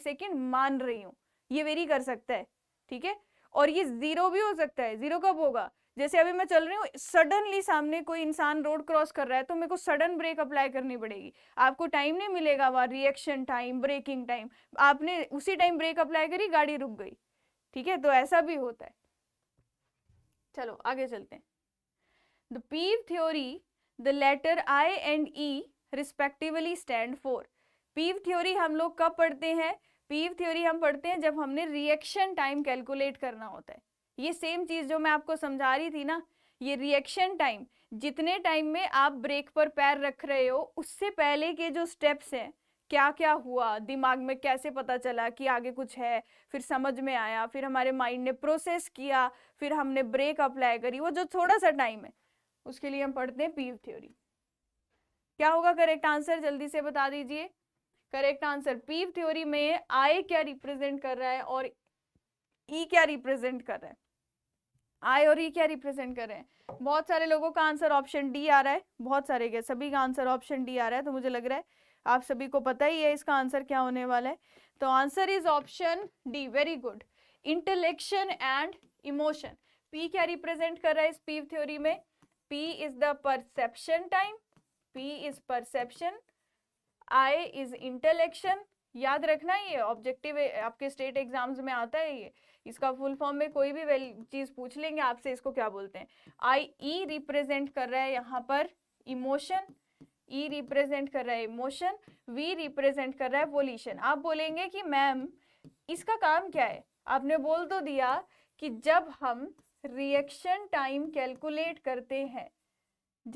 सेकेंड मान रही हूँ ये वेरी कर सकता है ठीक है और ये ज़ीरो भी हो सकता है ज़ीरो कब होगा जैसे अभी मैं चल रही हूँ सडनली सामने कोई इंसान रोड क्रॉस कर रहा है तो मेरे को सडन ब्रेक अप्लाई करनी पड़ेगी आपको टाइम नहीं मिलेगा वहाँ रिएक्शन टाइम ब्रेकिंग टाइम आपने उसी टाइम ब्रेक अप्लाई करी गाड़ी रुक गई ठीक है तो ऐसा भी होता है चलो आगे चलते हैं the PIEV theory the letter I and E respectively stand for PIEV theory हम लोग कब पढ़ते हैं पीव थ्योरी हम पढ़ते हैं जब हमने रिएक्शन टाइम कैलकुलेट करना होता है ये सेम चीज़ जो मैं आपको समझा रही थी ना ये रिएक्शन टाइम जितने टाइम में आप ब्रेक पर पैर रख रहे हो उससे पहले के जो स्टेप्स हैं क्या क्या हुआ दिमाग में कैसे पता चला कि आगे कुछ है फिर समझ में आया फिर हमारे माइंड ने प्रोसेस किया फिर हमने ब्रेक अप्लाई करी वो जो थोड़ा सा टाइम है उसके लिए हम पढ़ते हैं पीव थ्योरी क्या होगा करेक्ट आंसर जल्दी से बता दीजिए करेक्ट आंसर पीव थ्योरी में आई क्या रिप्रेजेंट कर रहा है और ई e क्या रिप्रेजेंट कर रहा है आई और ई क्या रिप्रेजेंट कर रहे हैं बहुत सारे लोगों का आंसर ऑप्शन डी आ रहा है बहुत सारे के सभी का आंसर ऑप्शन डी आ रहा है तो मुझे लग रहा है आप सभी को पता ही है इसका आंसर क्या होने वाला है तो answer is option D very good intellection and emotion P क्या रिप्रेजेंट कर रहा है इस पी थ्योरी में P is the perception time P is perception I is intellection याद रखना ये ऑब्जेक्टिव आपके स्टेट एग्जाम्स में आता है ये इसका फुल फॉर्म में कोई भी चीज़ पूछ लेंगे आपसे इसको क्या बोलते हैं आई ई रिप्रेजेंट कर रहा है यहाँ पर इमोशन ई रिप्रेजेंट कर रहा है इमोशन वी रिप्रेजेंट कर रहा है वोल्यूशन आप बोलेंगे कि मैम इसका काम क्या है आपने बोल तो दिया कि जब हम रिएक्शन टाइम कैलकुलेट करते हैं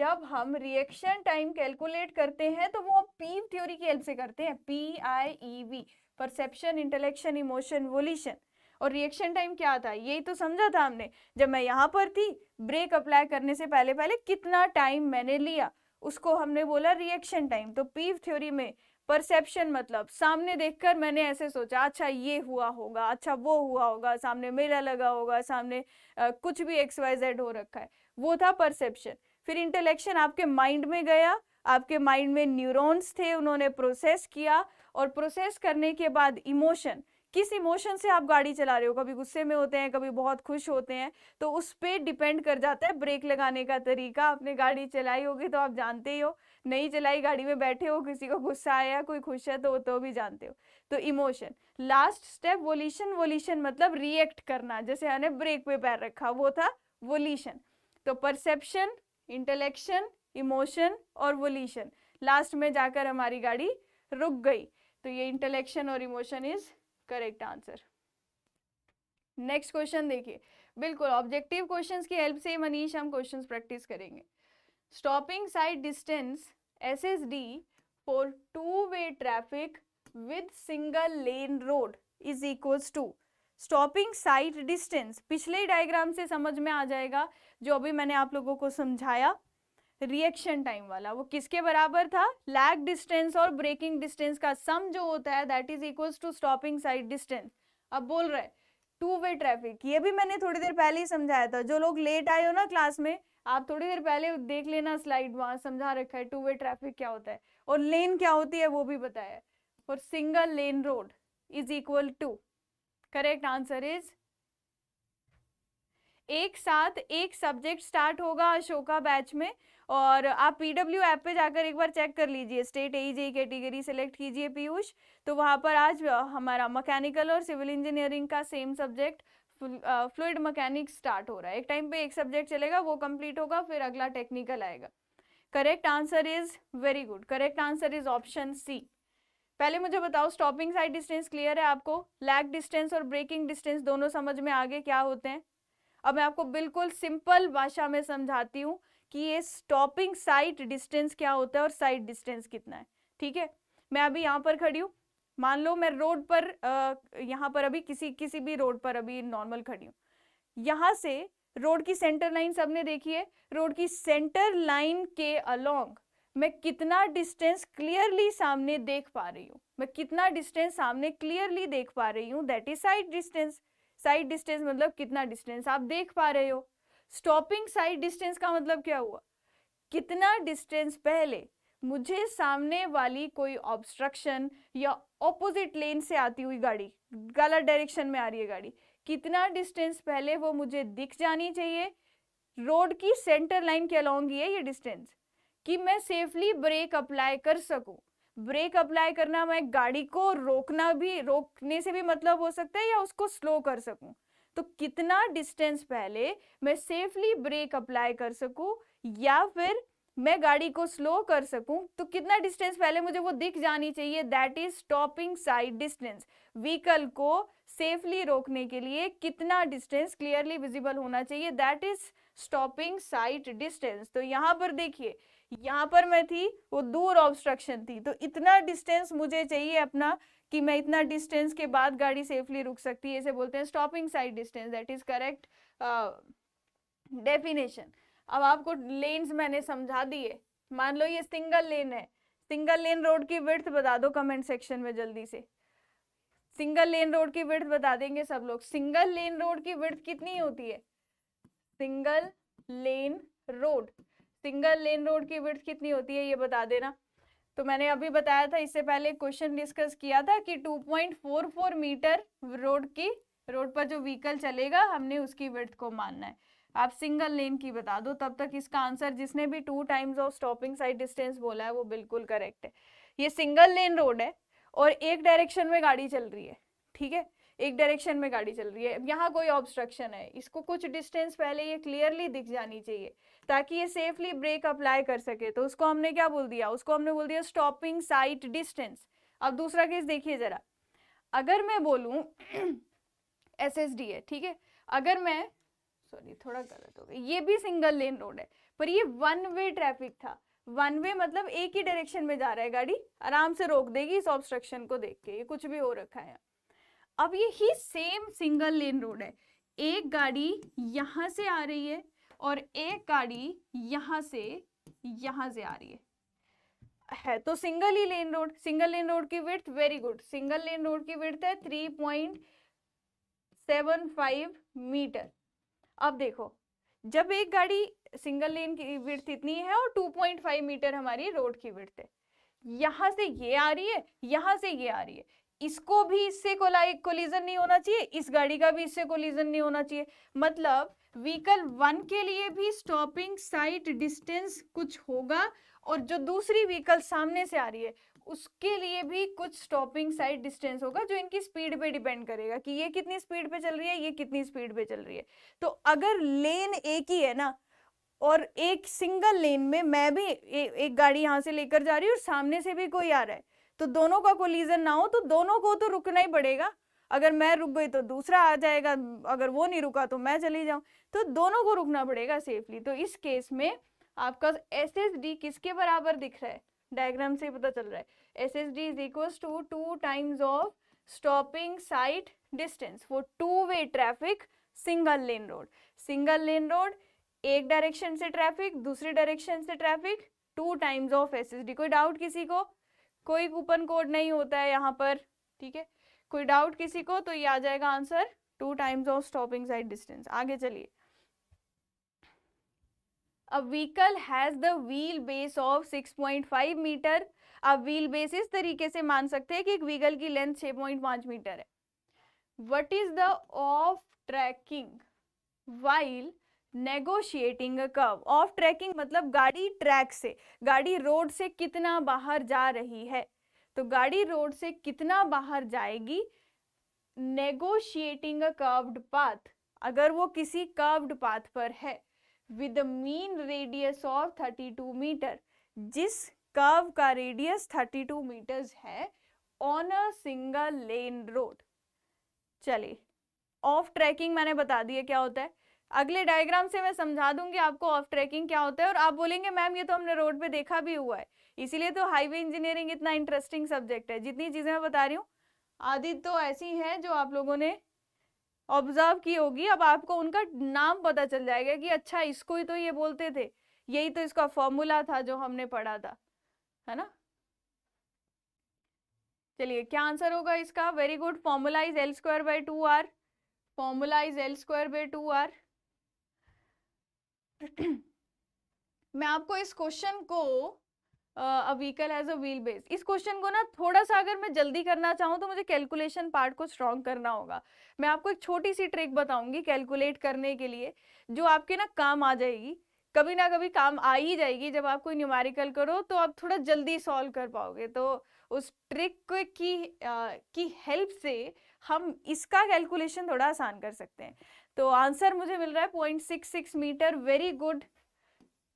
जब हम रिएक्शन टाइम कैलकुलेट करते हैं तो वो पी थ्योरी की हेल्प से करते हैं P I E V perception intellection emotion volition और रिएक्शन टाइम क्या था यही तो समझा था हमने जब मैं यहाँ पर थी ब्रेक अप्लाई करने से पहले पहले कितना टाइम मैंने लिया उसको हमने बोला रिएक्शन टाइम तो पीव थ्योरी e e में परसेप्शन मतलब सामने देखकर मैंने ऐसे सोचा अच्छा ये हुआ होगा अच्छा वो हुआ होगा सामने मेला लगा होगा सामने आ, कुछ भी एक्स वाई जेड हो रखा है वो था परसेप्शन फिर इंटेलेक्शन आपके माइंड में गया आपके माइंड में न्यूरॉन्स थे उन्होंने प्रोसेस किया और प्रोसेस करने के बाद इमोशन किस इमोशन से आप गाड़ी चला रहे हो कभी गुस्से में होते हैं कभी बहुत खुश होते हैं तो उस पर डिपेंड कर जाता है ब्रेक लगाने का तरीका आपने गाड़ी चलाई होगी तो आप जानते ही हो नहीं चलाई गाड़ी में बैठे हो किसी को गुस्सा आया कोई खुश है तो वो तो भी जानते हो तो emotion last step volition volition मतलब रिएक्ट करना जैसे हमने ब्रेक पे पैर रखा वो था वोल्यूशन तो परसेप्शन इंटेलेक्शन इमोशन और वोल्यूशन लास्ट में जाकर हमारी गाड़ी रुक गई तो ये इंटेलेक्शन और emotion is correct answer next question देखिए बिल्कुल ऑब्जेक्टिव क्वेश्चंस की हेल्प से मनीष हम क्वेश्चंस प्रैक्टिस करेंगे stopping side distance S S D for two way traffic with single lane road is equals to stopping sight distance पिछले diagram से समझ में आ जाएगा जो अभी मैंने आप लोगों को समझाया रिएक्शन टाइम वाला वो किसके बराबर था लैग डिस्टेंस और ब्रेकिंग डिस्टेंस का सम जो होता है that is equals to stopping side distance अब बोल रहे टू वे ट्रैफिक ये भी मैंने थोड़ी देर पहले ही समझाया था जो लोग लेट आए हो ना क्लास में आप थोड़ी देर पहले देख लेना स्लाइड वहां समझा रखा है टू वे ट्रैफिक क्या होता है और लेन क्या होती है वो भी बताया और single lane road is equal to correct answer is एक साथ एक सब्जेक्ट स्टार्ट होगा अशोका बैच में और आप पी डब्ल्यू ऐप पे जाकर एक बार चेक कर लीजिए state A J category select कीजिए पीयूष तो वहाँ पर आज हमारा मकैनिकल और सिविल इंजीनियरिंग का same subject fluid mechanics start हो रहा है एक टाइम पे एक सब्जेक्ट चलेगा वो कंप्लीट होगा फिर अगला टेक्निकल आएगा correct answer is very good correct answer is option C पहले मुझे बताओ स्टॉपिंग साइड डिस्टेंस क्लियर है आपको लैग डिस्टेंस और ब्रेकिंग डिस्टेंस दोनों समझ में आगे क्या होते हैं अब मैं आपको बिल्कुल सिंपल भाषा में समझाती हूँ कि ये स्टॉपिंग साइट डिस्टेंस क्या होता है और साइट डिस्टेंस कितना है ठीक है मैं अभी यहाँ पर खड़ी हूँ मान लो मैं रोड पर यहाँ पर अभी किसी किसी भी रोड पर अभी नॉर्मल खड़ी हूँ यहाँ से रोड की सेंटर लाइन सबने देखी है रोड की सेंटर लाइन के अलोंग मैं कितना डिस्टेंस क्लियरली सामने देख पा रही हूँ मैं कितना डिस्टेंस सामने क्लियरली देख पा रही हूँ that is sight distance sight distance मतलब कितना डिस्टेंस आप देख पा रहे हो स्टॉपिंग साइड डिस्टेंस का मतलब क्या हुआ कितना डिस्टेंस पहले मुझे सामने वाली कोई ऑब्स्ट्रक्शन या ऑपोजिट लेन से आती हुई गाड़ी गलत डायरेक्शन में आ रही है गाड़ी कितना डिस्टेंस पहले वो मुझे दिख जानी चाहिए रोड की सेंटर लाइन के अलॉन्ग है ये डिस्टेंस कि मैं सेफली ब्रेक अप्लाई कर सकूं ब्रेक अप्लाई करना मैं गाड़ी को रोकना भी रोकने से भी मतलब हो सकता है या उसको स्लो कर सकूं तो कितना डिस्टेंस पहले मैं सेफली ब्रेक अप्लाई कर सकूं या फिर मैं गाड़ी को स्लो कर सकूं तो कितना डिस्टेंस पहले मुझे वो दिख जानी चाहिए that is stopping side distance vehicle को सेफली रोकने के लिए कितना डिस्टेंस क्लियरली विजिबल होना चाहिए that is stopping sight distance तो यहाँ पर देखिए यहाँ पर मैं थी वो दूर ऑब्स्ट्रक्शन थी तो इतना डिस्टेंस मुझे चाहिए अपना कि मैं इतना डिस्टेंस के बाद गाड़ी सेफली रुक सकती है इसे बोलते हैं stopping side distance that is correct definition अब आपको लेन्स मैंने समझा दिए मान लो ये सिंगल लेन है सिंगल लेन रोड की विर्थ बता दो कमेंट सेक्शन में जल्दी से सिंगल लेन रोड की विर्थ बता देंगे सब लोग सिंगल लेन रोड की विर्थ कितनी होती है single lane road single lane road की विर्थ कितनी होती है ये बता देना तो मैंने अभी बताया था इससे पहले क्वेश्चन डिस्कस किया था कि 2.44 मीटर रोड की रोड पर जो व्हीकल चलेगा हमने उसकी विर्थ को मानना है आप सिंगल लेन की बता दो तब तक इसका आंसर जिसने भी two times of stopping side distance बोला है वो बिल्कुल करेक्ट है ये सिंगल लेन रोड है और एक डायरेक्शन में गाड़ी चल रही है ठीक है एक डायरेक्शन में गाड़ी चल रही है यहाँ कोई ऑब्स्ट्रक्शन है इसको कुछ डिस्टेंस पहले ये क्लियरली दिख जानी चाहिए ताकि ये सेफली ब्रेक अप्लाई कर सके तो उसको हमने क्या बोल दिया उसको हमने बोल दिया स्टॉपिंग साइट डिस्टेंस अब दूसरा केस देखिए ज़रा अगर मैं बोलूँ एस एस डी है ठीक है अगर मैं सॉरी थोड़ा गलत हो गया ये भी सिंगल लेन रोड है पर ये वन वे ट्रैफिक था वन वे मतलब एक ही डायरेक्शन में जा रहा है गाड़ी आराम से रोक देगी इस ऑब्स्ट्रक्शन को देख के ये कुछ भी हो रखा है अब ये ही सेम सिंगल लेन रोड है एक गाड़ी यहां से आ रही है और एक गाड़ी यहाँ से यहाँ से आ रही है है तो सिंगल ही lane road single lane road की width very good single lane road की विर्थ है three point seven five metre अब देखो जब एक गाड़ी सिंगल लेन की विर्थ इतनी है और टू पॉइंट फाइव मीटर हमारी रोड की विर्थ है यहां से ये आ रही है यहाँ से ये आ रही है इसको भी इससे कोलिजन नहीं होना चाहिए इस गाड़ी का भी इससे कोलिजन नहीं होना चाहिए मतलब व्हीकल वन के लिए भी स्टॉपिंग साइट डिस्टेंस कुछ होगा और जो दूसरी व्हीकल सामने से आ रही है उसके लिए भी कुछ स्टॉपिंग साइड डिस्टेंस होगा जो इनकी स्पीड पे डिपेंड करेगा कि ये कितनी स्पीड पे चल रही है ये कितनी स्पीड पे चल रही है तो अगर लेन एक ही है ना और एक सिंगल लेन में मैं भी ए, एक गाड़ी यहाँ से लेकर जा रही हूँ और सामने से भी कोई आ रहा है तो दोनों का कोलिजन ना हो तो दोनों को तो रुकना ही पड़ेगा अगर मैं रुक गई तो दूसरा आ जाएगा अगर वो नहीं रुका तो मैं चली जाऊँ तो दोनों को रुकना पड़ेगा सेफली तो इस केस में आपका एस एस डी किसके बराबर दिख रहा है डायग्राम से पता चल रहा है S S D is equals to two times of stopping sight distance for two way traffic single lane road single lane road एक डायरेक्शन से ट्रैफिक दूसरे डायरेक्शन से traffic two times of S कोई डाउट किसी को कोई coupon code नहीं होता है यहाँ पर ठीक है कोई डाउट किसी को तो ये आ जाएगा answer two times of stopping side distance आगे चलिए a vehicle has the wheel base of 6.5 metre अब व्हील बेस इस तरीके से मान सकते हैं कि एक व्हीकल की लेंथ 6.5 मीटर है what is the off tracking while negotiating a curve off tracking मतलब गाड़ी ट्रैक से गाड़ी रोड से कितना बाहर जा रही है तो गाड़ी रोड से कितना बाहर जाएगी नेगोशिएटिंग अ कर्व्ड पाथ अगर वो किसी कर्व्ड पाथ पर है with mean radius of 32 metre जिस कर्व का रेडियस 32 मीटर्स है on a single lane road चलिए ऑफ ट्रैकिंग मैंने बता दिया क्या होता है अगले डायग्राम से मैं समझा दूंगी आपको ऑफ ट्रैकिंग क्या होता है और आप बोलेंगे मैम ये तो हमने रोड पे देखा भी हुआ है इसीलिए तो हाईवे इंजीनियरिंग इतना इंटरेस्टिंग सब्जेक्ट है जितनी चीज़ें मैं बता रही हूँ आदि तो ऐसी हैं जो आप लोगों ने ऑब्जर्व की होगी अब आपको उनका नाम पता चल जाएगा कि अच्छा इसको ही तो ये बोलते थे यही तो इसका फॉर्मूला था जो हमने पढ़ा था है ना चलिए क्या आंसर होगा इसका very good formula is L square by two R formula is L square by two R मैं आपको इस क्वेश्चन को a vehicle has a wheel base इस क्वेश्चन को ना थोड़ा सा अगर मैं जल्दी करना चाहूँ तो मुझे कैलकुलेशन पार्ट को स्ट्रॉन्ग करना होगा मैं आपको एक छोटी सी ट्रिक बताऊंगी कैलकुलेट करने के लिए जो आपके ना काम आ जाएगी कभी ना कभी काम आ ही जाएगी जब आप कोई न्यूमेरिकल करो तो आप थोड़ा जल्दी सॉल्व कर पाओगे तो उस ट्रिक की आ, की हेल्प से हम इसका कैलकुलेशन थोड़ा आसान कर सकते हैं तो आंसर मुझे मिल रहा है point six six metre very good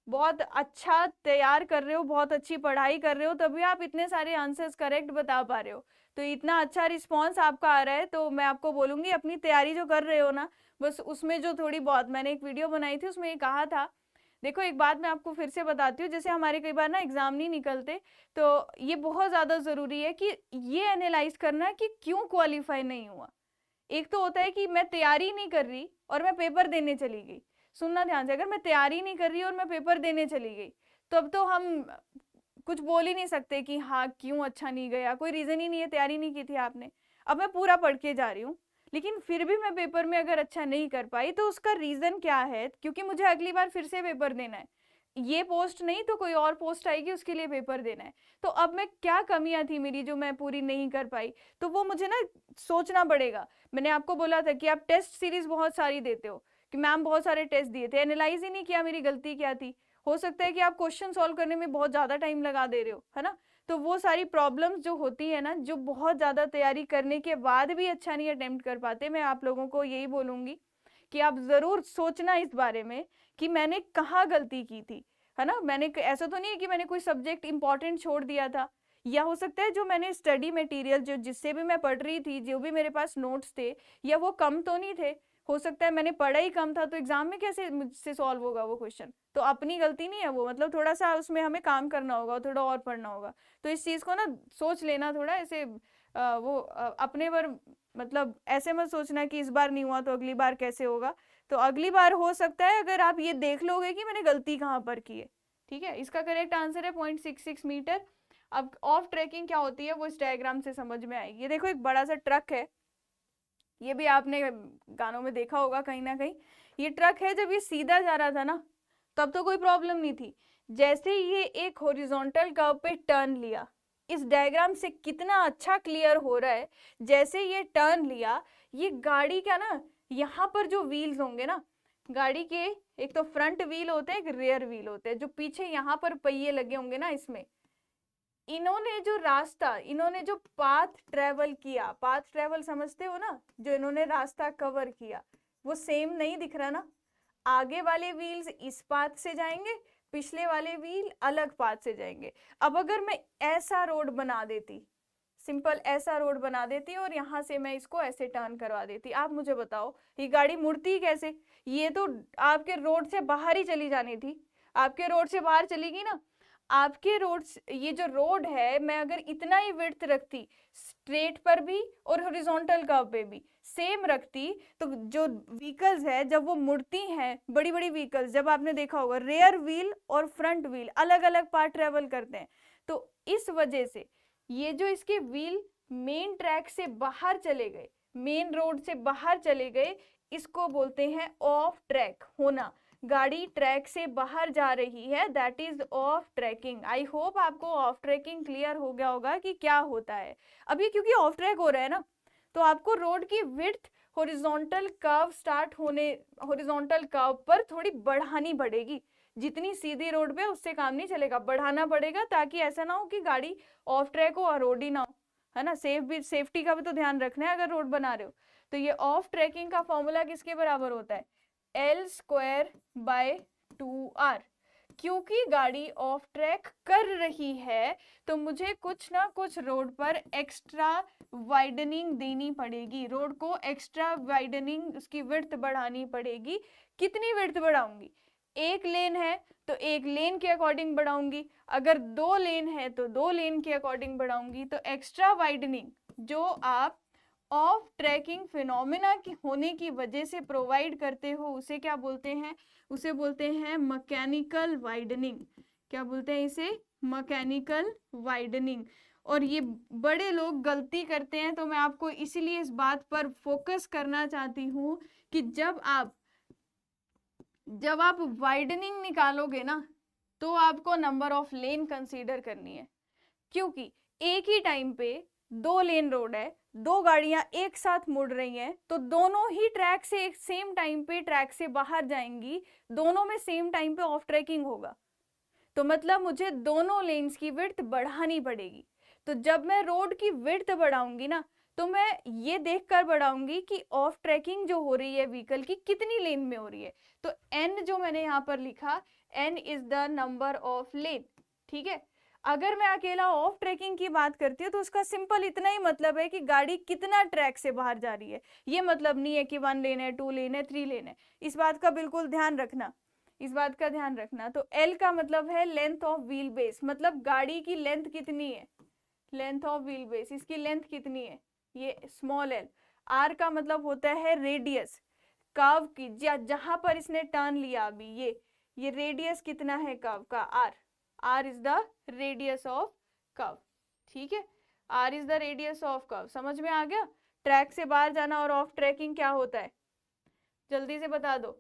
बहुत अच्छा तैयार कर रहे हो बहुत अच्छी पढ़ाई कर रहे हो तभी आप इतने सारे आंसर्स करेक्ट बता पा रहे हो तो इतना अच्छा रिस्पॉन्स आपका आ रहा है तो मैं आपको बोलूँगी अपनी तैयारी जो कर रहे हो ना बस उसमें जो थोड़ी बहुत मैंने एक वीडियो बनाई थी उसमें ये कहा था देखो एक बात मैं आपको फिर से बताती हूँ जैसे हमारे कई बार ना एग्ज़ाम नहीं निकलते तो ये बहुत ज़्यादा ज़रूरी है कि ये एनालाइज करना कि क्यों क्वालिफाई नहीं हुआ एक तो होता है कि मैं तैयारी नहीं कर रही और मैं पेपर देने चली गई सुनना ध्यान से अगर मैं तैयारी नहीं कर रही और मैं पेपर देने चली गई तो अब तो हम कुछ बोल ही नहीं सकते कि हाँ क्यों अच्छा नहीं गया कोई रीज़न ही नहीं है तैयारी नहीं की थी आपने अब मैं पूरा पढ़ के जा रही हूँ लेकिन फिर भी मैं पेपर में अगर अच्छा नहीं कर पाई तो उसका रीज़न क्या है क्योंकि मुझे अगली बार फिर से पेपर देना है ये पोस्ट नहीं तो कोई और पोस्ट आएगी उसके लिए पेपर देना है तो अब मैं क्या कमियां थी मेरी जो मैं पूरी नहीं कर पाई तो वो मुझे ना सोचना पड़ेगा मैंने आपको बोला था कि आप टेस्ट सीरीज़ बहुत सारी देते हो कि मैम बहुत सारे टेस्ट दिए थे एनालाइज ही नहीं किया मेरी गलती क्या थी हो सकता है कि आप क्वेश्चन सॉल्व करने में बहुत ज़्यादा टाइम लगा दे रहे हो है ना तो वो सारी प्रॉब्लम्स जो होती है ना जो बहुत ज़्यादा तैयारी करने के बाद भी अच्छा नहीं अटैम्प्ट कर पाते मैं आप लोगों को यही बोलूँगी कि आप ज़रूर सोचना इस बारे में कि मैंने कहाँ गलती की थी है ना मैंने ऐसा तो नहीं है कि मैंने कोई सब्जेक्ट इंपॉर्टेंट छोड़ दिया था या हो सकता है जो मैंने स्टडी मटेरियल जो जिससे भी मैं पढ़ रही थी जो भी मेरे पास नोट्स थे या वो कम तो नहीं थे हो सकता है मैंने पढ़ा ही कम था तो एग्जाम में कैसे मुझसे सॉल्व होगा वो क्वेश्चन तो अपनी गलती नहीं है वो मतलब थोड़ा सा उसमें हमें काम करना होगा थोड़ा और पढ़ना होगा तो इस चीज़ को ना सोच लेना थोड़ा ऐसे आ, वो आ, अपने पर मतलब ऐसे मत सोचना कि इस बार नहीं हुआ तो अगली बार कैसे होगा तो अगली बार हो सकता है अगर आप ये देख लोगे कि मैंने गलती कहाँ पर की है ठीक है इसका करेक्ट आंसर है पॉइंट सिक्स सिक्स मीटर अब ऑफ ट्रैकिंग क्या होती है वो इस डायग्राम से समझ में आएगी ये देखो एक बड़ा सा ट्रक है ये भी आपने गानों में देखा होगा कहीं ना कहीं ये ट्रक है जब ये सीधा जा रहा था ना तब तो कोई प्रॉब्लम नहीं थी जैसे ये एक हॉरिजॉन्टल कर्व पे टर्न लिया इस डायग्राम से कितना अच्छा क्लियर हो रहा है जैसे ये टर्न लिया ये गाड़ी का ना यहाँ पर जो व्हील्स होंगे ना गाड़ी के एक तो फ्रंट व्हील होते हैं एक रियर व्हील होते हैं जो पीछे यहाँ पर पहिए लगे होंगे ना इसमें इन्होंने जो रास्ता इन्होंने जो पाथ ट्रेवल किया पाथ ट्रेवल समझते हो ना जो इन्होंने रास्ता कवर किया वो सेम नहीं दिख रहा ना आगे वाले व्हील्स इस पाथ से जाएंगे पिछले वाले व्हील अलग पाथ से जाएंगे अब अगर मैं ऐसा रोड बना देती सिंपल ऐसा रोड बना देती और यहाँ से मैं इसको ऐसे टर्न करवा देती आप मुझे बताओ ये गाड़ी मुड़ती कैसे ये तो आपके रोड से बाहर ही चली जानी थी आपके रोड से बाहर चलेगी ना आपके रोड ये जो रोड है मैं अगर इतना ही विर्थ रखती स्ट्रेट पर भी और हॉरिजॉन्टल कर्व पे भी सेम रखती तो जो व्हीकल्स है जब वो मुड़ती हैं बड़ी बड़ी व्हीकल्स जब आपने देखा होगा रेयर व्हील और फ्रंट व्हील अलग अलग पार्ट ट्रेवल करते हैं तो इस वजह से ये जो इसके व्हील मेन ट्रैक से बाहर चले गए मेन रोड से बाहर चले गए इसको बोलते हैं ऑफ ट्रैक होना गाड़ी ट्रैक से बाहर जा रही है that is off tracking I hope आपको ऑफ ट्रैकिंग क्लियर हो गया होगा कि क्या होता है अभी क्योंकि ऑफ ट्रैक हो रहा है ना तो आपको रोड की विर्थ हॉरिजॉन्टल कर्व स्टार्ट होने हॉरिजॉन्टल कर्व पर थोड़ी बढ़ानी पड़ेगी जितनी सीधी रोड पे उससे काम नहीं चलेगा बढ़ाना पड़ेगा ताकि ऐसा ना हो कि गाड़ी ऑफ ट्रैक हो और रोड ही ना हो है ना सेफ भी सेफ्टी का भी तो ध्यान रखना है अगर रोड बना रहे हो तो ये ऑफ ट्रैकिंग का फॉर्मूला किसके बराबर होता है L square by two R क्योंकि गाड़ी ऑफ ट्रैक कर रही है तो मुझे कुछ ना कुछ रोड पर एक्स्ट्रा वाइडनिंग देनी पड़ेगी रोड को एक्स्ट्रा वाइडनिंग उसकी विर्थ बढ़ानी पड़ेगी कितनी विर्थ बढ़ाऊंगी एक लेन है तो एक लेन के अकॉर्डिंग बढ़ाऊंगी अगर दो लेन है तो दो लेन के अकॉर्डिंग बढ़ाऊंगी तो एक्स्ट्रा वाइडनिंग जो आप ऑफ ट्रैकिंग फिनोमिना की होने की वजह से प्रोवाइड करते हो उसे क्या बोलते हैं उसे बोलते हैं मकैनिकल वाइडनिंग क्या बोलते हैं इसे मकैनिकल वाइडनिंग और ये बड़े लोग गलती करते हैं तो मैं आपको इसीलिए इस बात पर फोकस करना चाहती हूँ कि जब आप जब आप वाइडनिंग निकालोगे ना तो आपको नंबर ऑफ लेन कंसीडर करनी है क्योंकि एक ही टाइम पे दो लेन रोड है दो गाड़ियां एक साथ मुड़ रही हैं तो दोनों ही ट्रैक से एक सेम टाइम पे ट्रैक से बाहर जाएंगी दोनों में सेम टाइम पे ऑफ ट्रैकिंग होगा तो मतलब मुझे दोनों लेन्स की विर्थ बढ़ानी पड़ेगी तो जब मैं रोड की विर्थ बढ़ाऊंगी ना तो मैं ये देख कर बढ़ाऊंगी कि ऑफ ट्रैकिंग जो हो रही है व्हीकल की कितनी लेन में हो रही है तो एन जो मैंने यहाँ पर लिखा N is the number of lane ठीक है अगर मैं अकेला ऑफ ट्रैकिंग की बात करती हूँ तो उसका सिंपल इतना ही मतलब है कि गाड़ी कितना ट्रैक से बाहर जा रही है ये मतलब नहीं है कि वन लेन है टू लेन है थ्री लेन है इस बात का बिल्कुल ध्यान रखना इस बात का ध्यान रखना तो एल का मतलब है लेंथ ऑफ व्हील बेस मतलब गाड़ी की लेंथ कितनी है लेंथ ऑफ व्हील बेस इसकी लेंथ कितनी है ये स्मॉल एल आर का मतलब होता है रेडियस काव की जहां पर इसने टर्न लिया अभी ये ये रेडियस कितना है काव का R R is the radius of curve ठीक है R is the radius of curve समझ में आ गया ट्रैक से बाहर जाना और ऑफ ट्रैकिंग क्या होता है जल्दी से बता दो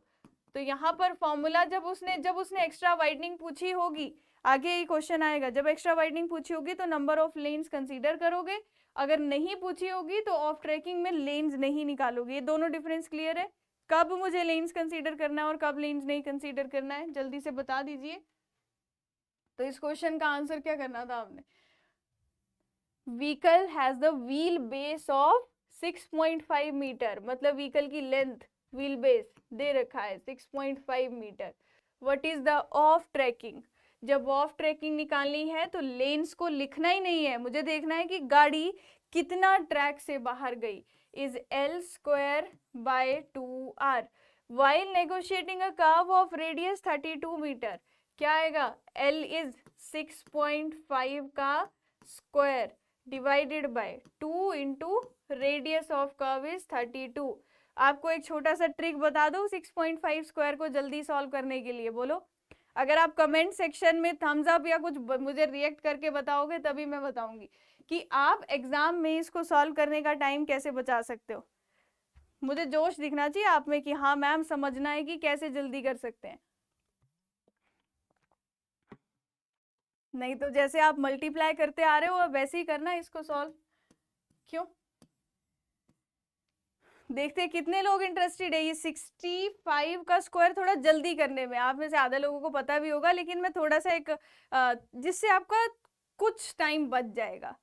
तो यहाँ पर फॉर्मूला जब उसने जब उसने एक्स्ट्रा वाइडनिंग पूछी होगी आगे ये क्वेश्चन आएगा जब एक्स्ट्रा वाइडनिंग पूछी होगी तो नंबर ऑफ लेन्स कंसीडर करोगे अगर नहीं पूछी होगी तो ऑफ ट्रैकिंग में लेन्स नहीं निकालोगे ये दोनों डिफरेंस क्लियर है कब मुझे लेन्स कंसीडर करना है और कब लेन्स नहीं कंसीडर करना है जल्दी से बता दीजिए तो इस क्वेश्चन का आंसर क्या करना था आपने vehicle has the wheel base of 6.5 metre मतलब व्हीकल की लेंथ व्हील बेस दे रखा है 6.5 metre what is the off tracking जब ऑफ ट्रैकिंग निकालनी है तो लेंस को लिखना ही नहीं है मुझे देखना है कि गाड़ी कितना ट्रैक से बाहर गई is L square by two R while negotiating a curve of radius 32 metre क्या आएगा L is six point five का square divided by two into radius of curve is thirty two आपको एक छोटा सा ट्रिक बता दो 6.5 स्क्वायर को जल्दी सॉल्व करने के लिए बोलो अगर आप कमेंट सेक्शन में थम्स अप या कुछ मुझे रिएक्ट करके बताओगे तभी मैं बताऊंगी कि आप एग्जाम में इसको सॉल्व करने का टाइम कैसे बचा सकते हो मुझे जोश दिखना चाहिए आप में कि हाँ मैम समझना है कि कैसे जल्दी कर सकते हैं नहीं तो जैसे आप मल्टीप्लाई करते आ रहे हो वैसे ही करना इसको सॉल्व क्यों देखते हैं कितने लोग इंटरेस्टेड है ये फाइव का स्क्वायर थोड़ा जल्दी करने में आप में से आधा लोगों को पता भी होगा लेकिन मैं थोड़ा सा एक जिससे आपका कुछ टाइम बच जाएगा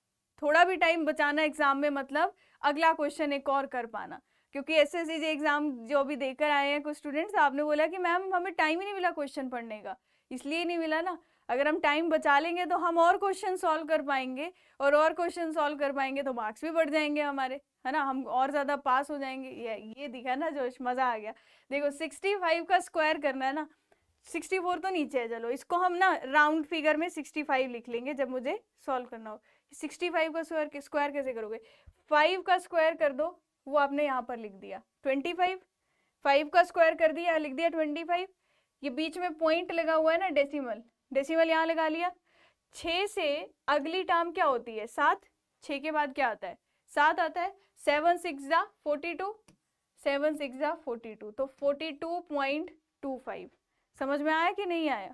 थोड़ा भी टाइम बचाना एग्जाम में मतलब अगला क्वेश्चन एक और कर पाना क्योंकि एस एस एग्जाम जो अभी देकर आए हैं कुछ स्टूडेंट्स आपने बोला कि मैम हमें टाइम ही नहीं मिला क्वेश्चन पढ़ने का इसलिए नहीं मिला ना अगर हम टाइम बचा लेंगे तो हम और क्वेश्चन सॉल्व कर पाएंगे और और क्वेश्चन सॉल्व कर पाएंगे तो मार्क्स भी बढ़ जाएंगे हमारे है ना हम और ज़्यादा पास हो जाएंगे ये ये दिखा ना जोश मज़ा आ गया देखो सिक्सटी फाइव का स्क्वायर करना है ना सिक्सटी फोर तो नीचे है चलो इसको हम ना राउंड फिगर में सिक्सटी फाइव लिख लेंगे जब मुझे सॉल्व करना हो सिक्सटी फाइव का स्क्वायर स्क्वायर कैसे करोगे फाइव का स्क्वायर कर दो वो आपने यहाँ पर लिख दिया ट्वेंटी फाइव फाइव का स्क्वायर कर दिया लिख दिया ट्वेंटी फाइव ये बीच में पॉइंट लगा हुआ है ना डेसीमल डेसिमल यहाँ लगा लिया छः से अगली टर्म क्या होती है सात छः के बाद क्या आता है सात आता है सेवन सिक्स ज़ा फोर्टी टू सेवन सिक्स ज़ा फोर्टी टू तो forty two point two five समझ में आया कि नहीं आया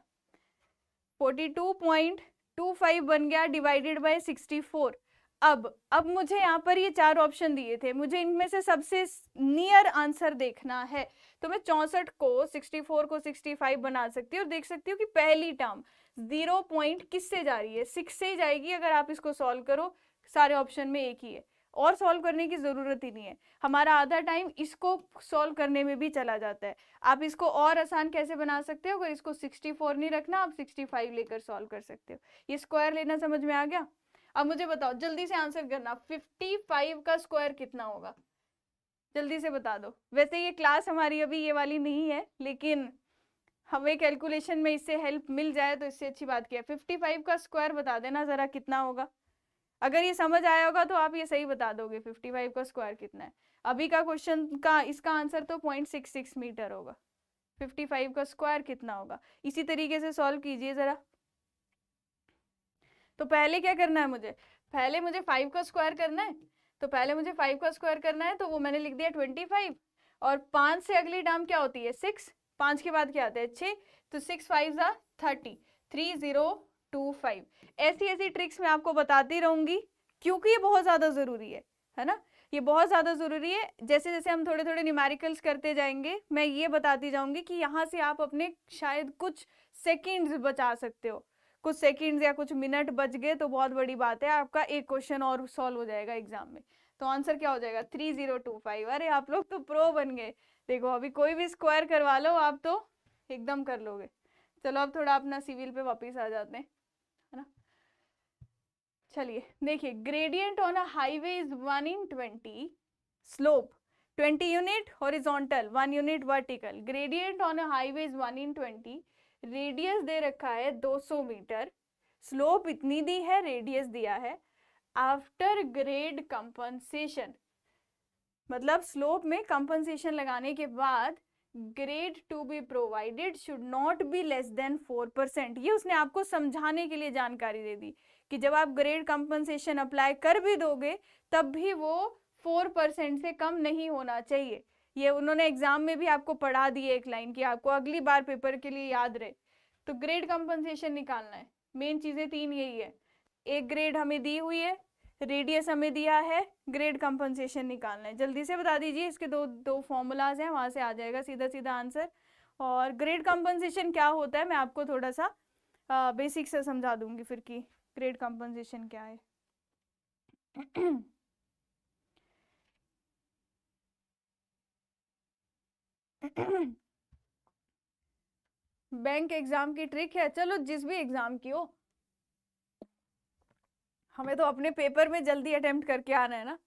forty two point two five बन गया डिवाइडेड बाय सिक्सटी फोर अब अब मुझे यहाँ पर ये चार ऑप्शन दिए थे मुझे इनमें से सबसे नियर आंसर देखना है तो मैं चौंसठ को 64 को 65 बना सकती हूँ और देख सकती हूँ कि पहली टर्म जीरो पॉइंट किससे जा रही है सिक्स से ही जाएगी अगर आप इसको सॉल्व करो सारे ऑप्शन में एक ही है और सॉल्व करने की ज़रूरत ही नहीं है हमारा आधा टाइम इसको सॉल्व करने में भी चला जाता है आप इसको और आसान कैसे बना सकते हो अगर इसको 64 नहीं रखना आप 65 लेकर सॉल्व कर सकते हो ये स्क्वायर लेना समझ में आ गया अब मुझे बताओ जल्दी से आंसर करना 55 का स्क्वायर कितना होगा जल्दी से बता दो वैसे ये क्लास हमारी अभी ये वाली नहीं है लेकिन हमें कैलकुलेशन में इससे हेल्प मिल जाए तो इससे अच्छी बात किया फिफ्टी 55 का स्क्वायर बता देना ज़रा कितना होगा अगर ये समझ आया होगा तो आप ये सही बता दोगे 55 का स्क्वायर कितना है अभी का क्वेश्चन का इसका आंसर तो 0.66 मीटर होगा 55 का स्क्वायर कितना होगा इसी तरीके से सॉल्व कीजिए ज़रा तो पहले क्या करना है मुझे पहले मुझे फाइव का स्क्वायर करना है तो पहले मुझे फाइव का स्क्वायर करना है तो वो मैंने लिख दिया ट्वेंटी फाइव और पाँच से अगली टर्म क्या होती है सिक्स पाँच के बाद क्या आता है छः तो सिक्स फाइव ज़ा thirty three zero two five ऐसी ऐसी ट्रिक्स मैं आपको बताती रहूँगी क्योंकि ये बहुत ज़्यादा ज़रूरी है है ना ये बहुत ज़्यादा ज़रूरी है जैसे जैसे हम थोड़े थोड़े न्यूमेरिकल्स करते जाएंगे मैं ये बताती जाऊँगी कि यहाँ से आप अपने शायद कुछ सेकेंड्स बचा सकते हो कुछ सेकेंड या कुछ मिनट बच गए तो बहुत बड़ी बात है आपका एक क्वेश्चन और सॉल्व हो जाएगा एग्जाम में तो आंसर क्या हो जाएगा थ्री जीरो टू फाइव अरे आप लोग तो प्रो बन गए देखो अभी कोई भी स्क्वायर करवा लो आप तो एकदम कर लोगे चलो अब थोड़ा अपना सिविल पे वापस आ जाते हैं है ना चलिए देखिए gradient on a highway is one in twenty slope 20 unit horizontal 1 unit vertical gradient on a highway is 1 in radius दे रखा है 200 मीटर स्लोप इतनी दी है रेडियस दिया है आफ्टर ग्रेड कंपनसेशन मतलब स्लोप में कंपनसेशन लगाने के बाद grade to be provided should not be less than four percent ये उसने आपको समझाने के लिए जानकारी दे दी कि जब आप ग्रेड कंपनसेशन अप्लाई कर भी दोगे तब भी वो फोर परसेंट से कम नहीं होना चाहिए ये उन्होंने एग्जाम में भी आपको पढ़ा दी एक लाइन की आपको अगली बार पेपर के लिए याद रहे तो ग्रेड कंपनसेशन निकालना है मेन चीज़ें तीन यही है एक ग्रेड हमें दी हुई है रेडियस हमें दिया है ग्रेड कंपनसेशन निकालना है जल्दी से बता दीजिए इसके दो दो फॉर्मूलाज हैं वहाँ से आ जाएगा सीधा सीधा आंसर और ग्रेड कंपनसेशन क्या होता है मैं आपको थोड़ा सा बेसिक से समझा दूंगी फिर कि ग्रेड कंपनसेशन क्या है बैंक एग्जाम की ट्रिक है चलो जिस भी एग्जाम की हो हमें तो अपने पेपर में जल्दी अटेम्प्ट करके आना है ना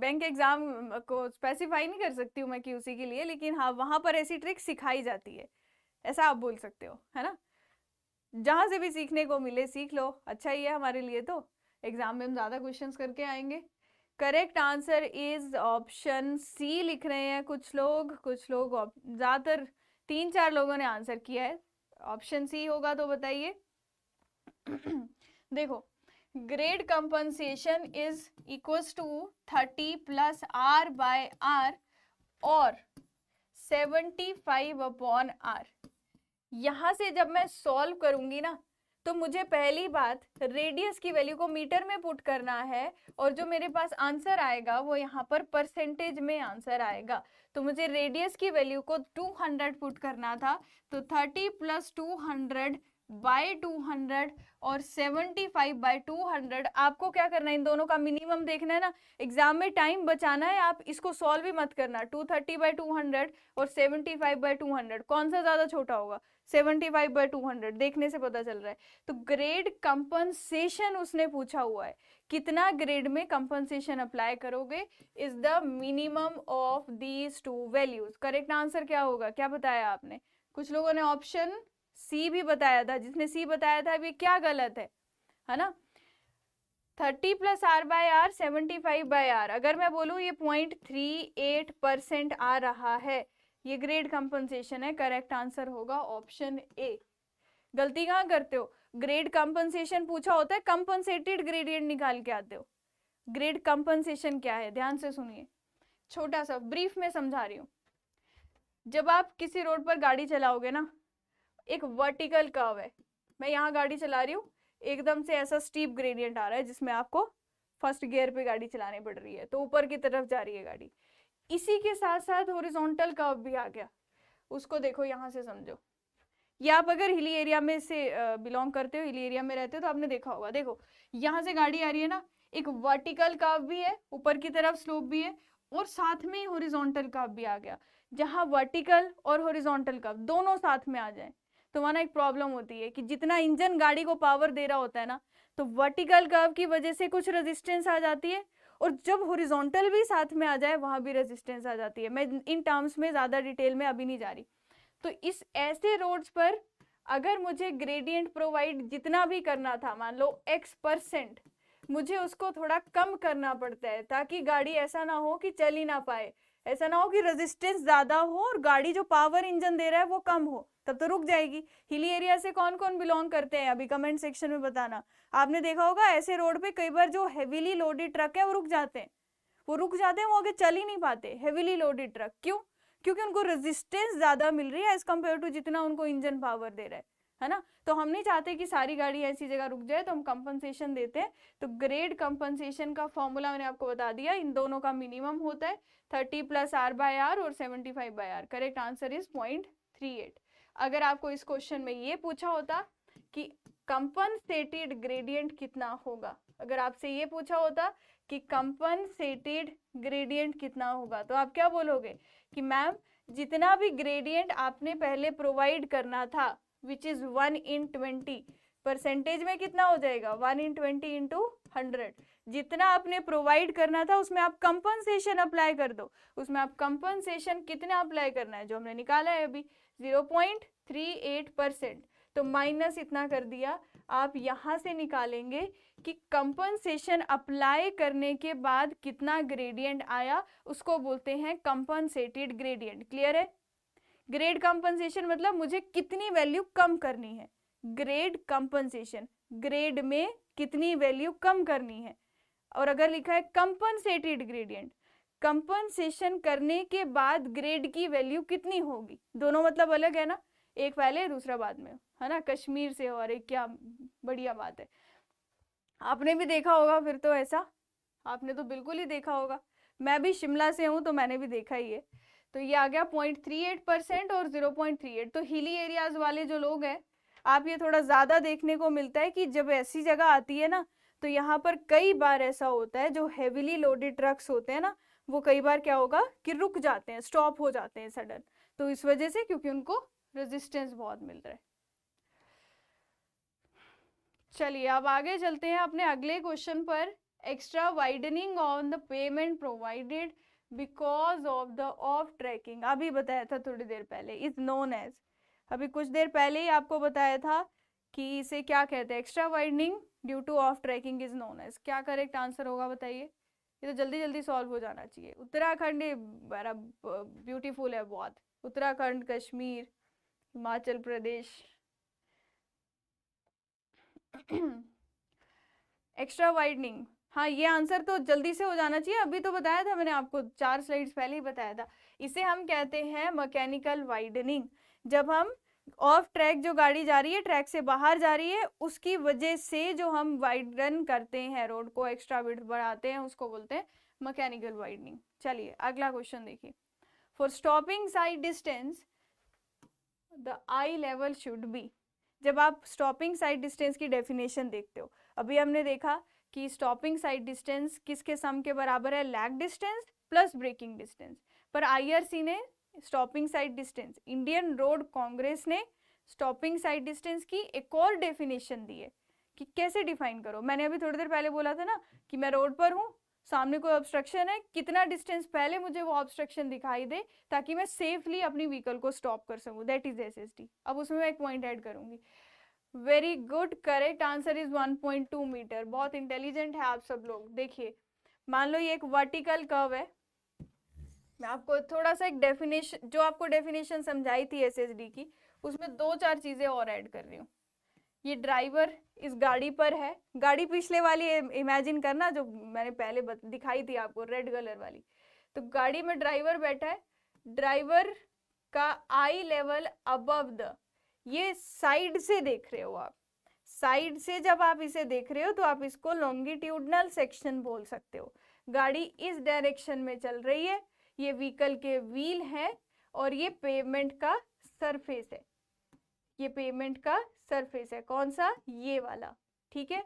बैंक एग्जाम को स्पेसिफाई नहीं कर सकती हूँ मैं कि उसी के लिए लेकिन हाँ वहां पर ऐसी ट्रिक सिखाई जाती है ऐसा आप बोल सकते हो है ना जहां से भी सीखने को मिले सीख लो अच्छा ही है हमारे लिए तो एग्जाम में हम ज़्यादा क्वेश्चंस करके आएंगे correct answer is option C लिख रहे हैं कुछ लोग कुछ लोग ज़्यादातर तीन चार लोगों ने आंसर किया है ऑप्शन सी होगा तो बताइए देखो grade compensation is equals to thirty plus R by R और सेवेंटी फाइव अपॉन आर यहां से जब मैं सॉल्व करूंगी ना तो मुझे पहली बात रेडियस की वैल्यू को मीटर में पुट करना है और जो मेरे पास आंसर आएगा वो यहाँ पर परसेंटेज में आंसर आएगा तो मुझे रेडियस की वैल्यू को 200 पुट करना था तो 30 प्लस टू बाय 200 और 75 बाय 200 आपको क्या करना है इन दोनों का मिनिमम देखना है ना एग्जाम में टाइम बचाना है आप इसको सॉल्व भी मत करना 230 बाय 200 और 75 बाय 200 कौन सा ज़्यादा छोटा होगा 75 बाय 200 देखने से पता चल रहा है तो ग्रेड कंपनसेशन उसने पूछा हुआ है कितना ग्रेड में कंपनसेशन अप्लाई करोगे is the minimum of these two values correct answer क्या होगा क्या बताया आपने कुछ लोगों ने ऑप्शन सी भी बताया था जिसने सी बताया था ये क्या गलत है है ना thirty plus R by R seventy five by R अगर मैं बोलूँ ये पॉइंट थ्री एट परसेंट आ रहा है ये ग्रेड कंपनसेशन है करेक्ट आंसर होगा ऑप्शन ए गलती कहाँ करते हो ग्रेड कंपनसेशन पूछा होता है कंपनसेटेड ग्रेडियंट निकाल के आते हो ग्रेड कंपनसेशन क्या है ध्यान से सुनिए छोटा सा ब्रीफ में समझा रही हूँ जब आप किसी रोड पर गाड़ी चलाओगे ना एक वर्टिकल कर्व है मैं यहाँ गाड़ी चला रही हूँ एकदम से ऐसा स्टीप ग्रेडियंट आ रहा है जिसमें आपको फर्स्ट गियर पे गाड़ी चलानी पड़ रही है तो ऊपर की तरफ जा रही है गाड़ी इसी के साथ साथ हॉरिजॉन्टल कर्व भी आ गया उसको देखो यहाँ से समझो या आप अगर हिली एरिया में से बिलोंग करते हो हिली एरिया में रहते हो तो आपने देखा होगा देखो यहाँ से गाड़ी आ रही है ना एक वर्टिकल कर्व भी है ऊपर की तरफ स्लोप भी है और साथ में ही हॉरिजॉन्टल काव भी आ गया जहाँ वर्टिकल और हॉरिजॉन्टल कर्व दोनों साथ में आ जाए तुम्हारा एक प्रॉब्लम होती है कि जितना इंजन गाड़ी को पावर दे रहा होता है ना तो वर्टिकल कर्व की वजह से कुछ रेजिस्टेंस आ जाती है और जब हॉरिजॉन्टल भी साथ में आ जाए वहाँ भी रेजिस्टेंस आ जाती है मैं इन टर्म्स में ज़्यादा डिटेल में अभी नहीं जा रही तो इस ऐसे रोड्स पर अगर मुझे ग्रेडियंट प्रोवाइड जितना भी करना था मान लो एक्स परसेंट मुझे उसको थोड़ा कम करना पड़ता है ताकि गाड़ी ऐसा ना हो कि चल ही ना पाए ऐसा ना हो कि रेजिस्टेंस ज़्यादा हो और गाड़ी जो पावर इंजन दे रहा है वो कम हो तब तो रुक जाएगी हिली एरिया से कौन कौन बिलोंग करते हैं अभी कमेंट सेक्शन में बताना आपने देखा होगा ऐसे रोड पे कई बार जो हैविली लोडेड ट्रक है वो रुक जाते हैं वो रुक जाते हैं वो आगे चल ही नहीं पाते हैविली लोडेड ट्रक क्यों क्योंकि उनको रेजिस्टेंस ज़्यादा मिल रही है एज़ कम्पेयर टू जितना उनको इंजन पावर दे रहा है है ना तो हम नहीं चाहते कि सारी गाड़ी ऐसी जगह रुक जाए तो हम कंपनसेशन देते हैं तो ग्रेड कंपनसेशन का फॉर्मूला मैंने आपको बता दिया इन दोनों का मिनिमम होता है thirty plus R by R और seventy five by R correct answer is point three eight अगर आपको इस क्वेश्चन में ये पूछा होता कि कंपनसेटेड ग्रेडियंट कितना होगा अगर आपसे ये पूछा होता कि कंपनसेटेड ग्रेडियंट कितना होगा तो आप क्या बोलोगे कि मैम जितना भी ग्रेडियंट आपने पहले प्रोवाइड करना था which is one in twenty percentage में कितना हो जाएगा one in twenty into hundred जितना आपने प्रोवाइड करना था उसमें आप कंपनसेशन अप्लाई कर दो उसमें आप कंपनसेशन कितना अप्लाई करना है जो हमने निकाला है अभी zero point three eight percent तो माइनस इतना कर दिया आप यहाँ से निकालेंगे कि कंपनसेशन अप्लाई करने के बाद कितना ग्रेडियंट आया उसको बोलते हैं कंपनसेटेड ग्रेडियंट क्लियर है ग्रेड कंपनसेशन मतलब मुझे कितनी वैल्यू कम करनी है ग्रेड कंपनसेशन ग्रेड में कितनी वैल्यू कम करनी है और अगर लिखा है कंपनसेटेड ग्रेडियंट कंपनसेशन करने के बाद ग्रेड की वैल्यू कितनी होगी दोनों मतलब अलग है ना एक पहले दूसरा बाद में है ना कश्मीर से और एक क्या बढ़िया बात है आपने भी देखा होगा फिर तो ऐसा आपने तो बिल्कुल ही देखा होगा मैं भी शिमला से हूँ तो मैंने भी देखा ही है तो ये आ गया पॉइंट थ्री एट परसेंट और जीरो पॉइंट थ्री एट तो हिली एरियाज वाले जो लोग हैं आप ये थोड़ा ज़्यादा देखने को मिलता है कि जब ऐसी जगह आती है ना तो यहाँ पर कई बार ऐसा होता है जो हेविली लोडेड ट्रक्स होते हैं ना वो कई बार क्या होगा कि रुक जाते हैं स्टॉप हो जाते हैं सडन तो इस वजह से क्योंकि उनको रेजिस्टेंस बहुत मिल रहा है चलिए अब आगे चलते हैं अपने अगले क्वेश्चन पर extra widening on the pavement provided because of the off tracking अभी बताया था थोड़ी देर पहले इज नोन एज अभी कुछ देर पहले ही आपको बताया था कि इसे क्या कहते हैं extra widening due to off tracking is known as क्या करेक्ट आंसर होगा बताइए ये तो जल्दी जल्दी सॉल्व हो जाना चाहिए उत्तराखंड ये बड़ा ब्यूटीफुल है बहुत उत्तराखंड कश्मीर हिमाचल प्रदेश एक्स्ट्रा वाइडनिंग हाँ ये आंसर तो जल्दी से हो जाना चाहिए अभी तो बताया था मैंने आपको चार स्लाइड्स पहले ही बताया था इसे हम कहते हैं मैकेनिकल वाइडनिंग जब हम ऑफ ट्रैक जो गाड़ी जा रही है ट्रैक से बाहर जा रही है उसकी वजह से जो हम वाइडन करते हैं रोड को एक्स्ट्रा विड्थ बढ़ाते हैं उसको बोलते हैं मैकेनिकल वाइडनिंग चलिए अगला क्वेश्चन देखिए for stopping side distance the eye level should be जब आप स्टॉपिंग साइड डिस्टेंस की डेफिनेशन देखते हो अभी हमने देखा कि स्टॉपिंग साइड डिस्टेंस किसके सम के बराबर है lag distance plus braking distance पर आई ने stopping side distance Indian road congress ने स्टॉपिंग साइड डिस्टेंस की एक और डेफिनेशन दी है कि कैसे डिफाइन करो मैंने अभी थोड़ी देर पहले बोला था ना कि मैं रोड पर हूँ सामने कोई ऑब्स्ट्रक्शन है कितना डिस्टेंस पहले मुझे वो ऑब्स्ट्रक्शन दिखाई दे ताकि मैं सेफली अपनी व्हीकल को स्टॉप कर सकूँ दैट इज एस अब उसमें मैं एक पॉइंट ऐड करूंगी very good correct answer is 1.2 metre बहुत इंटेलिजेंट है आप सब लोग देखिए मान लो ये एक वर्टिकल कर्व है मैं आपको थोड़ा सा एक डेफिनेशन जो आपको डेफिनेशन समझाई थी एस की उसमें हम्म। दो चार चीज़ें और ऐड कर रही हूँ ये ड्राइवर इस गाड़ी पर है गाड़ी पिछले वाली इमेजिन करना जो मैंने पहले दिखाई थी आपको रेड कलर वाली तो गाड़ी में ड्राइवर बैठा है ड्राइवर का आई लेवल अबव द ये साइड से देख रहे हो आप साइड से जब आप इसे देख रहे हो तो आप इसको लॉन्गिट्यूडनल सेक्शन बोल सकते हो गाड़ी इस डायरेक्शन में चल रही है ये व्हीकल के व्हील है और ये पेमेंट का सरफेस है ये पेमेंट का सरफेस है कौन सा ये वाला ठीक है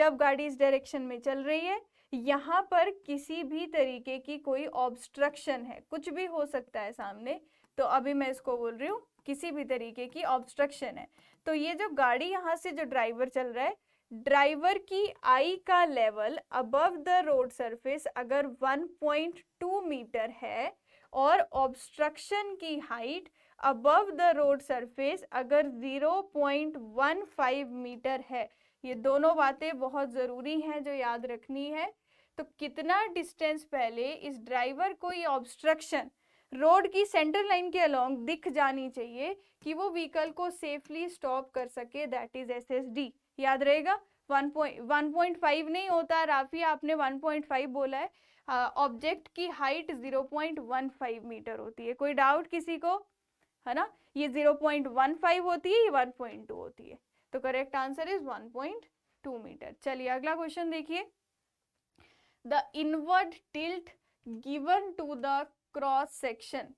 जब गाड़ी इस डायरेक्शन में चल रही है यहाँ पर किसी भी तरीके की कोई ऑब्स्ट्रक्शन है कुछ भी हो सकता है सामने तो अभी मैं इसको बोल रही हूँ किसी भी तरीके की ऑब्स्ट्रक्शन है तो ये जो गाड़ी यहाँ से जो ड्राइवर चल रहा है ड्राइवर की आई का level above the road surface अगर 1.2 मीटर है और ऑब्स्ट्रक्शन की height above the road surface अगर 0.15 मीटर है ये दोनों बातें बहुत ज़रूरी हैं जो याद रखनी है तो कितना डिस्टेंस पहले इस ड्राइवर को ये ऑब्स्ट्रक्शन रोड की सेंटर लाइन के अलोंग दिख जानी चाहिए कि वो व्हीकल को सेफली स्टॉप कर सके दैट इज़ एसएसडी याद रहेगा वन वन पॉइंट फाइव नहीं होता राफी आपने वन पॉइंट फाइव बोला है ऑब्जेक्ट की height zero point one five metre होती है कोई डाउट किसी को है ना ये जीरो पॉइंट वन फाइव होती है ये वन पॉइंट टू होती है तो correct answer is one point two metre चलिए अगला क्वेश्चन देखिए the inward tilt given to the cross section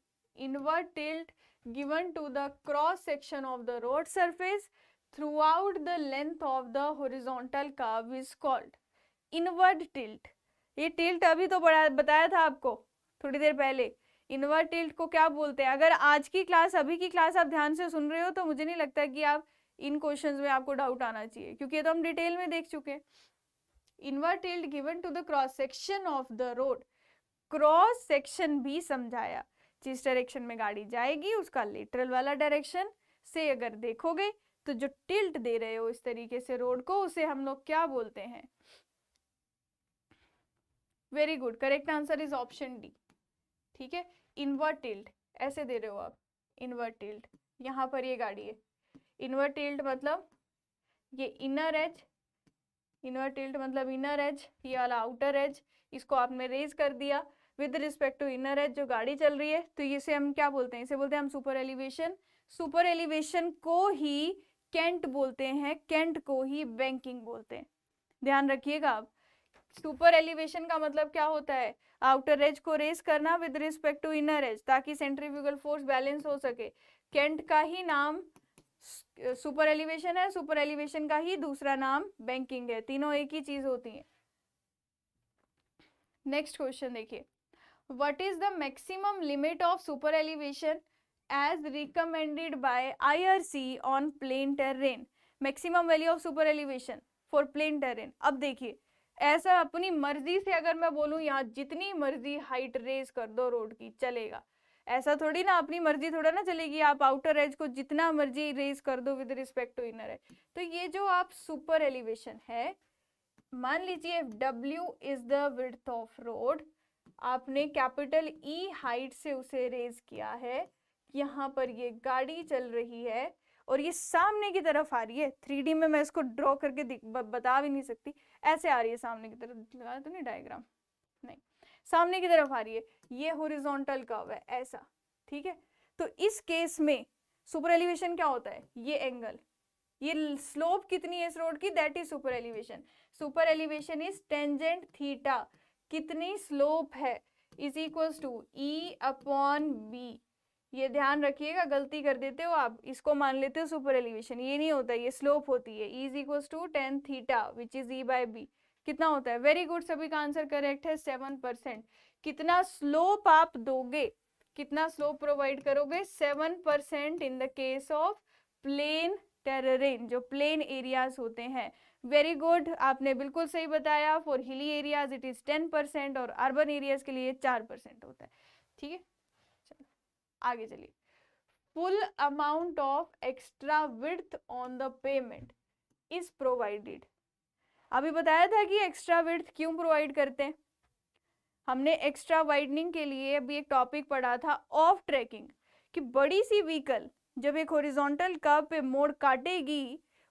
inward tilt given to the cross section of the road surface throughout the length of the horizontal curve is called inward tilt. ये tilt अभी तो बड़ा बताया था आपको थोड़ी देर पहले इनवर्ड टिल्ट को क्या बोलते हैं अगर आज की क्लास अभी की क्लास आप ध्यान से सुन रहे हो तो मुझे नहीं लगता कि आप इन क्वेश्चंस में आपको डाउट आना चाहिए क्योंकि ये तो हम डिटेल में देख चुके हैं inward tilt given to the cross section of the road cross section भी समझाया जिस डायरेक्शन में गाड़ी जाएगी उसका लेटरल वाला डायरेक्शन से अगर देखोगे तो जो टिल्ट दे रहे हो इस तरीके से रोड को उसे हम लोग क्या बोलते हैं very good correct answer is option D ठीक है इनवर्ट टिल्ट ऐसे दे रहे हो आप इनवर्ट टिल्ट यहां पर ये गाड़ी है इनवर्ट टिल्ट मतलब ये इनर एज इनवर्ट टिल्ट मतलब इनर एज ये वाला आउटर एज इसको आपने रेज कर दिया with respect to inner edge जो गाड़ी चल रही है तो इसे हम क्या बोलते हैं इसे बोलते हैं हम सुपर एलिवेशन सुपर एलिवेशन को ही कैंट बोलते हैं कैंट को ही बैंकिंग बोलते हैं ध्यान रखिएगा आप सुपर एलिवेशन का मतलब क्या होता है आउटर एज को रेस करना with respect to inner edge ताकि सेंट्रीफ्यूगल फोर्स बैलेंस हो सके कैंट का ही नाम सुपर एलिवेशन है सुपर एलिवेशन का ही दूसरा नाम बैंकिंग है तीनों एक ही चीज होती है नेक्स्ट क्वेश्चन देखिए what is the maximum limit of super elevation as recommended by IRC on plain terrain. Maximum value of super elevation for plain terrain. अब देखिए ऐसा अपनी मर्जी से अगर मैं बोलूँ यहाँ जितनी मर्जी हाइट रेज कर दो रोड की चलेगा ऐसा थोड़ी ना अपनी मर्जी थोड़ा ना चलेगी आप आउटर एज को जितना मर्जी रेज कर दो with respect to inner edge तो ये जो आप सुपर एलिवेशन है मान लीजिए if W is the width of road आपने कैपिटल ई हाइट से उसे रेज किया है यहाँ पर ये गाड़ी चल रही है और ये सामने की तरफ आ रही है थ्री में मैं इसको ड्रॉ करके बता भी नहीं सकती ऐसे आ रही है सामने की तरफ लगा तो नहीं डायग्राम नहीं सामने की तरफ आ रही है ये होरिजोनटल कर्व है ऐसा ठीक है तो इस केस में सुपर एलिवेशन क्या होता है ये एंगल ये स्लोप कितनी है इस रोड की that is super elevation super elevation is tangent theta कितनी स्लोप है is equal to E upon B ये ध्यान रखिएगा गलती कर देते हो आप इसको मान लेते हो सुपर एलिवेशन ये नहीं होता ये स्लोप होती है is equals to tan theta which is E by B कितना होता है वेरी गुड सभी का आंसर करेक्ट है सेवन परसेंट कितना स्लोप आप दोगे कितना स्लोप प्रोवाइड करोगे seven percent in the case of plain terrain जो प्लेन एरियाज होते हैं वेरी गुड आपने बिल्कुल सही बताया for hilly areas it is ten percent और अर्बन एरियाज के लिए चार परसेंट होता है ठीक है आगे चलिए full amount of extra width on the pavement is provided अभी बताया था कि एक्स्ट्रा विर्थ क्यों प्रोवाइड करते हैं हमने एक्स्ट्रा वाइडनिंग के लिए अभी एक टॉपिक पढ़ा था ऑफ ट्रैकिंग कि बड़ी सी व्हीकल जब एक हॉरिजॉन्टल कर्व पे मोड़ काटेगी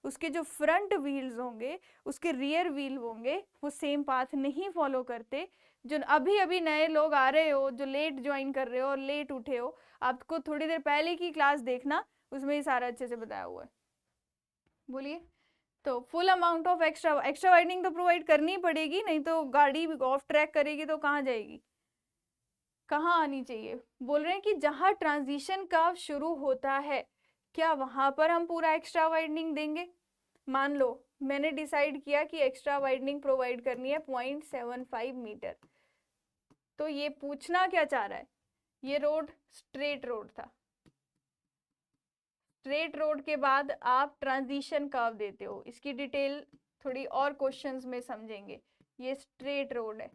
उसके जो फ्रंट व्हील्स होंगे उसके रियर व्हील होंगे वो सेम पाथ नहीं फॉलो करते जो अभी अभी नए लोग आ रहे हो जो लेट ज्वाइन कर रहे हो और लेट उठे हो आपको थोड़ी देर पहले की क्लास देखना उसमें ही सारा अच्छे से बताया हुआ है बोलिए तो full amount of extra extra widening तो प्रोवाइड करनी पड़ेगी नहीं तो गाड़ी ऑफ ट्रैक करेगी तो कहाँ जाएगी कहाँ आनी चाहिए बोल रहे हैं कि जहाँ ट्रांजिशन का शुरू होता है क्या वहाँ पर हम पूरा एक्स्ट्रा वाइडनिंग देंगे मान लो मैंने डिसाइड किया कि एक्स्ट्रा वाइडनिंग प्रोवाइड करनी है पॉइंट सेवन फाइव मीटर तो ये पूछना क्या चाह रहा है ये रोड स्ट्रेट रोड था स्ट्रेट रोड के बाद आप ट्रांजिशन कर्व देते हो इसकी डिटेल थोड़ी और क्वेश्चंस में समझेंगे ये स्ट्रेट रोड है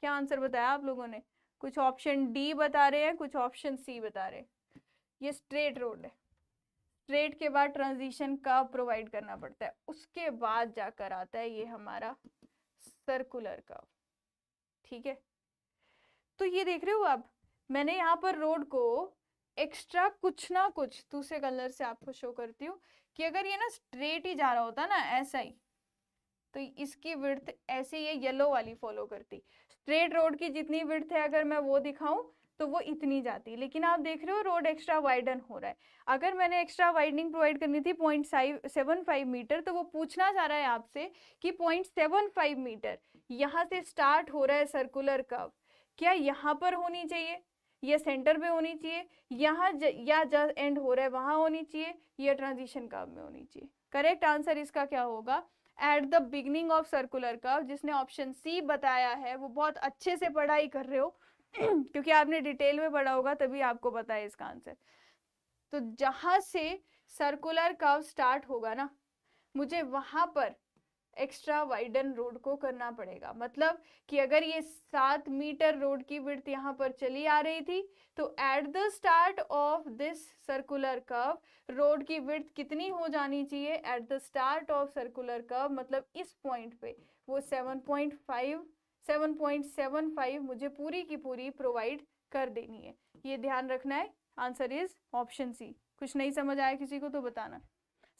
क्या आंसर बताया आप लोगों ने कुछ ऑप्शन डी बता रहे हैं कुछ ऑप्शन सी बता रहे हैं ये स्ट्रेट रोड है स्ट्रेट के बाद ट्रांजिशन कर्व प्रोवाइड करना पड़ता है उसके बाद जाकर आता है ये हमारा सर्कुलर कर्व ठीक है तो ये देख रहे हो आप मैंने यहाँ पर रोड को एक्स्ट्रा कुछ ना कुछ दूसरे कलर से आपको शो करती हूँ कि अगर ये ना स्ट्रेट ही जा रहा होता ना ऐसा ही तो इसकी विर्थ ऐसे ये येलो वाली फॉलो करती स्ट्रेट रोड की जितनी विर्थ है अगर मैं वो दिखाऊं तो वो इतनी जाती लेकिन आप देख रहे हो रोड एक्स्ट्रा वाइडन हो रहा है अगर मैंने एक्स्ट्रा वाइडनिंग प्रोवाइड करनी थी पॉइंट सेवन फाइव मीटर तो वो पूछना चाह रहा है आपसे कि पॉइंट सेवन फाइव मीटर यहाँ से स्टार्ट हो रहा है सर्कुलर कव क्या यहाँ पर होनी चाहिए ये सेंटर पे होनी चाहिए यहाँ या जस्ट एंड हो रहा है वहाँ होनी चाहिए या ट्रांजिशन कर्व में होनी चाहिए करेक्ट आंसर इसका क्या होगा at the beginning of circular curve जिसने ऑप्शन सी बताया है वो बहुत अच्छे से पढ़ाई कर रहे हो क्योंकि आपने डिटेल में पढ़ा होगा तभी आपको पता है इसका आंसर तो जहाँ से सर्कुलर कर्व स्टार्ट होगा ना मुझे वहाँ पर एक्स्ट्रा वाइडन रोड को करना पड़ेगा मतलब कि अगर ये सात मीटर रोड की वृत्त यहाँ पर चली आ रही थी तो at the start of this circular curve road की वृत्त कितनी हो जानी चाहिए at the start of circular curve मतलब इस पॉइंट पे वो seven point five seven point seven five मुझे पूरी की पूरी प्रोवाइड कर देनी है ये ध्यान रखना है आंसर इज ऑप्शन सी कुछ नहीं समझ आया किसी को तो बताना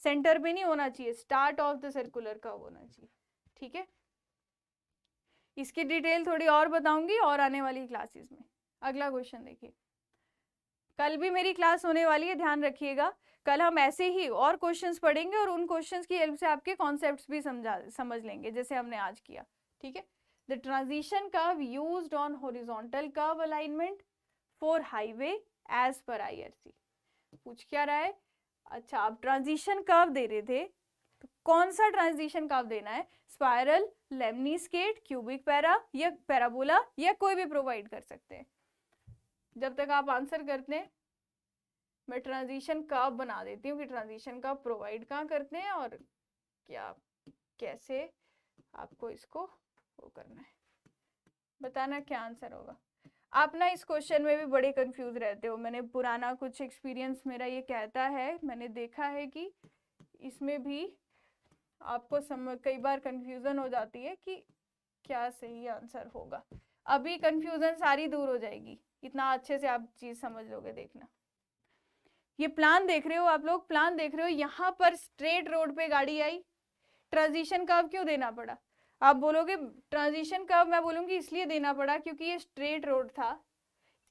सेंटर पे नहीं होना चाहिए start of the circular curve होना चाहिए ठीक है इसकी डिटेल थोड़ी और बताऊंगी और आने वाली क्लासेस में अगला क्वेश्चन देखिए कल भी मेरी क्लास होने वाली है ध्यान रखिएगा कल हम ऐसे ही और क्वेश्चंस पढ़ेंगे और उन क्वेश्चंस की हेल्प से आपके कॉन्सेप्ट भी समझा समझ लेंगे जैसे हमने आज किया ठीक है the transition curve use on horizontal curve alignment for highway is पर आई पूछ क्या रहा है अच्छा आप ट्रांजिशन कर्व दे रहे थे तो कौन सा ट्रांजिशन कर्व देना है spiral lemniscate cubic para या पैराबोला या कोई भी प्रोवाइड कर सकते हैं जब तक आप आंसर करते हैं मैं ट्रांजिशन कर्व बना देती हूँ कि ट्रांजिशन कर्व प्रोवाइड कहाँ करते हैं और क्या कैसे आपको इसको वो करना है बताना क्या आंसर होगा आप ना इस क्वेश्चन में भी बड़े कंफ्यूज रहते हो मैंने पुराना कुछ एक्सपीरियंस मेरा ये कहता है मैंने देखा है कि इसमें भी आपको समझ कई बार कंफ्यूजन हो जाती है कि क्या सही आंसर होगा अभी कंफ्यूजन सारी दूर हो जाएगी इतना अच्छे से आप चीज़ समझ लोगे देखना ये प्लान देख रहे हो आप लोग प्लान देख रहे हो यहाँ पर स्ट्रेट रोड पे गाड़ी आई ट्रांजिशन अब क्यों देना पड़ा आप बोलोगे ट्रांजिशन कर्व मैं बोलूँगी इसलिए देना पड़ा क्योंकि ये स्ट्रेट रोड था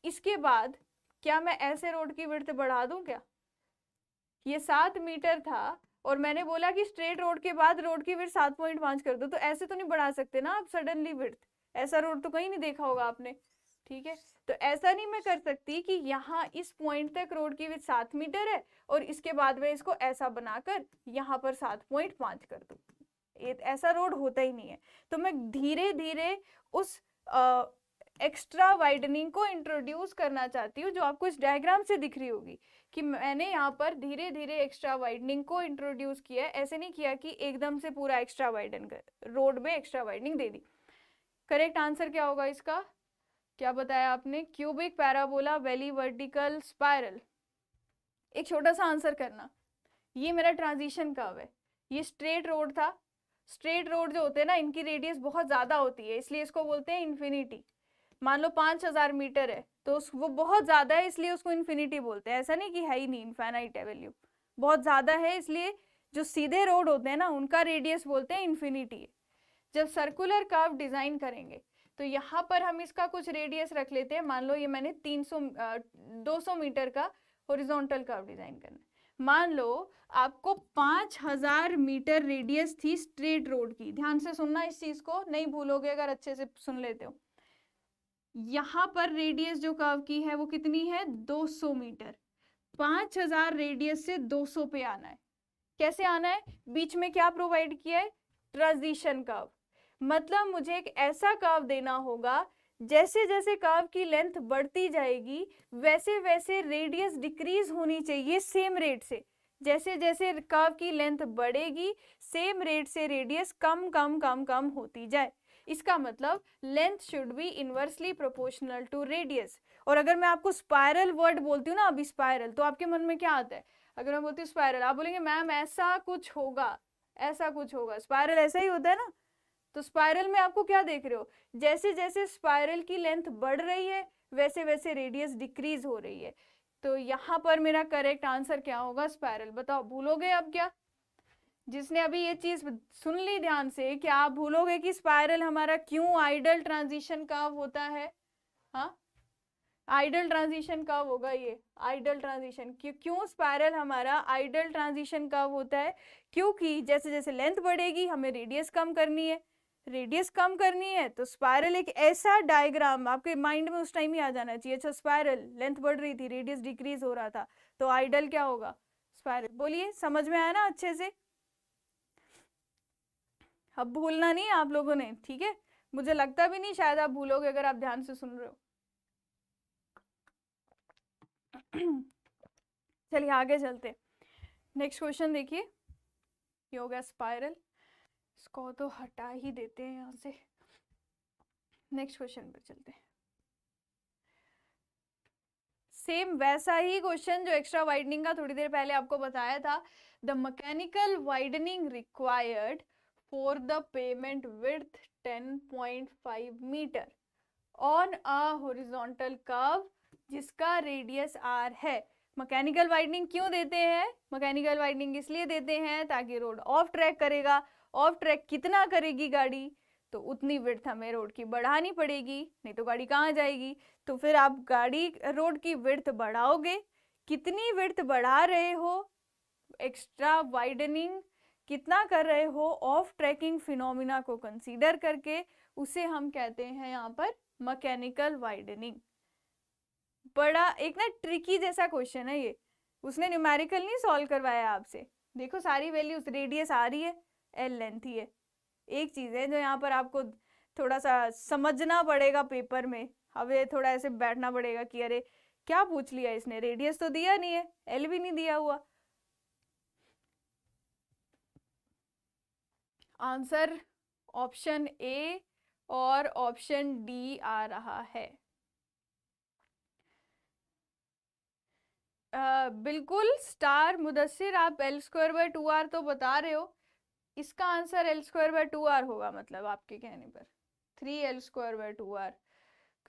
इसके बाद क्या मैं ऐसे रोड की वृत्त बढ़ा दूँ क्या ये सात मीटर था और मैंने बोला कि स्ट्रेट रोड के बाद रोड की वृत्त सात पॉइंट पाँच कर दो तो ऐसे तो नहीं बढ़ा सकते ना आप सडनली वृत्त ऐसा रोड तो कहीं नहीं देखा होगा आपने ठीक है तो ऐसा नहीं मैं कर सकती कि यहाँ इस पॉइंट तक रोड की वृत्त सात मीटर है और इसके बाद मैं इसको ऐसा बनाकर यहाँ पर सात पॉइंट पाँच कर दूँ ऐसा रोड होता ही नहीं है तो मैं धीरे धीरे उस एक्स्ट्रा वाइडनिंग को इंट्रोड्यूस करना चाहती हूँ जो आपको इस डायग्राम से दिख रही होगी कि मैंने यहाँ पर धीरे धीरे एक्स्ट्रा वाइडनिंग को इंट्रोड्यूस किया ऐसे नहीं किया कि एकदम से पूरा एक्स्ट्रा वाइडन कर रोड में एक्स्ट्रा वाइडनिंग दे दी करेक्ट आंसर क्या होगा इसका क्या बताया आपने cubic parabola valley vertical spiral एक छोटा सा आंसर करना ये मेरा ट्रांजिशन कर्व है ये स्ट्रेट रोड था स्ट्रेट रोड जो होते हैं ना इनकी रेडियस बहुत ज़्यादा होती है इसलिए इसको बोलते हैं इन्फिनिटी मान लो पाँच हज़ार मीटर है तो वो बहुत ज़्यादा है इसलिए उसको इन्फिनिटी बोलते हैं ऐसा नहीं कि है ही नहीं इन्फेनाइट है वैल्यू बहुत ज़्यादा है इसलिए जो सीधे रोड होते हैं ना उनका रेडियस बोलते हैं इन्फिनिटी है जब सर्कुलर कर्व डिज़ाइन करेंगे तो यहाँ पर हम इसका कुछ रेडियस रख लेते हैं मान लो ये मैंने तीन सौ मीटर का हॉरिजॉन्टल कर्व डिज़ाइन करना मान लो आपको पांच हजार मीटर रेडियस थी स्ट्रेट रोड की ध्यान से सुनना इस चीज को नहीं भूलोगे अगर अच्छे से सुन लेते हो यहाँ पर रेडियस जो कर्व की है वो कितनी है 200 मीटर 5000 रेडियस से 200 पे आना है कैसे आना है बीच में क्या प्रोवाइड किया है ट्रांजिशन कर्व मतलब मुझे एक ऐसा कर्व देना होगा जैसे जैसे काव की लेंथ बढ़ती जाएगी वैसे वैसे रेडियस डिक्रीज होनी चाहिए सेम रेट से जैसे जैसे कर्व की लेंथ बढ़ेगी सेम रेट से रेडियस कम कम कम कम होती जाए इसका मतलब length should be inversely proportional to radius और अगर मैं आपको स्पायरल वर्ड बोलती हूँ ना अभी स्पायरल तो आपके मन में क्या आता है अगर मैं बोलती हूँ स्पायरल आप बोलेंगे मैम ऐसा कुछ होगा ऐसा कुछ होगा स्पायरल ऐसा ही होता है ना तो स्पायरल में आपको क्या देख रहे हो जैसे जैसे स्पायरल की लेंथ बढ़ रही है वैसे वैसे रेडियस डिक्रीज हो रही है तो यहाँ पर मेरा करेक्ट आंसर क्या होगा स्पायरल बताओ भूलोगे अब क्या जिसने अभी ये चीज सुन ली ध्यान से क्या आप भूलोगे कि स्पायरल हमारा क्यों आइडल ट्रांजिशन कर्व होता है हाँ आइडल ट्रांजिशन कर्व होगा ये आइडल ट्रांजिशन क्यों क्यों स्पायरल हमारा आइडल ट्रांजिशन कर्व होता है क्योंकि जैसे जैसे लेंथ बढ़ेगी हमें रेडियस कम करनी है रेडियस कम करनी है तो स्पायरल एक ऐसा डायग्राम आपके माइंड में उस टाइम ही आ जाना चाहिए अच्छा स्पायरल लेंथ बढ़ रही थी रेडियस डिक्रीज हो रहा था तो आइडल क्या होगा स्पायरल बोलिए समझ में आया ना अच्छे से अब भूलना नहीं आप लोगों ने ठीक है मुझे लगता भी नहीं शायद आप भूलोगे अगर आप ध्यान से सुन रहे हो चलिए आगे चलते नेक्स्ट क्वेश्चन देखिए ये हो गया स्पायरल इसको तो हटा ही देते हैं यहाँ से नेक्स्ट क्वेश्चन पर चलते हैं सेम वैसा ही क्वेश्चन जो एक्स्ट्रा वाइडनिंग का थोड़ी देर पहले आपको बताया था the mechanical widening required for the pavement with 10.5 metre on a horizontal curve जिसका रेडियस आर है मैकेनिकल वाइडनिंग क्यों देते हैं मैकेनिकल वाइडनिंग इसलिए देते हैं ताकि रोड ऑफ ट्रैक करेगा ऑफ ट्रैक कितना करेगी गाड़ी तो उतनी विर्थ हमें रोड की बढ़ानी पड़ेगी नहीं तो गाड़ी कहाँ जाएगी तो फिर आप गाड़ी रोड की विर्थ बढ़ाओगे कितनी विर्थ बढ़ा रहे हो एक्स्ट्रा वाइडनिंग कितना कर रहे हो ऑफ ट्रैकिंग फिनोमिना को कंसीडर करके उसे हम कहते हैं यहाँ पर मकैनिकल वाइडनिंग बड़ा एक ना ट्रिकी जैसा क्वेश्चन है ये उसने न्यूमेरिकल नहीं सॉल्व करवाया आपसे देखो सारी वैल्यूज रेडियस आ रही है एल लेंथ ही है एक चीज़ है जो यहाँ पर आपको थोड़ा सा समझना पड़ेगा पेपर में अब ये थोड़ा ऐसे बैठना पड़ेगा कि अरे क्या पूछ लिया इसने रेडियस तो दिया नहीं है एल भी नहीं दिया हुआ आंसर ऑप्शन ए और ऑप्शन डी आ रहा है आ, बिल्कुल स्टार मुदस्सिर आप L square by two R तो बता रहे हो इसका answer L square by two R होगा मतलब आपके कहने पर three L square by two R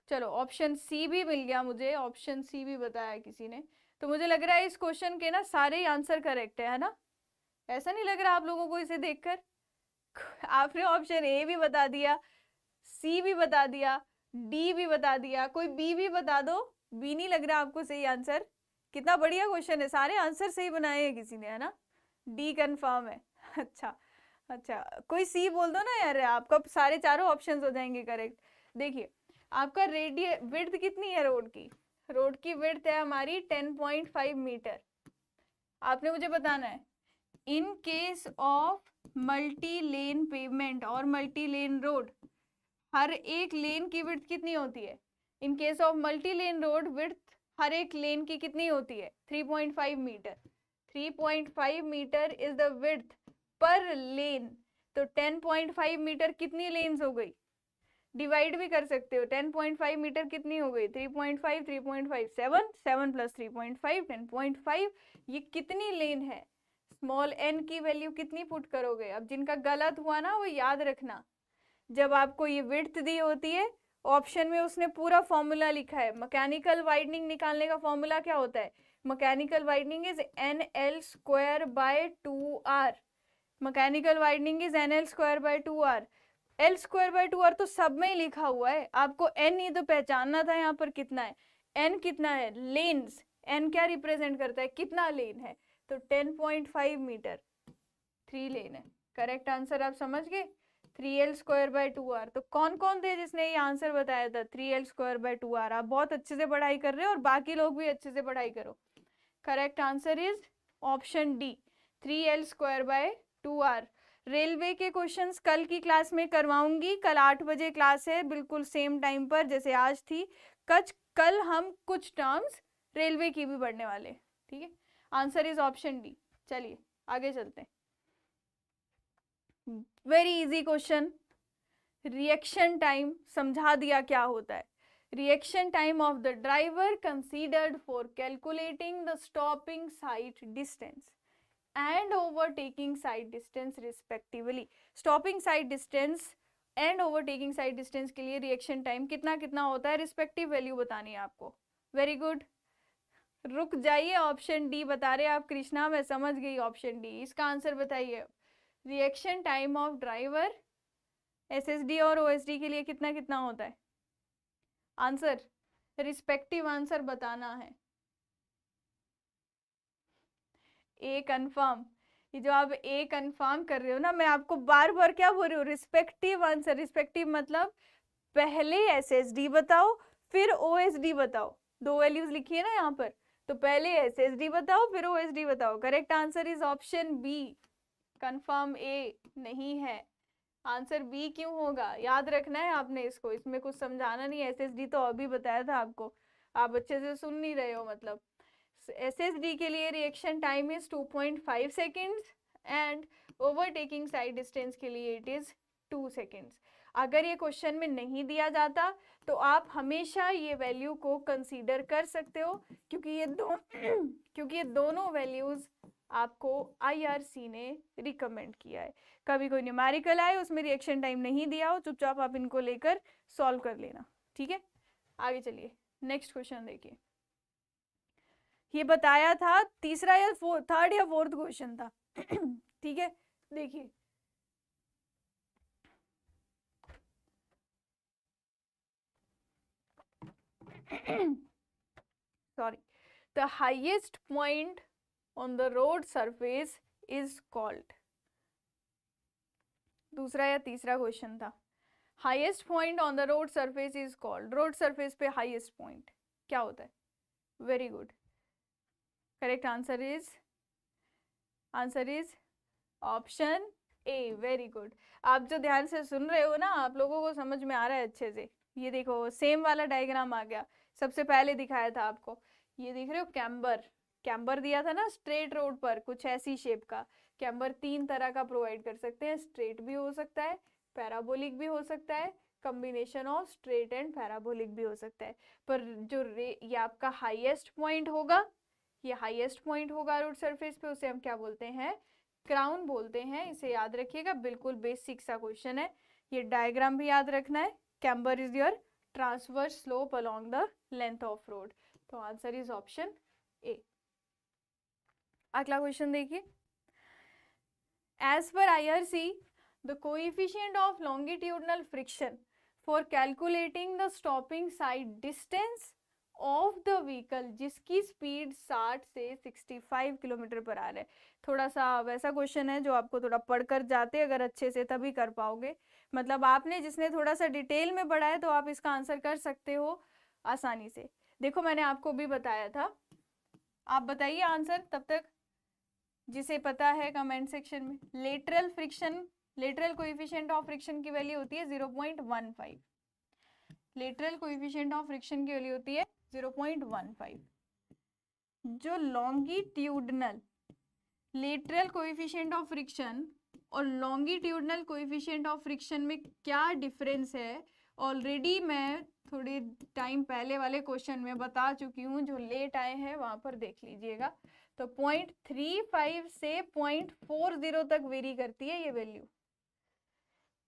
चलो ऑप्शन सी भी मिल गया मुझे ऑप्शन सी भी बताया किसी ने तो मुझे लग रहा है इस क्वेश्चन के ना सारे ही आंसर करेक्ट है है ना ऐसा नहीं लग रहा आप लोगों को इसे देखकर आपने ऑप्शन ए भी बता दिया सी भी बता दिया डी भी बता दिया कोई बी भी बता दो बी नहीं लग रहा आपको सही आंसर कितना बढ़िया क्वेश्चन है सारे आंसर सही बनाए हैं किसी ने है ना डी कन्फर्म है अच्छा अच्छा कोई सी बोल दो ना यार आपका सारे चारों ऑप्शंस हो जाएंगे करेक्ट देखिए आपका रेडिय विड्थ कितनी है रोड की रोड की विड्थ है हमारी 10.5 मीटर आपने मुझे बताना है in case of multi lane payment और मल्टी लेन रोड हर एक लेन की विड्थ कितनी होती है in case of multi lane road width हर एक लेन की कितनी होती है 3.5 meter 3.5 meter is the width per lane तो 10.5 मीटर कितनी लेन्स हो गई डिवाइड भी कर सकते हो 10.5 मीटर कितनी हो गई 3.5 3.5 7 7 प्लस 3.5 10.5 ये कितनी लेन है स्मॉल एन की वैल्यू कितनी पुट करोगे अब जिनका गलत हुआ ना वो याद रखना जब आपको ये विड्थ दी होती है ऑप्शन में उसने पूरा फॉर्मूला लिखा है मैकेनिकल वाइडनिंग निकालने का फॉर्मूला क्या होता है mechanical widening is n L square by two R mechanical widening is n L square by two R L square by two R तो सब में ही लिखा हुआ है आपको एन ये तो पहचानना था यहाँ पर कितना है एन कितना है लेन्स एन क्या रिप्रेजेंट करता है कितना लेन है तो ten point five meter three lane है करेक्ट आंसर आप समझ गए three L square by two R तो कौन कौन थे जिसने ये आंसर बताया था three L square by two R आप बहुत अच्छे से पढ़ाई कर रहे हो और बाकी लोग भी अच्छे से पढ़ाई करो correct answer is option D three L square by two R railway के क्वेश्चंस कल की क्लास में करवाऊंगी कल आठ बजे क्लास है बिल्कुल सेम टाइम पर जैसे आज थी कच कल हम कुछ टर्म्स रेलवे की भी पढ़ने वाले ठीक है आंसर इज ऑप्शन डी चलिए आगे चलते हैं very easy question reaction time समझा दिया क्या होता है reaction time of the driver considered for calculating the stopping sight distance and overtaking side distance respectively. Stopping side distance and overtaking side distance के लिए रिएक्शन टाइम कितना कितना होता है रिस्पेक्टिव वैल्यू बतानी है आपको वेरी गुड रुक जाइए ऑप्शन डी बता रहे आप कृष्णा मैं समझ गई ऑप्शन डी इसका आंसर बताइए reaction time of driver S S D और ओ एस डी के लिए कितना कितना होता है आंसर रिस्पेक्टिव आंसर बताना है ए कन्फर्म ये जो आप ए कन्फर्म कर रहे हो ना मैं आपको बार बार क्या बोल रही हूँ रिस्पेक्टिव आंसर रिस्पेक्टिव मतलब पहले एस एस डी बताओ फिर ओ एस डी बताओ दो वैल्यूज लिखी है ना यहाँ पर तो पहले एस एस डी बताओ फिर ओ एस डी बताओ correct answer is option B confirm A नहीं है आंसर बी क्यों होगा याद रखना है आपने इसको इसमें कुछ समझाना नहीं एस एस डी तो अभी बताया था आपको आप अच्छे से सुन नहीं रहे हो मतलब एस एस डी के लिए reaction time is 2.5 seconds and overtaking side distance के लिए इट इज़ टू सेकेंड्स अगर ये क्वेश्चन में नहीं दिया जाता तो आप हमेशा ये वैल्यू को कंसीडर कर सकते हो क्योंकि ये दो क्योंकि ये दोनों वैल्यूज़ आपको आईआरसी ने रिकमेंड किया है कभी कोई न्यूमेरिकल आए उसमें रिएक्शन टाइम नहीं दिया हो चुपचाप आप इनको लेकर सॉल्व कर लेना ठीक है आगे चलिए नेक्स्ट क्वेश्चन देखिए ये बताया था तीसरा या थर्ड या फोर्थ क्वेश्चन था ठीक है देखिए sorry the highest point on the road surface is called दूसरा या तीसरा क्वेश्चन था highest point on the road surface is called road surface पे हाइएस्ट पॉइंट क्या होता है very good correct answer is answer is option A very good आप जो ध्यान से सुन रहे हो ना आप लोगों को समझ में आ रहा है अच्छे से ये देखो सेम वाला डायग्राम आ गया सबसे पहले दिखाया था आपको ये देख रहे हो कैम्बर कैम्बर दिया था ना स्ट्रेट रोड पर कुछ ऐसी शेप का कैम्बर तीन तरह का प्रोवाइड कर सकते हैं स्ट्रेट भी हो सकता है पैराबोलिक भी हो सकता है combination of straight and parabolic भी हो सकता है पर जो रे ये आपका हाईएस्ट पॉइंट होगा ये हाईएस्ट पॉइंट होगा रोड सरफेस पे उसे हम क्या बोलते हैं क्राउन बोलते हैं इसे याद रखिएगा बिल्कुल बेसिक सा क्वेश्चन है ये डायग्राम भी याद रखना है camber is your transfer slope along the length of road तो आंसर इज ऑप्शन ए अगला क्वेश्चन देखिए एज पर I R C the coefficient of longitudinal friction for calculating the stopping side distance of the vehicle जिसकी speed 60 से 65 kilometre पर आ रहा है थोड़ा सा वैसा क्वेश्चन है जो आपको थोड़ा पढ़कर जाते अगर अच्छे से तभी कर पाओगे मतलब आपने जिसने थोड़ा सा डिटेल में पढ़ा है तो आप इसका आंसर कर सकते हो आसानी से देखो मैंने आपको भी बताया था आप बताइए आंसर तब तक जिसे पता है कमेंट सेक्शन में lateral friction lateral coefficient of friction की वैल्यू होती है five lateral coefficient of friction की वैल्यू होती है 0.15 जो longitudinal lateral coefficient of friction और लॉन्गिट्यूडनल कोएफिशिएंट ऑफ फ्रिक्शन में क्या डिफरेंस है ऑलरेडी मैं थोड़ी टाइम पहले वाले क्वेश्चन में बता चुकी हूँ जो लेट आए हैं वहाँ पर देख लीजिएगा तो पॉइंट थ्री फाइव से पॉइंट फोर जीरो तक वेरी करती है ये वैल्यू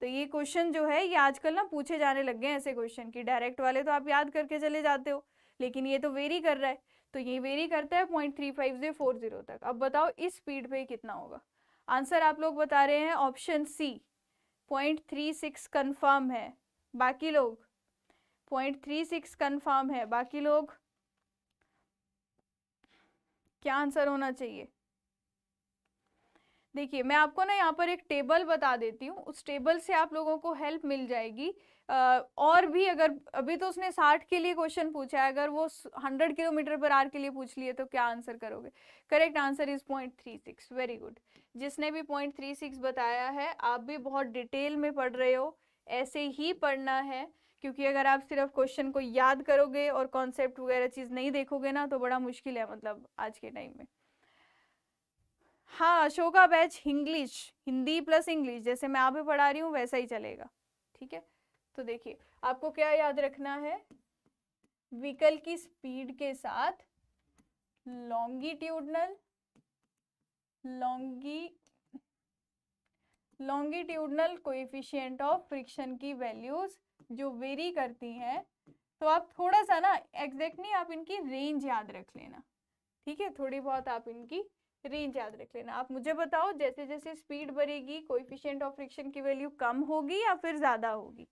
तो ये क्वेश्चन जो है ये आजकल ना पूछे जाने लग गए ऐसे क्वेश्चन की डायरेक्ट वाले तो आप याद करके चले जाते हो लेकिन ये तो वेरी कर रहा है तो ये वेरी करता है पॉइंट थ्री फाइव से फोर जीरो तक अब बताओ इस स्पीड पे कितना होगा आंसर आप लोग बता रहे हैं option C point three six confirm है बाकी लोग पॉइंट थ्री सिक्स कन्फर्म है बाकी लोग क्या आंसर होना चाहिए देखिए मैं आपको ना यहाँ पर एक टेबल बता देती हूँ उस टेबल से आप लोगों को हेल्प मिल जाएगी और भी अगर अभी तो उसने साठ के लिए क्वेश्चन पूछा है अगर वो हंड्रेड किलोमीटर पर आर के लिए पूछ लिए तो क्या आंसर करोगे correct answer is point three six very good जिसने भी पॉइंट थ्री सिक्स बताया है आप भी बहुत डिटेल में पढ़ रहे हो ऐसे ही पढ़ना है क्योंकि अगर आप सिर्फ क्वेश्चन को याद करोगे और कॉन्सेप्ट वगैरह चीज़ नहीं देखोगे ना तो बड़ा मुश्किल है मतलब आज के टाइम में हाँ Ashoka batch English Hindi plus English जैसे मैं आप पढ़ा रही हूँ वैसा ही चलेगा ठीक है तो देखिए आपको क्या याद रखना है विकल की स्पीड के साथ लॉन्गिट्यूडनल लॉन्गी लॉन्गिट्यूडनल कोएफिशिएंट ऑफ फ्रिक्शन की वैल्यूज जो वेरी करती हैं तो आप थोड़ा सा ना एग्जैक्टली आप इनकी रेंज याद रख लेना ठीक है थोड़ी बहुत आप इनकी रेंज याद रख लेना आप मुझे बताओ जैसे जैसे स्पीड बढ़ेगी कोएफिशिएंट ऑफ फ्रिक्शन की वैल्यू कम होगी या फिर ज़्यादा होगी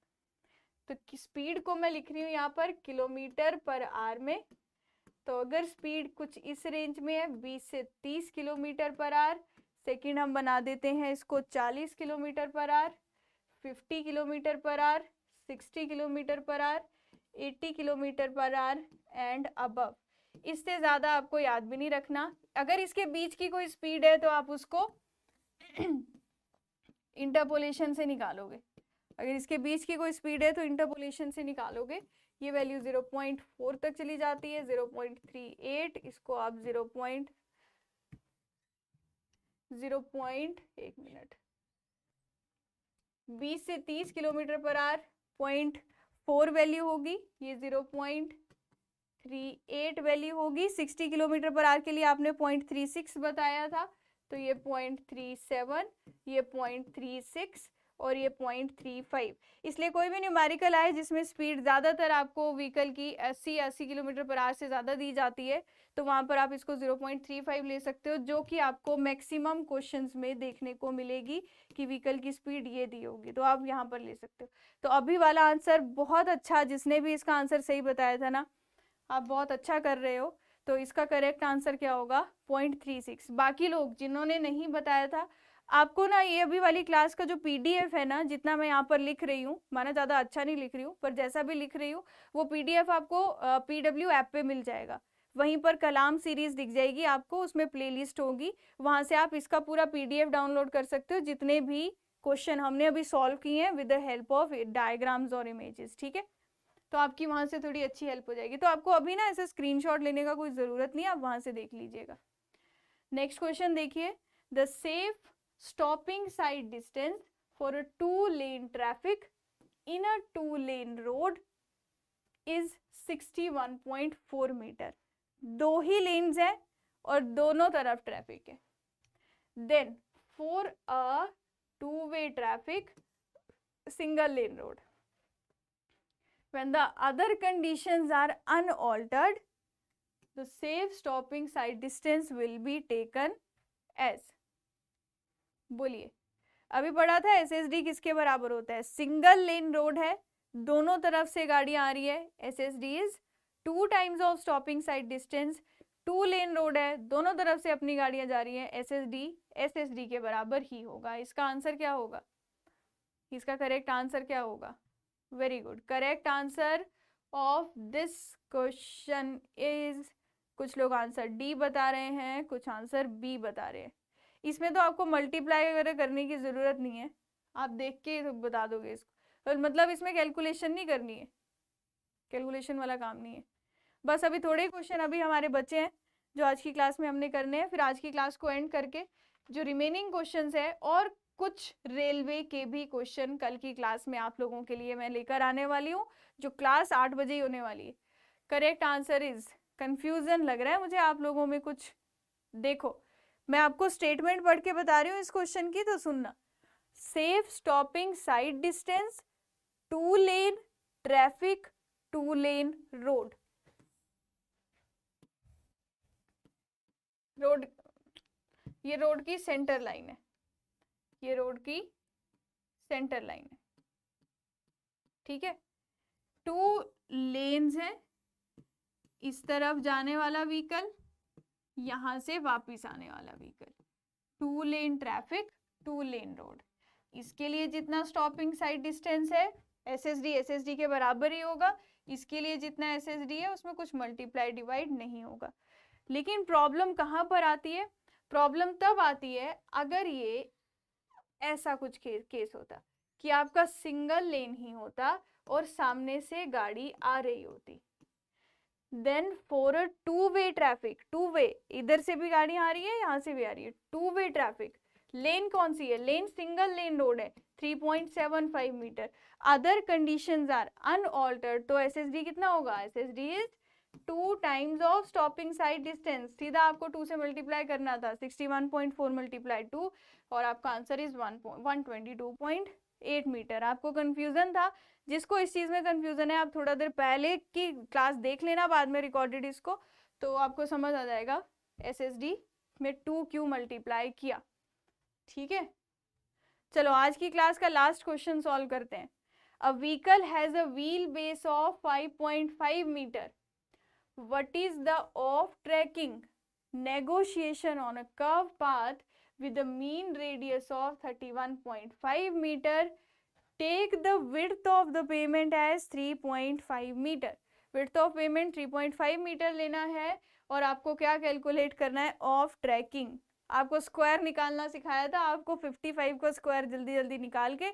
तो स्पीड को मैं लिख रही हूँ यहाँ पर किलोमीटर पर आर में तो अगर स्पीड कुछ इस रेंज में है 20 से 30 किलोमीटर पर आर सेकंड हम बना देते हैं इसको 40 kilometer per hour 50 kilometer per hour 60 kilometer per hour 80 kilometer per hour and above इससे ज़्यादा आपको याद भी नहीं रखना अगर इसके बीच की कोई स्पीड है तो आप उसको इंटरपोलेशन से निकालोगे अगर इसके बीच की कोई स्पीड है तो इंटरपोलेशन से निकालोगे ये वैल्यू जीरो पॉइंट फोर तक चली जाती है जीरो पॉइंट थ्री एट इसको आप जीरो पॉइंट एक मिनट बीस से तीस kilometre per are point four value होगी ये zero point three eight value होगी सिक्सटी किलोमीटर पर आर के लिए आपने पॉइंट थ्री सिक्स बताया था तो ये पॉइंट थ्री सेवन ये पॉइंट थ्री सिक्स और ये पॉइंट थ्री फाइव इसलिए कोई भी न्यूमेरिकल आए जिसमें स्पीड ज़्यादातर आपको व्हीकल की अस्सी अस्सी किलोमीटर पर आर से ज़्यादा दी जाती है तो वहाँ पर आप इसको जीरो पॉइंट थ्री फाइव ले सकते हो जो कि आपको मैक्सिमम क्वेश्चंस में देखने को मिलेगी कि व्हीकल की स्पीड ये दी होगी तो आप यहाँ पर ले सकते हो तो अभी वाला आंसर बहुत अच्छा जिसने भी इसका आंसर सही बताया था ना आप बहुत अच्छा कर रहे हो तो इसका करेक्ट आंसर क्या होगा पॉइंट थ्री सिक्स बाकी लोग जिन्होंने नहीं बताया था आपको ना ये अभी वाली क्लास का जो पीडीएफ है ना जितना मैं यहाँ पर लिख रही हूँ माना ज़्यादा अच्छा नहीं लिख रही हूँ पर जैसा भी लिख रही हूँ वो पीडीएफ आपको पीडब्ल्यू ऐप पे मिल जाएगा वहीं पर कलाम सीरीज दिख जाएगी आपको उसमें प्लेलिस्ट होगी वहाँ से आप इसका पूरा पीडीएफ डाउनलोड कर सकते हो जितने भी क्वेश्चन हमने अभी सॉल्व किए हैं with the help of diagrams और इमेजेस ठीक है तो आपकी वहाँ से थोड़ी अच्छी हेल्प हो जाएगी तो आपको अभी ना ऐसे स्क्रीनशॉट लेने का कोई ज़रूरत नहीं आप वहाँ से देख लीजिएगा नेक्स्ट क्वेश्चन देखिए the safe stopping side distance for a two lane traffic in a two lane road is 61.4 meter. Meter lanes ही लेन्स है और दोनों traffic. Then for a two-way traffic single lane road, when the other conditions are unaltered the safe stopping side distance will be taken as बोलिए अभी पढ़ा था SSD किसके बराबर होता है सिंगल लेन रोड है दोनों तरफ से गाड़ियां आ रही है S S D is two times of stopping side distance two lane road है दोनों तरफ से अपनी गाड़ियां जा रही है S S D S S D के बराबर ही होगा इसका आंसर क्या होगा इसका करेक्ट आंसर क्या होगा very good correct answer of this question is कुछ लोग आंसर डी बता रहे हैं कुछ आंसर बी बता रहे हैं इसमें तो आपको मल्टीप्लाई वगैरह करने की ज़रूरत नहीं है आप देख के तो बता दोगे इसको तो मतलब इसमें कैलकुलेशन नहीं करनी है कैलकुलेशन वाला काम नहीं है बस अभी थोड़े क्वेश्चन अभी हमारे बच्चे हैं जो आज की क्लास में हमने करने हैं फिर आज की क्लास को एंड करके जो रिमेनिंग क्वेश्चन है और कुछ रेलवे के भी क्वेश्चन कल की क्लास में आप लोगों के लिए मैं लेकर आने वाली हूँ जो क्लास आठ बजे ही होने वाली है करेक्ट आंसर इज कन्फ्यूज़न लग रहा है मुझे आप लोगों में कुछ देखो मैं आपको स्टेटमेंट पढ़ के बता रही हूँ इस क्वेश्चन की तो सुनना safe stopping side distance two lane traffic two lane road road ये रोड की सेंटर लाइन है ये रोड की सेंटर लाइन है ठीक है टू लेन्स हैं इस तरफ जाने वाला व्हीकल यहाँ से वापिस आने वाला vehicle two lane traffic two lane road इसके लिए जितना स्टॉपिंग साइड डिस्टेंस है S S D S S D के बराबर ही होगा इसके लिए जितना एस एस डी है उसमें कुछ मल्टीप्लाई डिवाइड नहीं होगा लेकिन प्रॉब्लम कहाँ पर आती है प्रॉब्लम तब आती है अगर ये ऐसा कुछ के, केस होता कि आपका सिंगल लेन ही होता और सामने से गाड़ी आ रही होती then for a two way traffic two way इधर से भी गाड़ी आ रही है यहाँ से भी आ रही है टू वे ट्रैफिक लेन कौन सी है लेन सिंगल लेन रोड है 3.75 meter other conditions are unaltered तो एसएसडी कितना होगा SSD is two times of stopping side distance सीधा आपको टू से मल्टीप्लाई करना था 61.4 मल्टीप्लाई टू और आपका answer is one one twenty two point eight meter आपको कन्फ्यूज़न था जिसको इस चीज़ में कन्फ्यूज़न है आप थोड़ा देर पहले की क्लास देख लेना बाद में रिकॉर्डेड इसको तो आपको समझ आ जाएगा एस एस डी में टू क्यू मल्टीप्लाई किया ठीक है चलो आज की क्लास का लास्ट क्वेश्चन सॉल्व करते हैं a vehicle has a wheel base of 5.5 meter what is the off tracking negotiation on a curve path with a mean radius of 31.5 meter take the width of the pavement as 3.5 meter width of pavement 3.5 meter लेना है और आपको क्या calculate करना है of trekking आपको square निकालना सिखाया था आपको 55 को स्क्वायर जल्दी जल्दी निकाल के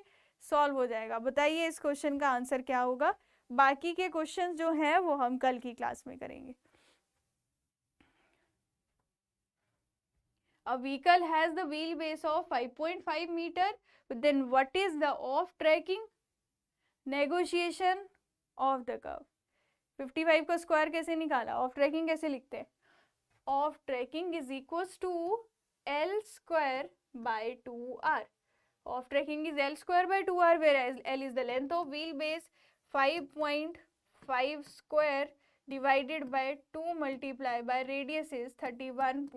सॉल्व हो जाएगा बताइए इस क्वेश्चन का आंसर क्या होगा बाकी के क्वेश्चन जो हैं वो हम कल की क्लास में करेंगे a vehicle has the wheel base of 5.5 meter then what is the off tracking negotiation of the curve 55 को square kaise nikala off tracking kaise likhte hain off tracking is equals to l square by 2r off tracking is l square by 2r two l is the length of wheel base 5.5 square divided by 2 multiplied by radius is 31.5.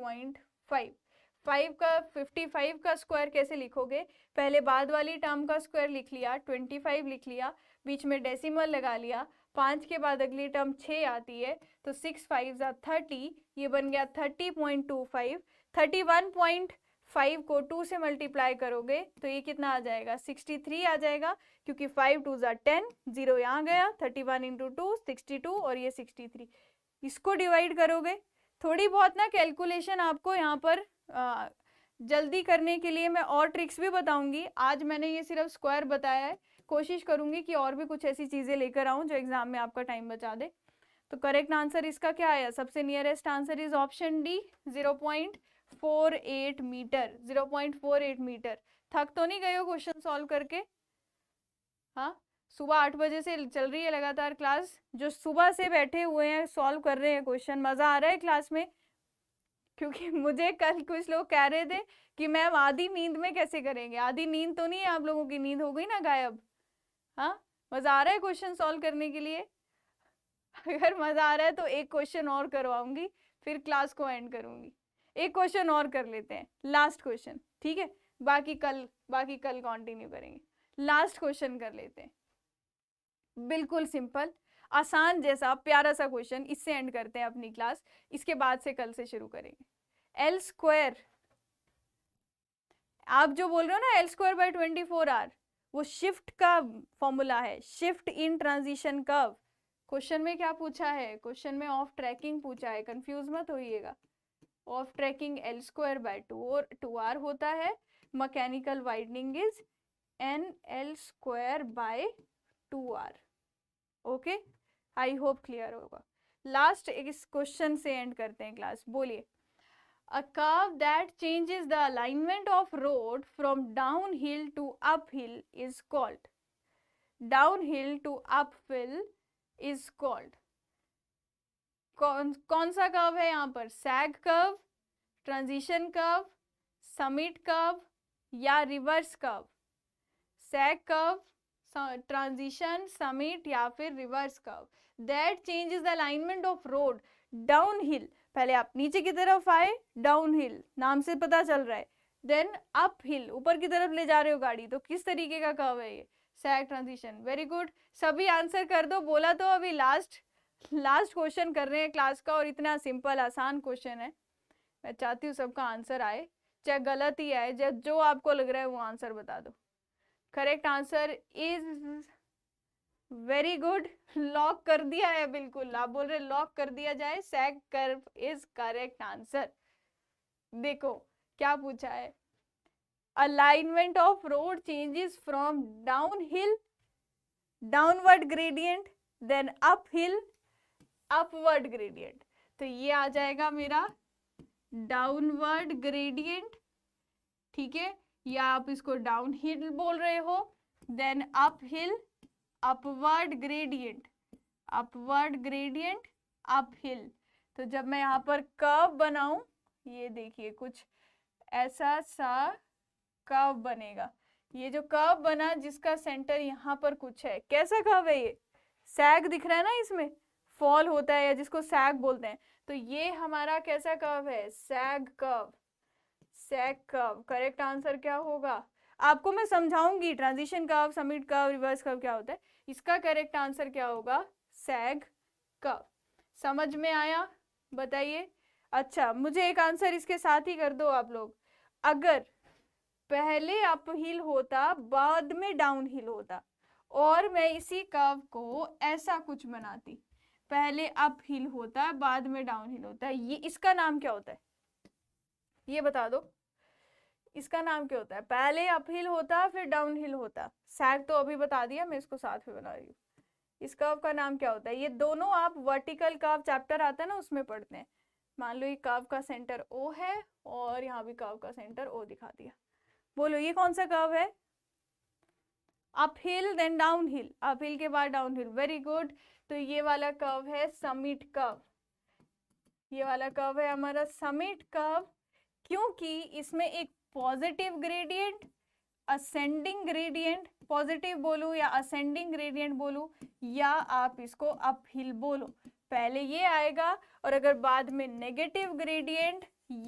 Five का fifty five का square कैसे लिखोगे पहले बाद वाली term का square लिख लिया ट्वेंटी फाइव लिख लिया बीच में डेसिमल लगा लिया पाँच के बाद अगली टर्म छः आती है तो सिक्स फाइव ज़ा थर्टी ये बन गया thirty point two five thirty one point five को टू से मल्टीप्लाई करोगे तो ये कितना आ जाएगा सिक्सटी थ्री आ जाएगा क्योंकि फाइव टू ज़ा टेन जीरो यहाँ गया thirty one into two sixty two और ये सिक्सटी थ्री इसको डिवाइड करोगे थोड़ी बहुत ना कैलकुलेशन आपको यहाँ पर जल्दी करने के लिए मैं और ट्रिक्स भी बताऊंगी आज मैंने ये सिर्फ स्क्वायर बताया है कोशिश करूंगी कि और भी कुछ ऐसी चीज़ें लेकर आऊँ जो एग्ज़ाम में आपका टाइम बचा दे तो करेक्ट आंसर इसका क्या आया सबसे nearest answer is option D zero point four eight meter zero point four eight meter थक तो नहीं गए हो क्वेश्चन सॉल्व करके हाँ सुबह आठ बजे से चल रही है लगातार क्लास जो सुबह से बैठे हुए हैं सॉल्व कर रहे हैं क्वेश्चन मज़ा आ रहा है क्लास में क्योंकि मुझे कल कुछ लोग कह रहे थे कि मैम आधी नींद में कैसे करेंगे आधी नींद तो नहीं है आप लोगों की नींद हो गई ना गायब हाँ मज़ा आ रहा है क्वेश्चन सॉल्व करने के लिए अगर मज़ा आ रहा है तो एक क्वेश्चन और करवाऊंगी फिर क्लास को एंड करूंगी एक क्वेश्चन और कर लेते हैं लास्ट क्वेश्चन ठीक है बाकी कल बाकी कल कंटिन्यू करेंगे लास्ट क्वेश्चन कर लेते हैं बिल्कुल सिंपल आसान जैसा प्यारा सा क्वेश्चन इससे एंड करते हैं अपनी क्लास इसके बाद से कल से शुरू करेंगे एल स्क्वायर आप जो बोल रहे हो ना L square by twenty four R वो शिफ्ट का फॉर्मूला है shift in transition curve question में क्या पूछा है क्वेश्चन में ऑफ ट्रैकिंग पूछा है कंफ्यूज मत होइएगा off tracking L square by two और टू आर होता है mechanical widening is n L square by two R okay I hope clear होगा लास्ट इस क्वेश्चन से एंड करते हैं क्लास बोलिए a curve that changes the alignment of road from down hill to up hill is called down hill to up hill is called कौन कौन सा curve है यहाँ पर सैग curve transition curve summit curve या reverse curve sag curve transition summit या फिर reverse curve that changes the alignment of road down hill पहले आप नीचे की तरफ आए डाउन हिल नाम से पता चल रहा है देन अप हिल ऊपर की तरफ ले जा रहे हो गाड़ी तो किस तरीके का कव है ये सैक ट्रांजिशन वेरी गुड सभी आंसर कर दो बोला तो अभी लास्ट लास्ट क्वेश्चन कर रहे हैं क्लास का और इतना सिंपल आसान क्वेश्चन है मैं चाहती हूँ सबका आंसर आए चाहे गलत ही आए चाहे जो आपको लग रहा है वो आंसर बता दो correct answer is very good lock कर दिया है बिल्कुल आप बोल रहे लॉक कर दिया जाए sag curve is correct answer देखो क्या पूछा है alignment of road changes from down hill downward gradient then up hill upward gradient तो ये आ जाएगा मेरा डाउनवर्ड ग्रेडियंट ठीक है या आप इसको डाउन हिल बोल रहे हो then up hill upward gradient upward gradient up hill तो जब मैं यहाँ पर कर्व बनाऊ ये देखिए कुछ ऐसा सा कर्व बनेगा ये जो कर्व बना जिसका सेंटर यहाँ पर कुछ है कैसा कर्व है ये सैग दिख रहा है ना इसमें फॉल होता है या जिसको सैग बोलते हैं तो ये हमारा कैसा कर्व है sag curve sag curve correct answer क्या होगा आपको मैं समझाऊंगी transition curve summit curve reverse curve क्या होता है इसका करेक्ट आंसर क्या होगा सैग कर्व समझ में आया बताइए अच्छा मुझे एक आंसर इसके साथ ही कर दो आप लोग अगर पहले अप हिल होता बाद में डाउन हिल होता और मैं इसी कर्व को ऐसा कुछ बनाती पहले अप हिल होता बाद में डाउन हिल होता है ये इसका नाम क्या होता है ये बता दो इसका नाम क्या होता है पहले अप हिल होता फिर डाउन हिल होता सैग तो अभी बता दिया मैं इसको साथ में बना रही हूँ इस कर्व का नाम क्या होता है ये दोनों आप वर्टिकल कर्व चैप्टर आता है ना उसमें पढ़ते हैं मान लो ये कर्व का सेंटर ओ है और यहाँ भी कर्व का सेंटर ओ दिखा दिया बोलो ये कौन सा कर्व है up hill then down hill up hill के बाद डाउन हिल वेरी गुड तो ये वाला कर्व है समिट कर्व ये वाला कर्व है हमारा समिट कर्व क्योंकि इसमें एक positive gradient ascending gradient positive बोलू या असेंडिंग ग्रेडियंट बोलू या आप इसको अप हिल बोलो पहले ये आएगा और अगर बाद में नेगेटिव ग्रेडियंट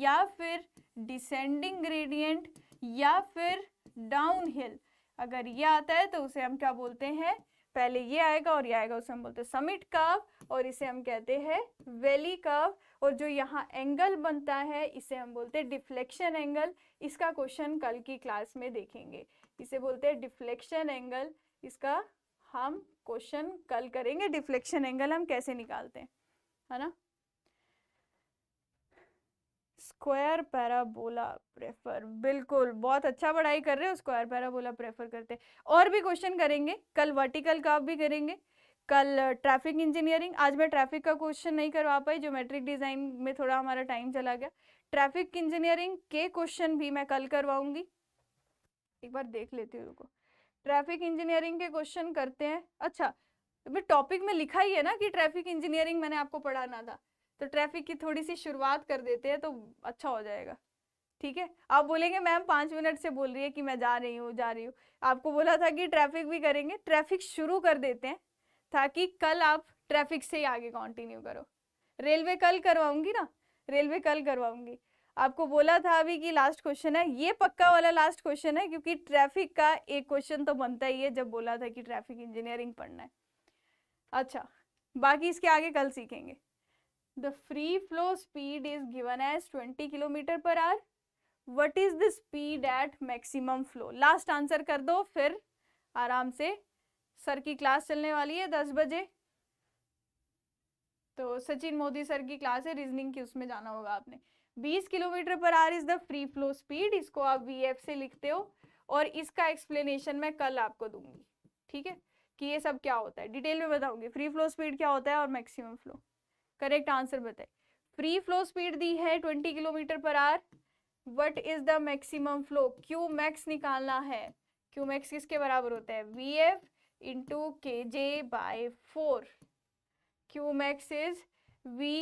या फिर डिसेंडिंग ग्रेडियंट या फिर डाउन हिल अगर ये आता है तो उसे हम क्या बोलते हैं पहले ये आएगा और ये आएगा उसे हम बोलते हैं समिट कर्व और इसे हम कहते हैं वैली कर्व और जो यहाँ एंगल बनता है इसे हम बोलते हैं डिफ्लेक्शन एंगल इसका क्वेश्चन कल की क्लास में देखेंगे इसे बोलते हैं डिफ्लेक्शन एंगल इसका हम क्वेश्चन कल करेंगे डिफ्लेक्शन एंगल हम कैसे निकालते हैं है ना स्क्वायर पैराबोला प्रेफर बिल्कुल बहुत अच्छा पढ़ाई कर रहे हो स्क्वायर पैराबोला प्रेफर करते और भी क्वेश्चन करेंगे कल वर्टिकल का भी करेंगे कल ट्रैफिक इंजीनियरिंग आज मैं ट्रैफिक का क्वेश्चन नहीं करवा पाई ज्योमेट्रिक डिज़ाइन में थोड़ा हमारा टाइम चला गया ट्रैफिक इंजीनियरिंग के क्वेश्चन भी मैं कल करवाऊंगी एक बार देख लेती हूँ रुको ट्रैफिक इंजीनियरिंग के क्वेश्चन करते हैं अच्छा अभी टॉपिक में लिखा ही है ना कि ट्रैफिक इंजीनियरिंग मैंने आपको पढ़ाना था तो ट्रैफिक की थोड़ी सी शुरुआत कर देते हैं तो अच्छा हो जाएगा ठीक है आप बोलेंगे मैम पाँच मिनट से बोल रही है कि मैं जा रही हूँ जा रही हूँ आपको बोला था कि ट्रैफिक भी करेंगे ट्रैफिक शुरू कर देते हैं ताकि कल आप ट्रैफिक से ही आगे कंटिन्यू करो रेलवे कल करवाऊंगी ना रेलवे कल करवाऊंगी आपको बोला था अभी कि लास्ट क्वेश्चन है ये पक्का वाला लास्ट क्वेश्चन है क्योंकि ट्रैफिक का एक क्वेश्चन तो बनता ही है जब बोला था कि ट्रैफिक इंजीनियरिंग पढ़ना है अच्छा बाकी इसके आगे कल सीखेंगे the free flow speed is given as twenty kilometer per hour what is the speed at maximum flow last answer कर दो फिर आराम से सर की क्लास चलने वाली है दस बजे तो सचिन मोदी सर की क्लास है रीजनिंग की उसमें जाना होगा आपने 20 kilometre per hour is the free flow speed इसको आप वी एफ से लिखते हो और इसका एक्सप्लेनेशन मैं कल आपको दूंगी ठीक है कि ये सब क्या होता है डिटेल में बताऊंगी फ्री फ्लो स्पीड क्या होता है और मैक्सिमम फ्लो करेक्ट आंसर बताए फ्री फ्लो स्पीड दी है 20 kilometre per hour what is the maximum flow Q max निकालना है क्यू मैक्स किसके बराबर होता है we F into K J by four Q max is V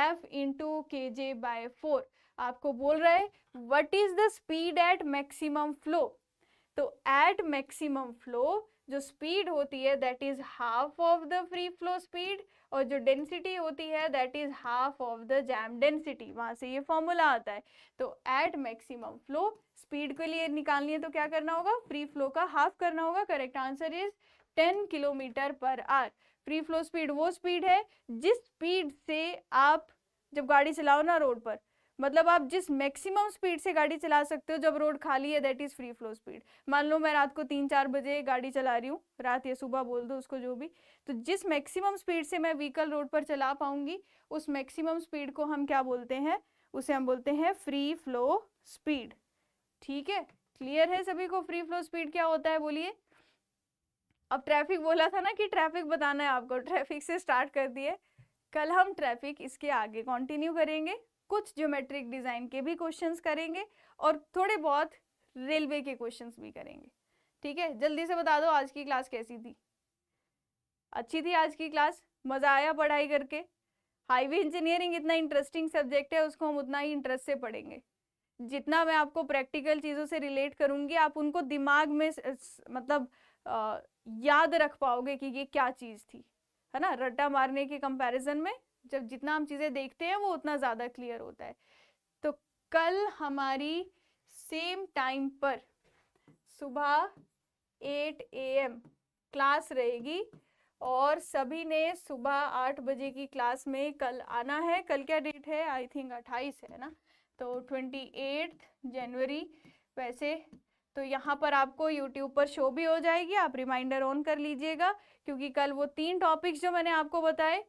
F into K J by four आपको बोल रहा है what is the speed at maximum flow तो एट मैक्सिमम फ्लो जो स्पीड होती है that is half of the free flow speed और जो डेंसिटी होती है that is half of the jam density वहां से ये फॉर्मूला आता है तो एट मैक्सिमम फ्लो स्पीड के लिए निकालनी है तो क्या करना होगा फ्री फ्लो का हाफ करना होगा correct answer is ten kilometre per hour free flow speed वो स्पीड है जिस स्पीड से आप जब गाड़ी चलाओ ना रोड पर मतलब आप जिस मैक्सिमम स्पीड से गाड़ी चला सकते हो जब रोड खाली है that is free flow speed मान लो मैं रात को तीन चार बजे गाड़ी चला रही हूँ रात या सुबह बोल दो उसको जो भी तो जिस मैक्सिमम स्पीड से मैं व्हीकल रोड पर चला पाऊंगी उस मैक्सिमम स्पीड को हम क्या बोलते हैं उसे हम बोलते हैं फ्री फ्लो स्पीड ठीक है क्लियर है सभी को फ्री फ्लो स्पीड क्या होता है बोलिए अब ट्रैफिक बोला था ना कि ट्रैफिक बताना है आपको ट्रैफिक से स्टार्ट कर दिए कल हम ट्रैफिक इसके आगे कंटिन्यू करेंगे कुछ ज्योमेट्रिक डिज़ाइन के भी क्वेश्चंस करेंगे और थोड़े बहुत रेलवे के क्वेश्चंस भी करेंगे ठीक है जल्दी से बता दो आज की क्लास कैसी थी अच्छी थी आज की क्लास मज़ा आया पढ़ाई करके हाईवे इंजीनियरिंग इतना इंटरेस्टिंग सब्जेक्ट है उसको हम उतना ही इंटरेस्ट से पढ़ेंगे जितना मैं आपको प्रैक्टिकल चीज़ों से रिलेट करूँगी आप उनको दिमाग में मतलब याद रख पाओगे कि ये क्या चीज़ थी है ना रट्टा मारने के कंपैरिजन में जब जितना हम चीज़ें देखते हैं वो उतना ज़्यादा क्लियर होता है तो कल हमारी सेम टाइम पर सुबह एट ए एम क्लास रहेगी और सभी ने सुबह आठ बजे की क्लास में कल आना है कल क्या डेट है आई थिंक अट्ठाईस है ना तो ट्वेंटी एट जनवरी वैसे तो यहाँ पर आपको यूट्यूब पर शो भी हो जाएगी आप रिमाइंडर ऑन कर लीजिएगा क्योंकि कल वो तीन टॉपिक्स जो मैंने आपको बताए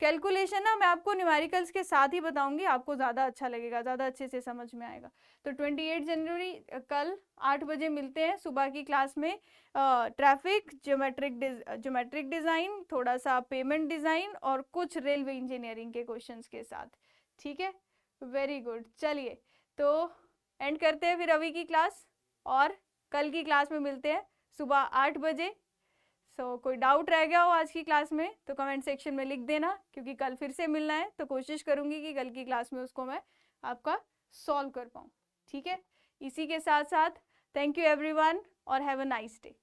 कैलकुलेशन ना मैं आपको न्यूमेरिकल्स के साथ ही बताऊंगी आपको ज़्यादा अच्छा लगेगा ज़्यादा अच्छे से समझ में आएगा तो 28 जनवरी कल आठ बजे मिलते हैं सुबह की क्लास में ट्रैफिक ज्योमेट्रिक ज्योमेट्रिक डिज़ाइन थोड़ा सा पेमेंट डिज़ाइन और कुछ रेलवे इंजीनियरिंग के क्वेश्चन के साथ ठीक है वेरी गुड चलिए तो एंड करते हैं फिर अभी की क्लास और कल की क्लास में मिलते हैं सुबह आठ बजे सो so, कोई डाउट रह गया हो आज की क्लास में तो कमेंट सेक्शन में लिख देना क्योंकि कल फिर से मिलना है तो कोशिश करूँगी कि कल की क्लास में उसको मैं आपका सॉल्व कर पाऊँ ठीक है इसी के साथ साथ थैंक यू एवरी और हैव अ नाइस डे